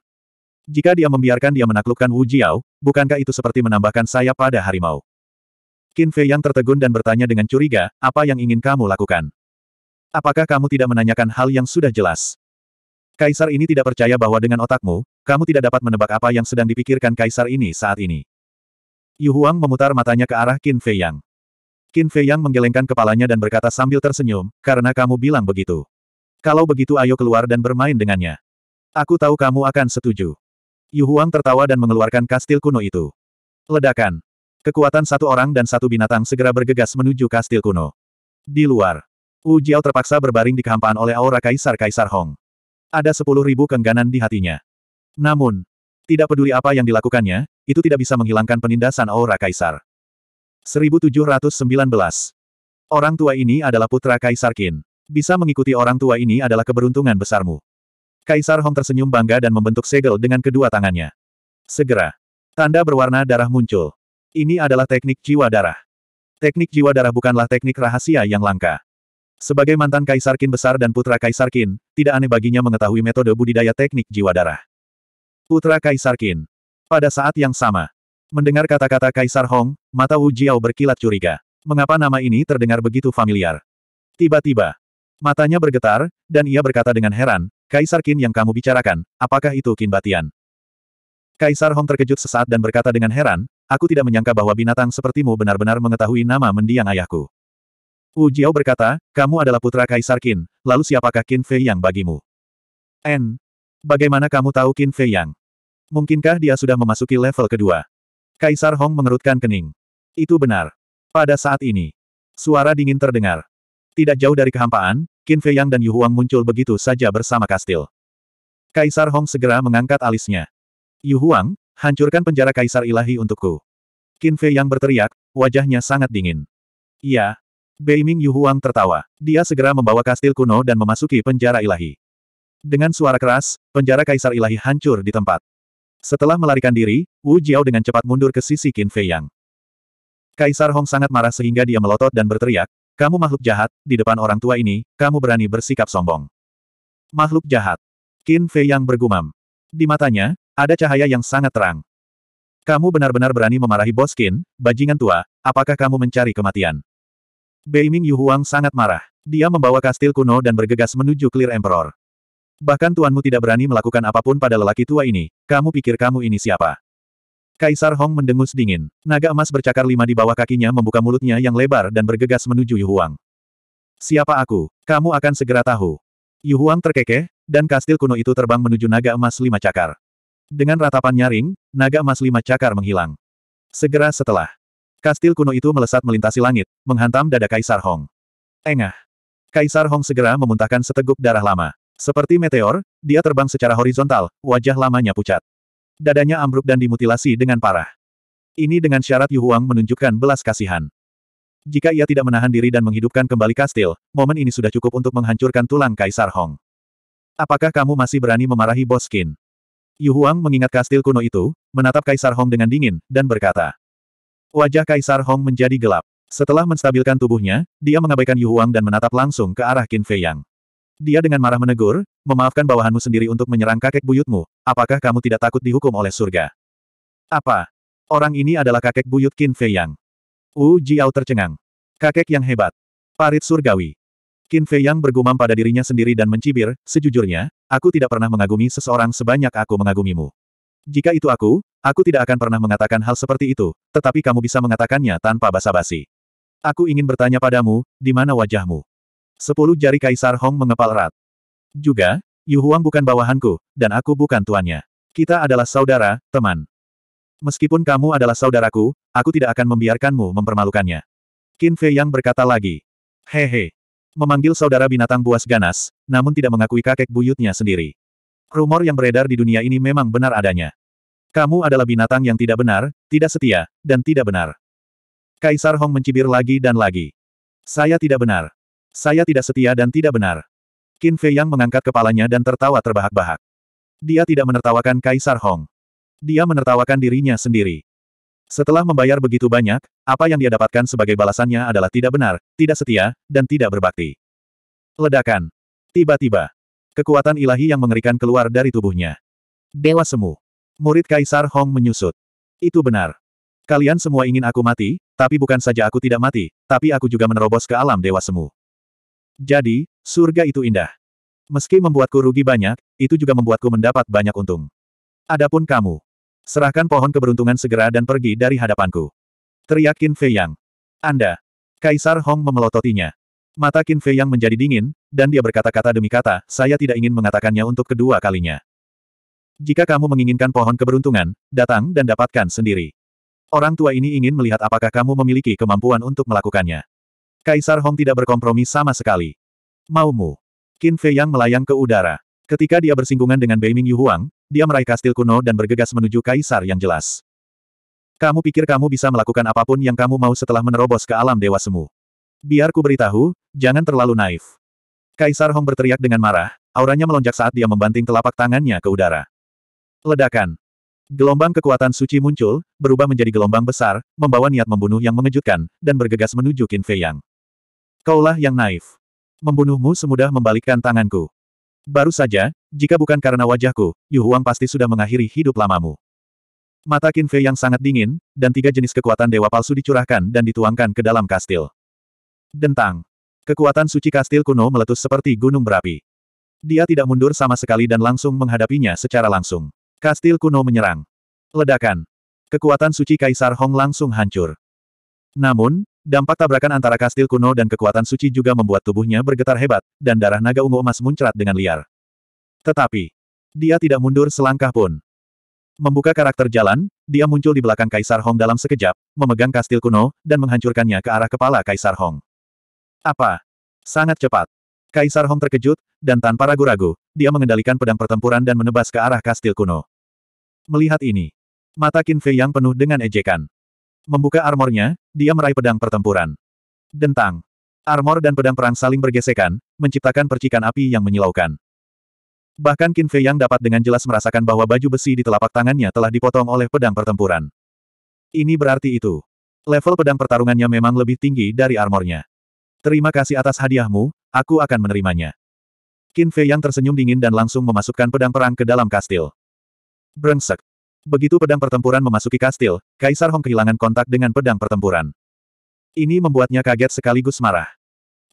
[SPEAKER 1] Jika dia membiarkan dia menaklukkan Wu Jiao, bukankah itu seperti menambahkan saya pada harimau? Qin Fei yang tertegun dan bertanya dengan curiga, apa yang ingin kamu lakukan? Apakah kamu tidak menanyakan hal yang sudah jelas? Kaisar ini tidak percaya bahwa dengan otakmu, kamu tidak dapat menebak apa yang sedang dipikirkan kaisar ini saat ini. Yu Huang memutar matanya ke arah Qin Fei Yang. Qin Fei Yang menggelengkan kepalanya dan berkata sambil tersenyum, karena kamu bilang begitu. Kalau begitu ayo keluar dan bermain dengannya. Aku tahu kamu akan setuju. Yu Huang tertawa dan mengeluarkan kastil kuno itu. Ledakan. Kekuatan satu orang dan satu binatang segera bergegas menuju kastil kuno. Di luar, Wu Jiao terpaksa berbaring di kehampaan oleh aura Kaisar-Kaisar Hong. Ada sepuluh ribu kengganan di hatinya. Namun, tidak peduli apa yang dilakukannya, itu tidak bisa menghilangkan penindasan aura Kaisar. 1719 Orang tua ini adalah putra Kaisar Qin. Bisa mengikuti orang tua ini adalah keberuntungan besarmu. Kaisar Hong tersenyum bangga dan membentuk segel dengan kedua tangannya. Segera, tanda berwarna darah muncul. Ini adalah teknik jiwa darah. Teknik jiwa darah bukanlah teknik rahasia yang langka. Sebagai mantan Kaisar Kin besar dan putra Kaisar Kin, tidak aneh baginya mengetahui metode budidaya teknik jiwa darah. Putra Kaisar Kin. Pada saat yang sama, mendengar kata-kata Kaisar Hong, mata Wu Jiao berkilat curiga. Mengapa nama ini terdengar begitu familiar? Tiba-tiba, matanya bergetar, dan ia berkata dengan heran, Kaisar Kin yang kamu bicarakan, apakah itu Kin Batian? Kaisar Hong terkejut sesaat dan berkata dengan heran, aku tidak menyangka bahwa binatang sepertimu benar-benar mengetahui nama mendiang ayahku. Wu Jiao berkata, kamu adalah putra Kaisar Qin, lalu siapakah Qin Fei Yang bagimu? N. Bagaimana kamu tahu Qin Fei Yang? Mungkinkah dia sudah memasuki level kedua? Kaisar Hong mengerutkan kening. Itu benar. Pada saat ini, suara dingin terdengar. Tidak jauh dari kehampaan, Qin Fei Yang dan Yu Huang muncul begitu saja bersama kastil. Kaisar Hong segera mengangkat alisnya. Yu Huang, hancurkan penjara Kaisar Ilahi untukku. Qin Fei Yang berteriak, wajahnya sangat dingin. Iya, Beiming Yuhuang tertawa. Dia segera membawa kastil kuno dan memasuki penjara ilahi. Dengan suara keras, penjara kaisar ilahi hancur di tempat. Setelah melarikan diri, Wu Jiao dengan cepat mundur ke sisi Qin Fei Yang. Kaisar Hong sangat marah sehingga dia melotot dan berteriak, kamu makhluk jahat, di depan orang tua ini, kamu berani bersikap sombong. Makhluk jahat. Qin Fei Yang bergumam. Di matanya, ada cahaya yang sangat terang. Kamu benar-benar berani memarahi bos Qin, bajingan tua, apakah kamu mencari kematian? Beiming Yuhuang sangat marah. Dia membawa kastil kuno dan bergegas menuju Clear Emperor. Bahkan tuanmu tidak berani melakukan apapun pada lelaki tua ini, kamu pikir kamu ini siapa? Kaisar Hong mendengus dingin. Naga emas bercakar lima di bawah kakinya membuka mulutnya yang lebar dan bergegas menuju Yuhuang. Siapa aku? Kamu akan segera tahu. Yuhuang terkekeh, dan kastil kuno itu terbang menuju naga emas lima cakar. Dengan ratapan nyaring, naga emas lima cakar menghilang. Segera setelah, Kastil kuno itu melesat melintasi langit, menghantam dada Kaisar Hong. Engah. Kaisar Hong segera memuntahkan seteguk darah lama. Seperti meteor, dia terbang secara horizontal, wajah lamanya pucat. Dadanya ambruk dan dimutilasi dengan parah. Ini dengan syarat Yu Huang menunjukkan belas kasihan. Jika ia tidak menahan diri dan menghidupkan kembali kastil, momen ini sudah cukup untuk menghancurkan tulang Kaisar Hong. Apakah kamu masih berani memarahi Boskin? Yu Huang mengingat kastil kuno itu, menatap Kaisar Hong dengan dingin, dan berkata. Wajah Kaisar Hong menjadi gelap. Setelah menstabilkan tubuhnya, dia mengabaikan Yu Huang dan menatap langsung ke arah Qin Fei Yang. Dia dengan marah menegur, memaafkan bawahanmu sendiri untuk menyerang kakek buyutmu, apakah kamu tidak takut dihukum oleh surga? Apa? Orang ini adalah kakek buyut Qin Fei Yang. Wu Jiao tercengang. Kakek yang hebat. Parit surgawi. Qin Fei Yang bergumam pada dirinya sendiri dan mencibir, sejujurnya, aku tidak pernah mengagumi seseorang sebanyak aku mengagumimu. Jika itu aku, aku tidak akan pernah mengatakan hal seperti itu, tetapi kamu bisa mengatakannya tanpa basa-basi. Aku ingin bertanya padamu, di mana wajahmu? Sepuluh jari Kaisar Hong mengepal erat. Juga, Yu Huang bukan bawahanku, dan aku bukan tuannya. Kita adalah saudara, teman. Meskipun kamu adalah saudaraku, aku tidak akan membiarkanmu mempermalukannya. Qin Fei Yang berkata lagi. Hehe. Memanggil saudara binatang buas ganas, namun tidak mengakui kakek buyutnya sendiri. Rumor yang beredar di dunia ini memang benar adanya. Kamu adalah binatang yang tidak benar, tidak setia, dan tidak benar. Kaisar Hong mencibir lagi dan lagi. Saya tidak benar. Saya tidak setia dan tidak benar. Qin Fei Yang mengangkat kepalanya dan tertawa terbahak-bahak. Dia tidak menertawakan Kaisar Hong. Dia menertawakan dirinya sendiri. Setelah membayar begitu banyak, apa yang dia dapatkan sebagai balasannya adalah tidak benar, tidak setia, dan tidak berbakti. Ledakan. Tiba-tiba, Kekuatan ilahi yang mengerikan keluar dari tubuhnya. Dewa Semu. Murid Kaisar Hong menyusut. Itu benar. Kalian semua ingin aku mati, tapi bukan saja aku tidak mati, tapi aku juga menerobos ke alam Dewa Semu. Jadi, surga itu indah. Meski membuatku rugi banyak, itu juga membuatku mendapat banyak untung. Adapun kamu. Serahkan pohon keberuntungan segera dan pergi dari hadapanku. Teriak Qin Fei Yang. Anda. Kaisar Hong memelototinya. Mata Qin Fei Yang menjadi dingin, dan dia berkata-kata demi kata, saya tidak ingin mengatakannya untuk kedua kalinya. Jika kamu menginginkan pohon keberuntungan, datang dan dapatkan sendiri. Orang tua ini ingin melihat apakah kamu memiliki kemampuan untuk melakukannya. Kaisar Hong tidak berkompromi sama sekali. Maumu. Qin Fei Yang melayang ke udara. Ketika dia bersinggungan dengan Bei Ming Huang, dia meraih kastil kuno dan bergegas menuju kaisar yang jelas. Kamu pikir kamu bisa melakukan apapun yang kamu mau setelah menerobos ke alam dewa semu. Biar ku beritahu, jangan terlalu naif. Kaisar Hong berteriak dengan marah, auranya melonjak saat dia membanting telapak tangannya ke udara. Ledakan. Gelombang kekuatan suci muncul, berubah menjadi gelombang besar, membawa niat membunuh yang mengejutkan, dan bergegas menuju Qin Fei Yang. Kaulah yang naif. Membunuhmu semudah membalikkan tanganku. Baru saja, jika bukan karena wajahku, Yu Huang pasti sudah mengakhiri hidup lamamu. Mata Qin Fei yang sangat dingin, dan tiga jenis kekuatan dewa palsu dicurahkan dan dituangkan ke dalam kastil. Dentang. Kekuatan suci kastil kuno meletus seperti gunung berapi. Dia tidak mundur sama sekali dan langsung menghadapinya secara langsung. Kastil kuno menyerang. Ledakan. Kekuatan suci Kaisar Hong langsung hancur. Namun, dampak tabrakan antara kastil kuno dan kekuatan suci juga membuat tubuhnya bergetar hebat, dan darah naga ungu emas muncrat dengan liar. Tetapi, dia tidak mundur selangkah pun. Membuka karakter jalan, dia muncul di belakang Kaisar Hong dalam sekejap, memegang kastil kuno, dan menghancurkannya ke arah kepala Kaisar Hong. Apa? Sangat cepat. Kaisar Hong terkejut, dan tanpa ragu-ragu, dia mengendalikan pedang pertempuran dan menebas ke arah kastil kuno. Melihat ini, mata Qin Fei yang penuh dengan ejekan. Membuka armornya, dia meraih pedang pertempuran. Dentang. Armor dan pedang perang saling bergesekan, menciptakan percikan api yang menyilaukan. Bahkan Qin Fei yang dapat dengan jelas merasakan bahwa baju besi di telapak tangannya telah dipotong oleh pedang pertempuran. Ini berarti itu. Level pedang pertarungannya memang lebih tinggi dari armornya. Terima kasih atas hadiahmu, aku akan menerimanya. Qin Fei yang tersenyum dingin dan langsung memasukkan pedang perang ke dalam kastil. Brengsek. Begitu pedang pertempuran memasuki kastil, Kaisar Hong kehilangan kontak dengan pedang pertempuran. Ini membuatnya kaget sekaligus marah.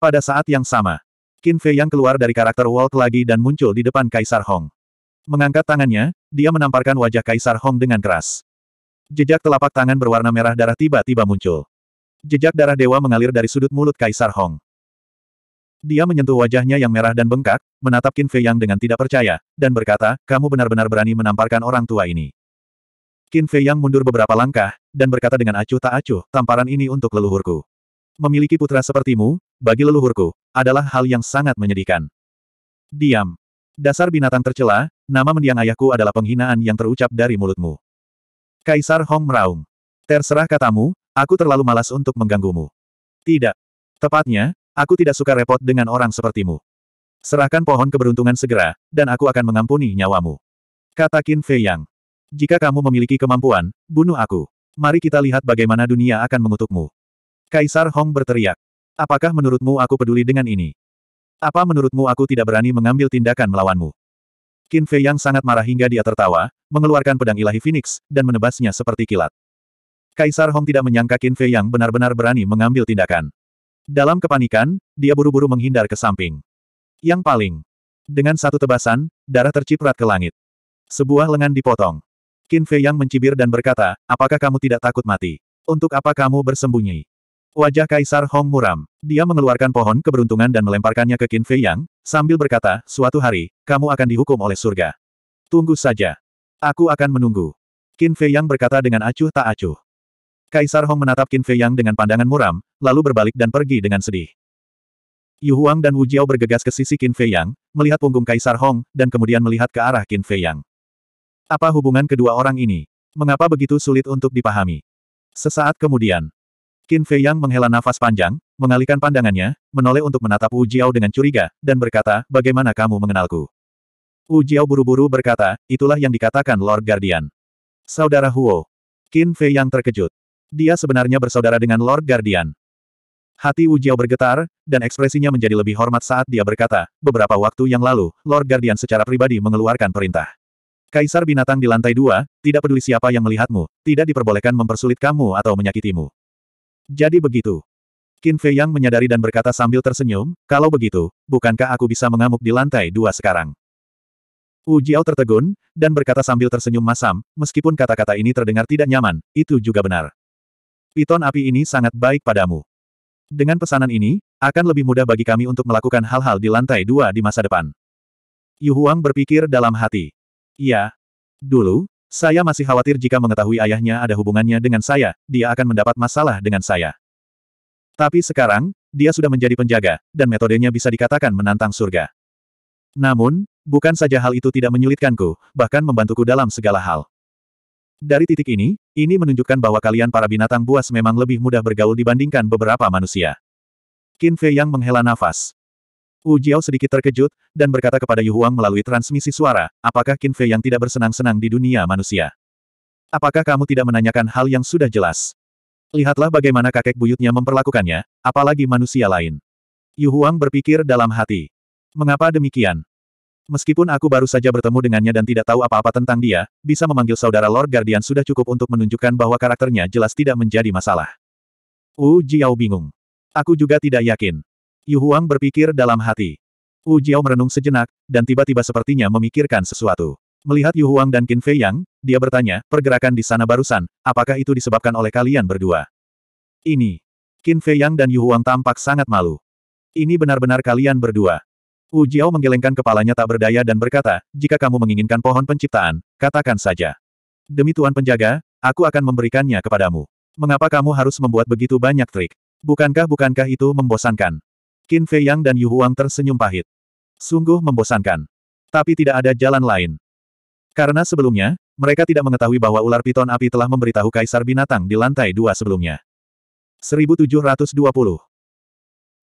[SPEAKER 1] Pada saat yang sama, Qin Fei yang keluar dari karakter Walt lagi dan muncul di depan Kaisar Hong. Mengangkat tangannya, dia menamparkan wajah Kaisar Hong dengan keras. Jejak telapak tangan berwarna merah darah tiba-tiba muncul. Jejak darah dewa mengalir dari sudut mulut Kaisar Hong. Dia menyentuh wajahnya yang merah dan bengkak, menatap Qin Fei Yang dengan tidak percaya, dan berkata, kamu benar-benar berani menamparkan orang tua ini. Qin Fei Yang mundur beberapa langkah, dan berkata dengan acuh tak acuh, tamparan ini untuk leluhurku. Memiliki putra sepertimu, bagi leluhurku, adalah hal yang sangat menyedihkan. Diam. Dasar binatang tercela, nama mendiang ayahku adalah penghinaan yang terucap dari mulutmu. Kaisar Hong meraung. Terserah katamu, Aku terlalu malas untuk mengganggumu. Tidak. Tepatnya, aku tidak suka repot dengan orang sepertimu. Serahkan pohon keberuntungan segera, dan aku akan mengampuni nyawamu. Kata Qin Fei Yang. Jika kamu memiliki kemampuan, bunuh aku. Mari kita lihat bagaimana dunia akan mengutukmu. Kaisar Hong berteriak. Apakah menurutmu aku peduli dengan ini? Apa menurutmu aku tidak berani mengambil tindakan melawanmu? Qin Fei Yang sangat marah hingga dia tertawa, mengeluarkan pedang ilahi Phoenix, dan menebasnya seperti kilat. Kaisar Hong tidak menyangka Qin Fei yang benar-benar berani mengambil tindakan. Dalam kepanikan, dia buru-buru menghindar ke samping. Yang paling. Dengan satu tebasan, darah terciprat ke langit. Sebuah lengan dipotong. Qin Fei yang mencibir dan berkata, apakah kamu tidak takut mati? Untuk apa kamu bersembunyi? Wajah Kaisar Hong muram. Dia mengeluarkan pohon keberuntungan dan melemparkannya ke Qin Fei Yang, sambil berkata, suatu hari, kamu akan dihukum oleh surga. Tunggu saja. Aku akan menunggu. Qin Fei Yang berkata dengan acuh tak acuh. Kaisar Hong menatap Qin Fei Yang dengan pandangan muram, lalu berbalik dan pergi dengan sedih. Yu Huang dan Wu Jiao bergegas ke sisi Qin Fei Yang, melihat punggung Kaisar Hong, dan kemudian melihat ke arah Qin Fei Yang. Apa hubungan kedua orang ini? Mengapa begitu sulit untuk dipahami? Sesaat kemudian, Qin Fei Yang menghela nafas panjang, mengalihkan pandangannya, menoleh untuk menatap Wu Jiao dengan curiga, dan berkata, bagaimana kamu mengenalku? Wu Jiao buru-buru berkata, itulah yang dikatakan Lord Guardian. Saudara Huo. Qin Fei Yang terkejut. Dia sebenarnya bersaudara dengan Lord Guardian. Hati Wu Jiao bergetar, dan ekspresinya menjadi lebih hormat saat dia berkata, beberapa waktu yang lalu, Lord Guardian secara pribadi mengeluarkan perintah. Kaisar binatang di lantai dua, tidak peduli siapa yang melihatmu, tidak diperbolehkan mempersulit kamu atau menyakitimu. Jadi begitu. Qin Fei Yang menyadari dan berkata sambil tersenyum, kalau begitu, bukankah aku bisa mengamuk di lantai dua sekarang? Wu Jiao tertegun, dan berkata sambil tersenyum masam, meskipun kata-kata ini terdengar tidak nyaman, itu juga benar. Piton api ini sangat baik padamu. Dengan pesanan ini, akan lebih mudah bagi kami untuk melakukan hal-hal di lantai dua di masa depan. Yu Huang berpikir dalam hati. Ya, Dulu, saya masih khawatir jika mengetahui ayahnya ada hubungannya dengan saya, dia akan mendapat masalah dengan saya. Tapi sekarang, dia sudah menjadi penjaga, dan metodenya bisa dikatakan menantang surga. Namun, bukan saja hal itu tidak menyulitkanku, bahkan membantuku dalam segala hal. Dari titik ini, ini menunjukkan bahwa kalian para binatang buas memang lebih mudah bergaul dibandingkan beberapa manusia. Qin Fei yang menghela nafas. Wu Jiao sedikit terkejut, dan berkata kepada Yu Huang melalui transmisi suara, apakah Qin Fei yang tidak bersenang-senang di dunia manusia? Apakah kamu tidak menanyakan hal yang sudah jelas? Lihatlah bagaimana kakek buyutnya memperlakukannya, apalagi manusia lain. Yu Huang berpikir dalam hati. Mengapa demikian? Meskipun aku baru saja bertemu dengannya dan tidak tahu apa-apa tentang dia, bisa memanggil saudara Lord Guardian sudah cukup untuk menunjukkan bahwa karakternya jelas tidak menjadi masalah. Wu Jiao bingung. Aku juga tidak yakin. Yu Huang berpikir dalam hati. Wu Jiao merenung sejenak, dan tiba-tiba sepertinya memikirkan sesuatu. Melihat Yu Huang dan Qin Fei Yang, dia bertanya, pergerakan di sana barusan, apakah itu disebabkan oleh kalian berdua? Ini. Qin Fei Yang dan Yu Huang tampak sangat malu. Ini benar-benar kalian berdua. Wu Jiao menggelengkan kepalanya tak berdaya dan berkata, jika kamu menginginkan pohon penciptaan, katakan saja. Demi Tuan Penjaga, aku akan memberikannya kepadamu. Mengapa kamu harus membuat begitu banyak trik? Bukankah-bukankah itu membosankan? Qin Fei Yang dan Yu Huang tersenyum pahit. Sungguh membosankan. Tapi tidak ada jalan lain. Karena sebelumnya, mereka tidak mengetahui bahwa ular piton api telah memberitahu Kaisar Binatang di lantai dua sebelumnya. 1720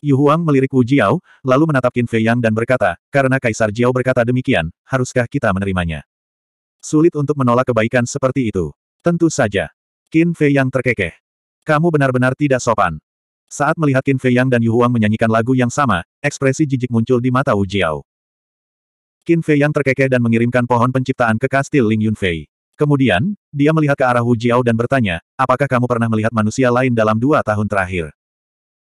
[SPEAKER 1] Yu Huang melirik Wu Jiao, lalu menatap Qin Fei Yang dan berkata, karena Kaisar Jiao berkata demikian, haruskah kita menerimanya? Sulit untuk menolak kebaikan seperti itu. Tentu saja. Qin Fei Yang terkekeh. Kamu benar-benar tidak sopan. Saat melihat Qin Fei Yang dan Yu Huang menyanyikan lagu yang sama, ekspresi jijik muncul di mata Wu Jiao. Qin Fei Yang terkekeh dan mengirimkan pohon penciptaan ke kastil Ling Yunfei. Kemudian, dia melihat ke arah Wu Jiao dan bertanya, apakah kamu pernah melihat manusia lain dalam dua tahun terakhir?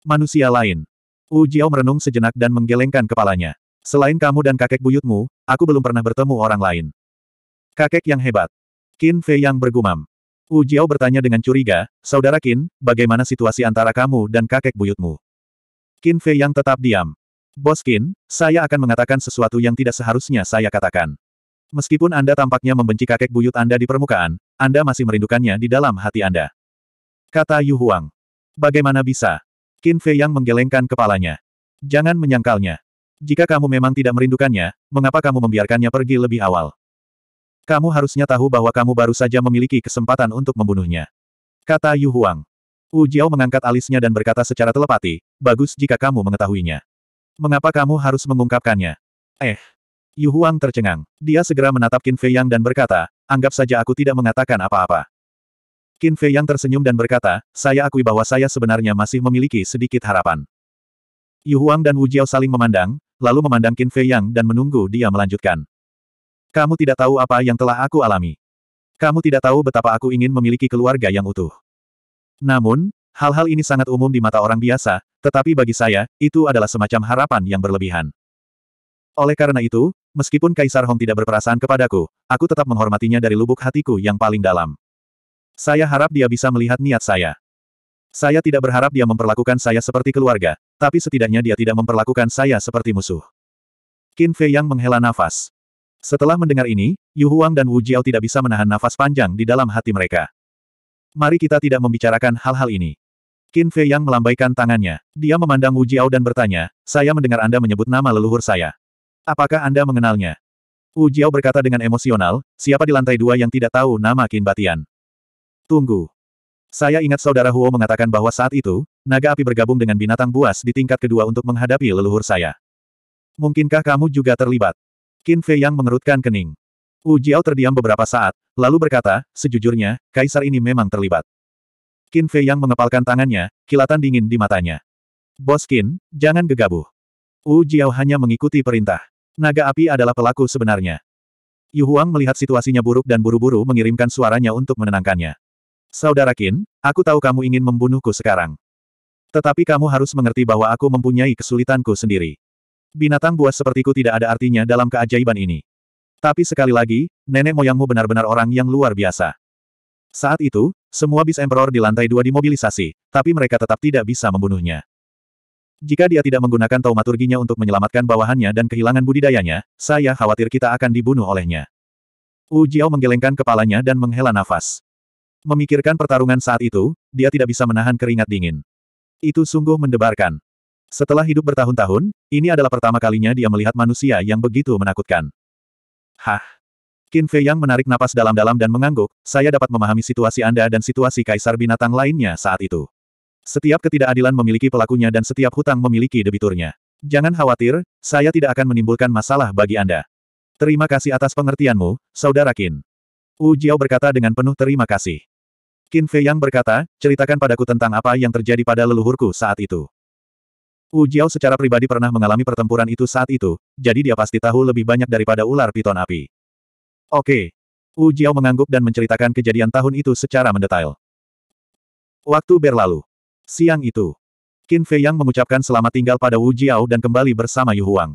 [SPEAKER 1] Manusia lain, Wu Jiao merenung sejenak dan menggelengkan kepalanya. Selain kamu dan kakek buyutmu, aku belum pernah bertemu orang lain. Kakek yang hebat. Qin Fei yang bergumam. Wu Jiao bertanya dengan curiga, Saudara Qin, bagaimana situasi antara kamu dan kakek buyutmu? Qin Fei yang tetap diam. Bos Qin, saya akan mengatakan sesuatu yang tidak seharusnya saya katakan. Meskipun Anda tampaknya membenci kakek buyut Anda di permukaan, Anda masih merindukannya di dalam hati Anda. Kata Yu Huang. Bagaimana bisa? Qin Fei yang menggelengkan kepalanya. Jangan menyangkalnya. Jika kamu memang tidak merindukannya, mengapa kamu membiarkannya pergi lebih awal? Kamu harusnya tahu bahwa kamu baru saja memiliki kesempatan untuk membunuhnya. Kata Yu Huang. Wu Jiao mengangkat alisnya dan berkata secara telepati, bagus jika kamu mengetahuinya. Mengapa kamu harus mengungkapkannya? Eh. Yu Huang tercengang. Dia segera menatap Qin Fei Yang dan berkata, anggap saja aku tidak mengatakan apa-apa. Qin Fei yang tersenyum dan berkata, saya akui bahwa saya sebenarnya masih memiliki sedikit harapan. Yu Huang dan Wu Jiao saling memandang, lalu memandang Qin Fei Yang dan menunggu dia melanjutkan. Kamu tidak tahu apa yang telah aku alami. Kamu tidak tahu betapa aku ingin memiliki keluarga yang utuh. Namun, hal-hal ini sangat umum di mata orang biasa, tetapi bagi saya, itu adalah semacam harapan yang berlebihan. Oleh karena itu, meskipun Kaisar Hong tidak berperasaan kepadaku, aku tetap menghormatinya dari lubuk hatiku yang paling dalam. Saya harap dia bisa melihat niat saya. Saya tidak berharap dia memperlakukan saya seperti keluarga, tapi setidaknya dia tidak memperlakukan saya seperti musuh. Qin Fei Yang menghela nafas. Setelah mendengar ini, Yu Huang dan Wu Jiao tidak bisa menahan nafas panjang di dalam hati mereka. Mari kita tidak membicarakan hal-hal ini. Qin Fei Yang melambaikan tangannya. Dia memandang Wu Jiao dan bertanya, saya mendengar Anda menyebut nama leluhur saya. Apakah Anda mengenalnya? Wu Jiao berkata dengan emosional, siapa di lantai dua yang tidak tahu nama Qin Batian? Tunggu. Saya ingat saudara Huo mengatakan bahwa saat itu, naga api bergabung dengan binatang buas di tingkat kedua untuk menghadapi leluhur saya. Mungkinkah kamu juga terlibat? Qin Fei yang mengerutkan kening. Wu Jiao terdiam beberapa saat, lalu berkata, sejujurnya, kaisar ini memang terlibat. Qin Fei yang mengepalkan tangannya, kilatan dingin di matanya. Bos Qin, jangan gegabah. Wu Jiao hanya mengikuti perintah. Naga api adalah pelaku sebenarnya. Yu Huang melihat situasinya buruk dan buru-buru mengirimkan suaranya untuk menenangkannya. Saudara Qin, aku tahu kamu ingin membunuhku sekarang. Tetapi kamu harus mengerti bahwa aku mempunyai kesulitanku sendiri. Binatang buas sepertiku tidak ada artinya dalam keajaiban ini. Tapi sekali lagi, nenek moyangmu benar-benar orang yang luar biasa. Saat itu, semua bis Emperor di lantai dua dimobilisasi, tapi mereka tetap tidak bisa membunuhnya. Jika dia tidak menggunakan taumaturginya untuk menyelamatkan bawahannya dan kehilangan budidayanya, saya khawatir kita akan dibunuh olehnya. Wu menggelengkan kepalanya dan menghela nafas. Memikirkan pertarungan saat itu, dia tidak bisa menahan keringat dingin. Itu sungguh mendebarkan. Setelah hidup bertahun-tahun, ini adalah pertama kalinya dia melihat manusia yang begitu menakutkan. Hah. Qin Fei Yang menarik napas dalam-dalam dan mengangguk, saya dapat memahami situasi Anda dan situasi kaisar binatang lainnya saat itu. Setiap ketidakadilan memiliki pelakunya dan setiap hutang memiliki debiturnya. Jangan khawatir, saya tidak akan menimbulkan masalah bagi Anda. Terima kasih atas pengertianmu, Saudara Qin. Wu Jiao berkata dengan penuh terima kasih. Qin Fei Yang berkata, ceritakan padaku tentang apa yang terjadi pada leluhurku saat itu. Wu Jiao secara pribadi pernah mengalami pertempuran itu saat itu, jadi dia pasti tahu lebih banyak daripada ular piton api. Oke. Wu Jiao mengangguk dan menceritakan kejadian tahun itu secara mendetail. Waktu berlalu. Siang itu. Qin Fei Yang mengucapkan selamat tinggal pada Wu Jiao dan kembali bersama Yu Huang.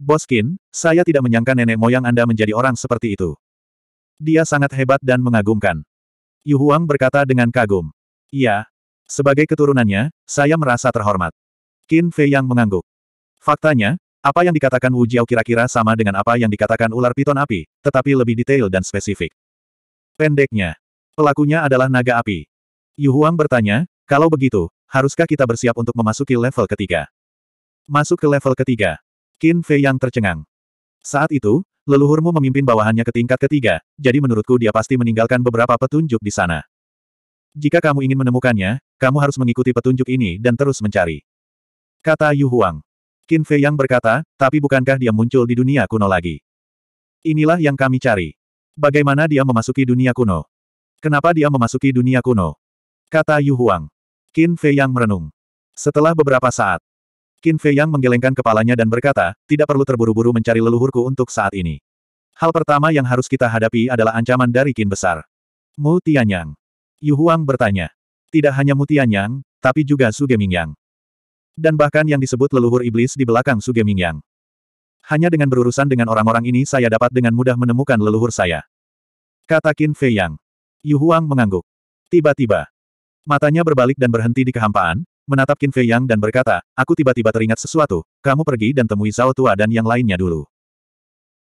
[SPEAKER 1] Bos Qin, saya tidak menyangka nenek moyang Anda menjadi orang seperti itu. Dia sangat hebat dan mengagumkan. Yuhuang berkata dengan kagum. Iya. Sebagai keturunannya, saya merasa terhormat. Qin Fei yang mengangguk. Faktanya, apa yang dikatakan Wu Jiao kira-kira sama dengan apa yang dikatakan ular piton api, tetapi lebih detail dan spesifik. Pendeknya, pelakunya adalah naga api. Yuhuang bertanya, kalau begitu, haruskah kita bersiap untuk memasuki level ketiga? Masuk ke level ketiga. Qin Fei yang tercengang. Saat itu, Leluhurmu memimpin bawahannya ke tingkat ketiga, jadi menurutku dia pasti meninggalkan beberapa petunjuk di sana. Jika kamu ingin menemukannya, kamu harus mengikuti petunjuk ini dan terus mencari. Kata Yu Huang. Qin Fei yang berkata, tapi bukankah dia muncul di dunia kuno lagi? Inilah yang kami cari. Bagaimana dia memasuki dunia kuno? Kenapa dia memasuki dunia kuno? Kata Yu Huang. Qin Fei yang merenung. Setelah beberapa saat, Qin Fei Yang menggelengkan kepalanya dan berkata, tidak perlu terburu-buru mencari leluhurku untuk saat ini. Hal pertama yang harus kita hadapi adalah ancaman dari Qin Besar. Mu Tianyang. Yu Huang bertanya. Tidak hanya Mu Tianyang, tapi juga Su Gemingyang, Dan bahkan yang disebut leluhur iblis di belakang Su Gemingyang. Hanya dengan berurusan dengan orang-orang ini saya dapat dengan mudah menemukan leluhur saya. Kata Qin Fei Yang. Yu Huang mengangguk. Tiba-tiba. Matanya berbalik dan berhenti di kehampaan, menatap Qin Fei Yang dan berkata, aku tiba-tiba teringat sesuatu, kamu pergi dan temui Zhao Tua dan yang lainnya dulu.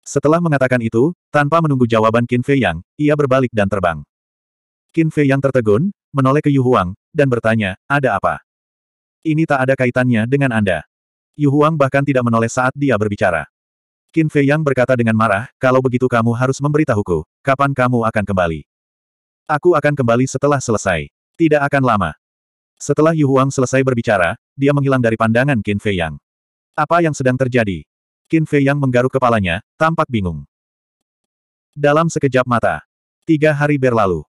[SPEAKER 1] Setelah mengatakan itu, tanpa menunggu jawaban Qin Fei Yang, ia berbalik dan terbang. Qin Fei Yang tertegun, menoleh ke Yu Huang, dan bertanya, ada apa? Ini tak ada kaitannya dengan Anda. Yu Huang bahkan tidak menoleh saat dia berbicara. Qin Fei Yang berkata dengan marah, kalau begitu kamu harus memberitahuku, kapan kamu akan kembali? Aku akan kembali setelah selesai. Tidak akan lama. Setelah Yu Huang selesai berbicara, dia menghilang dari pandangan Qin Fei Yang. Apa yang sedang terjadi? Qin Fei Yang menggaruk kepalanya, tampak bingung. Dalam sekejap mata, tiga hari berlalu.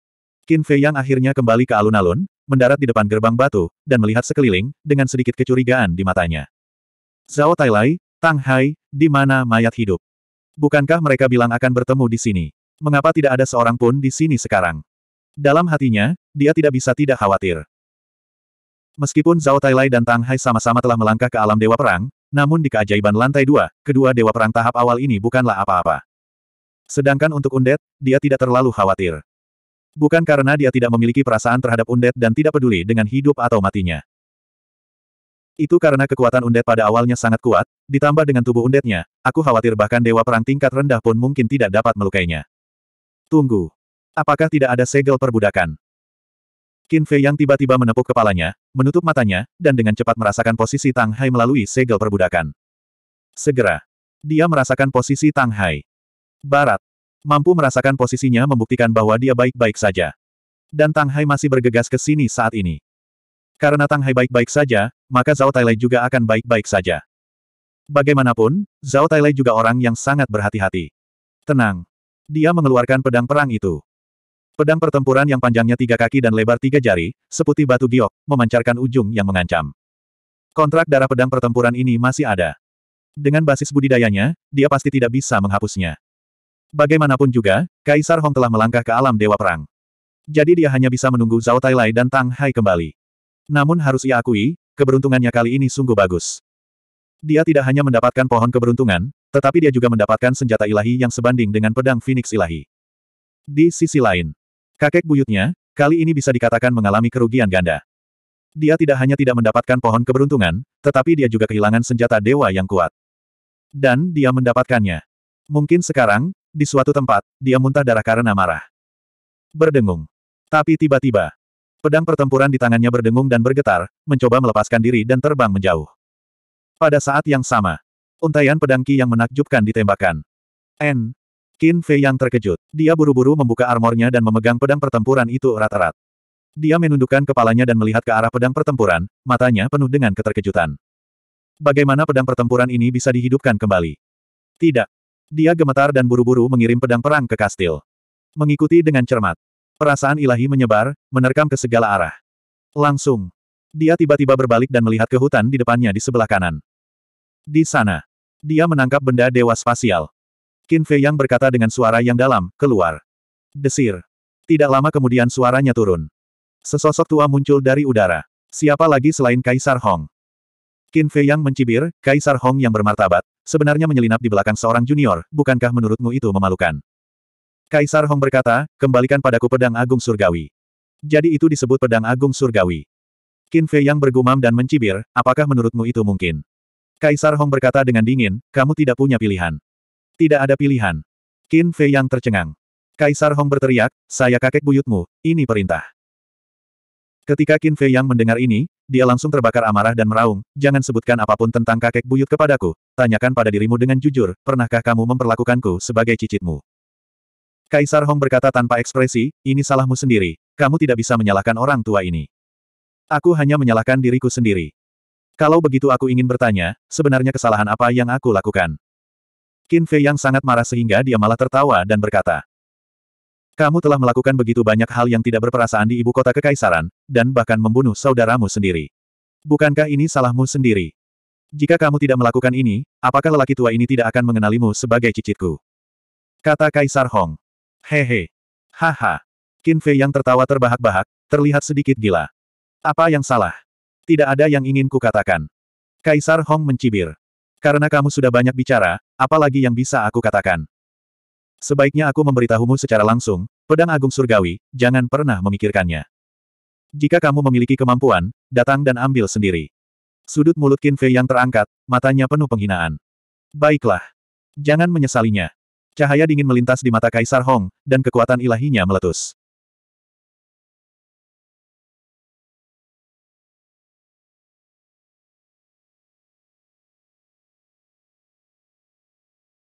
[SPEAKER 1] Qin Fei Yang akhirnya kembali ke alun-alun, mendarat di depan gerbang batu, dan melihat sekeliling, dengan sedikit kecurigaan di matanya. Zhao Tailai, Tang Hai, di mana mayat hidup? Bukankah mereka bilang akan bertemu di sini? Mengapa tidak ada seorang pun di sini sekarang? Dalam hatinya, dia tidak bisa tidak khawatir. Meskipun Zhao Tailai dan Tang Hai sama-sama telah melangkah ke alam Dewa Perang, namun di keajaiban lantai dua, kedua Dewa Perang tahap awal ini bukanlah apa-apa. Sedangkan untuk Undet, dia tidak terlalu khawatir. Bukan karena dia tidak memiliki perasaan terhadap Undet dan tidak peduli dengan hidup atau matinya. Itu karena kekuatan Undet pada awalnya sangat kuat, ditambah dengan tubuh Undetnya, aku khawatir bahkan Dewa Perang tingkat rendah pun mungkin tidak dapat melukainya. Tunggu. Apakah tidak ada segel perbudakan? Qin Fei yang tiba-tiba menepuk kepalanya, menutup matanya, dan dengan cepat merasakan posisi Tang Hai melalui segel perbudakan. Segera, dia merasakan posisi Tang Hai. Barat. Mampu merasakan posisinya membuktikan bahwa dia baik-baik saja. Dan Tang Hai masih bergegas ke sini saat ini. Karena Tang Hai baik-baik saja, maka Zhao Tailai juga akan baik-baik saja. Bagaimanapun, Zhao Tailai juga orang yang sangat berhati-hati. Tenang. Dia mengeluarkan pedang perang itu. Pedang pertempuran yang panjangnya tiga kaki dan lebar tiga jari, seputih batu giok, memancarkan ujung yang mengancam. Kontrak darah pedang pertempuran ini masih ada. Dengan basis budidayanya, dia pasti tidak bisa menghapusnya. Bagaimanapun juga, Kaisar Hong telah melangkah ke alam Dewa Perang. Jadi dia hanya bisa menunggu Zhao Lai dan Tang Hai kembali. Namun harus ia akui, keberuntungannya kali ini sungguh bagus. Dia tidak hanya mendapatkan pohon keberuntungan, tetapi dia juga mendapatkan senjata ilahi yang sebanding dengan pedang Phoenix ilahi. Di sisi lain, Kakek buyutnya, kali ini bisa dikatakan mengalami kerugian ganda. Dia tidak hanya tidak mendapatkan pohon keberuntungan, tetapi dia juga kehilangan senjata dewa yang kuat. Dan dia mendapatkannya. Mungkin sekarang, di suatu tempat, dia muntah darah karena marah. Berdengung. Tapi tiba-tiba, pedang pertempuran di tangannya berdengung dan bergetar, mencoba melepaskan diri dan terbang menjauh. Pada saat yang sama, untaian pedang ki yang menakjubkan ditembakkan. N. Qin Fei yang terkejut. Dia buru-buru membuka armornya dan memegang pedang pertempuran itu erat-erat. Dia menundukkan kepalanya dan melihat ke arah pedang pertempuran, matanya penuh dengan keterkejutan. Bagaimana pedang pertempuran ini bisa dihidupkan kembali? Tidak. Dia gemetar dan buru-buru mengirim pedang perang ke kastil. Mengikuti dengan cermat. Perasaan ilahi menyebar, menerkam ke segala arah. Langsung. Dia tiba-tiba berbalik dan melihat ke hutan di depannya di sebelah kanan. Di sana. Dia menangkap benda dewa spasial. Qin Fei Yang berkata dengan suara yang dalam, keluar. Desir. Tidak lama kemudian suaranya turun. Sesosok tua muncul dari udara. Siapa lagi selain Kaisar Hong? Qin Fei Yang mencibir, Kaisar Hong yang bermartabat, sebenarnya menyelinap di belakang seorang junior, bukankah menurutmu itu memalukan? Kaisar Hong berkata, kembalikan padaku pedang agung surgawi. Jadi itu disebut pedang agung surgawi. Qin Fei Yang bergumam dan mencibir, apakah menurutmu itu mungkin? Kaisar Hong berkata dengan dingin, kamu tidak punya pilihan. Tidak ada pilihan. Qin Fei yang tercengang. Kaisar Hong berteriak, saya kakek buyutmu, ini perintah. Ketika Qin Fei yang mendengar ini, dia langsung terbakar amarah dan meraung, jangan sebutkan apapun tentang kakek buyut kepadaku, tanyakan pada dirimu dengan jujur, pernahkah kamu memperlakukanku sebagai cicitmu? Kaisar Hong berkata tanpa ekspresi, ini salahmu sendiri, kamu tidak bisa menyalahkan orang tua ini. Aku hanya menyalahkan diriku sendiri. Kalau begitu aku ingin bertanya, sebenarnya kesalahan apa yang aku lakukan? Qin Fei yang sangat marah sehingga dia malah tertawa dan berkata, Kamu telah melakukan begitu banyak hal yang tidak berperasaan di ibu kota kekaisaran, dan bahkan membunuh saudaramu sendiri. Bukankah ini salahmu sendiri? Jika kamu tidak melakukan ini, apakah lelaki tua ini tidak akan mengenalimu sebagai cicitku? Kata Kaisar Hong. Hehe. Haha. Qin Fei yang tertawa terbahak-bahak, terlihat sedikit gila. Apa yang salah? Tidak ada yang ingin kukatakan. Kaisar Hong mencibir. Karena kamu sudah banyak bicara, Apalagi yang bisa aku katakan? Sebaiknya aku memberitahumu secara langsung, pedang agung surgawi, jangan pernah memikirkannya. Jika kamu memiliki kemampuan, datang dan ambil sendiri. Sudut mulut Qin Fei yang terangkat, matanya penuh penghinaan.
[SPEAKER 2] Baiklah. Jangan menyesalinya. Cahaya dingin melintas di mata Kaisar Hong, dan kekuatan ilahinya meletus.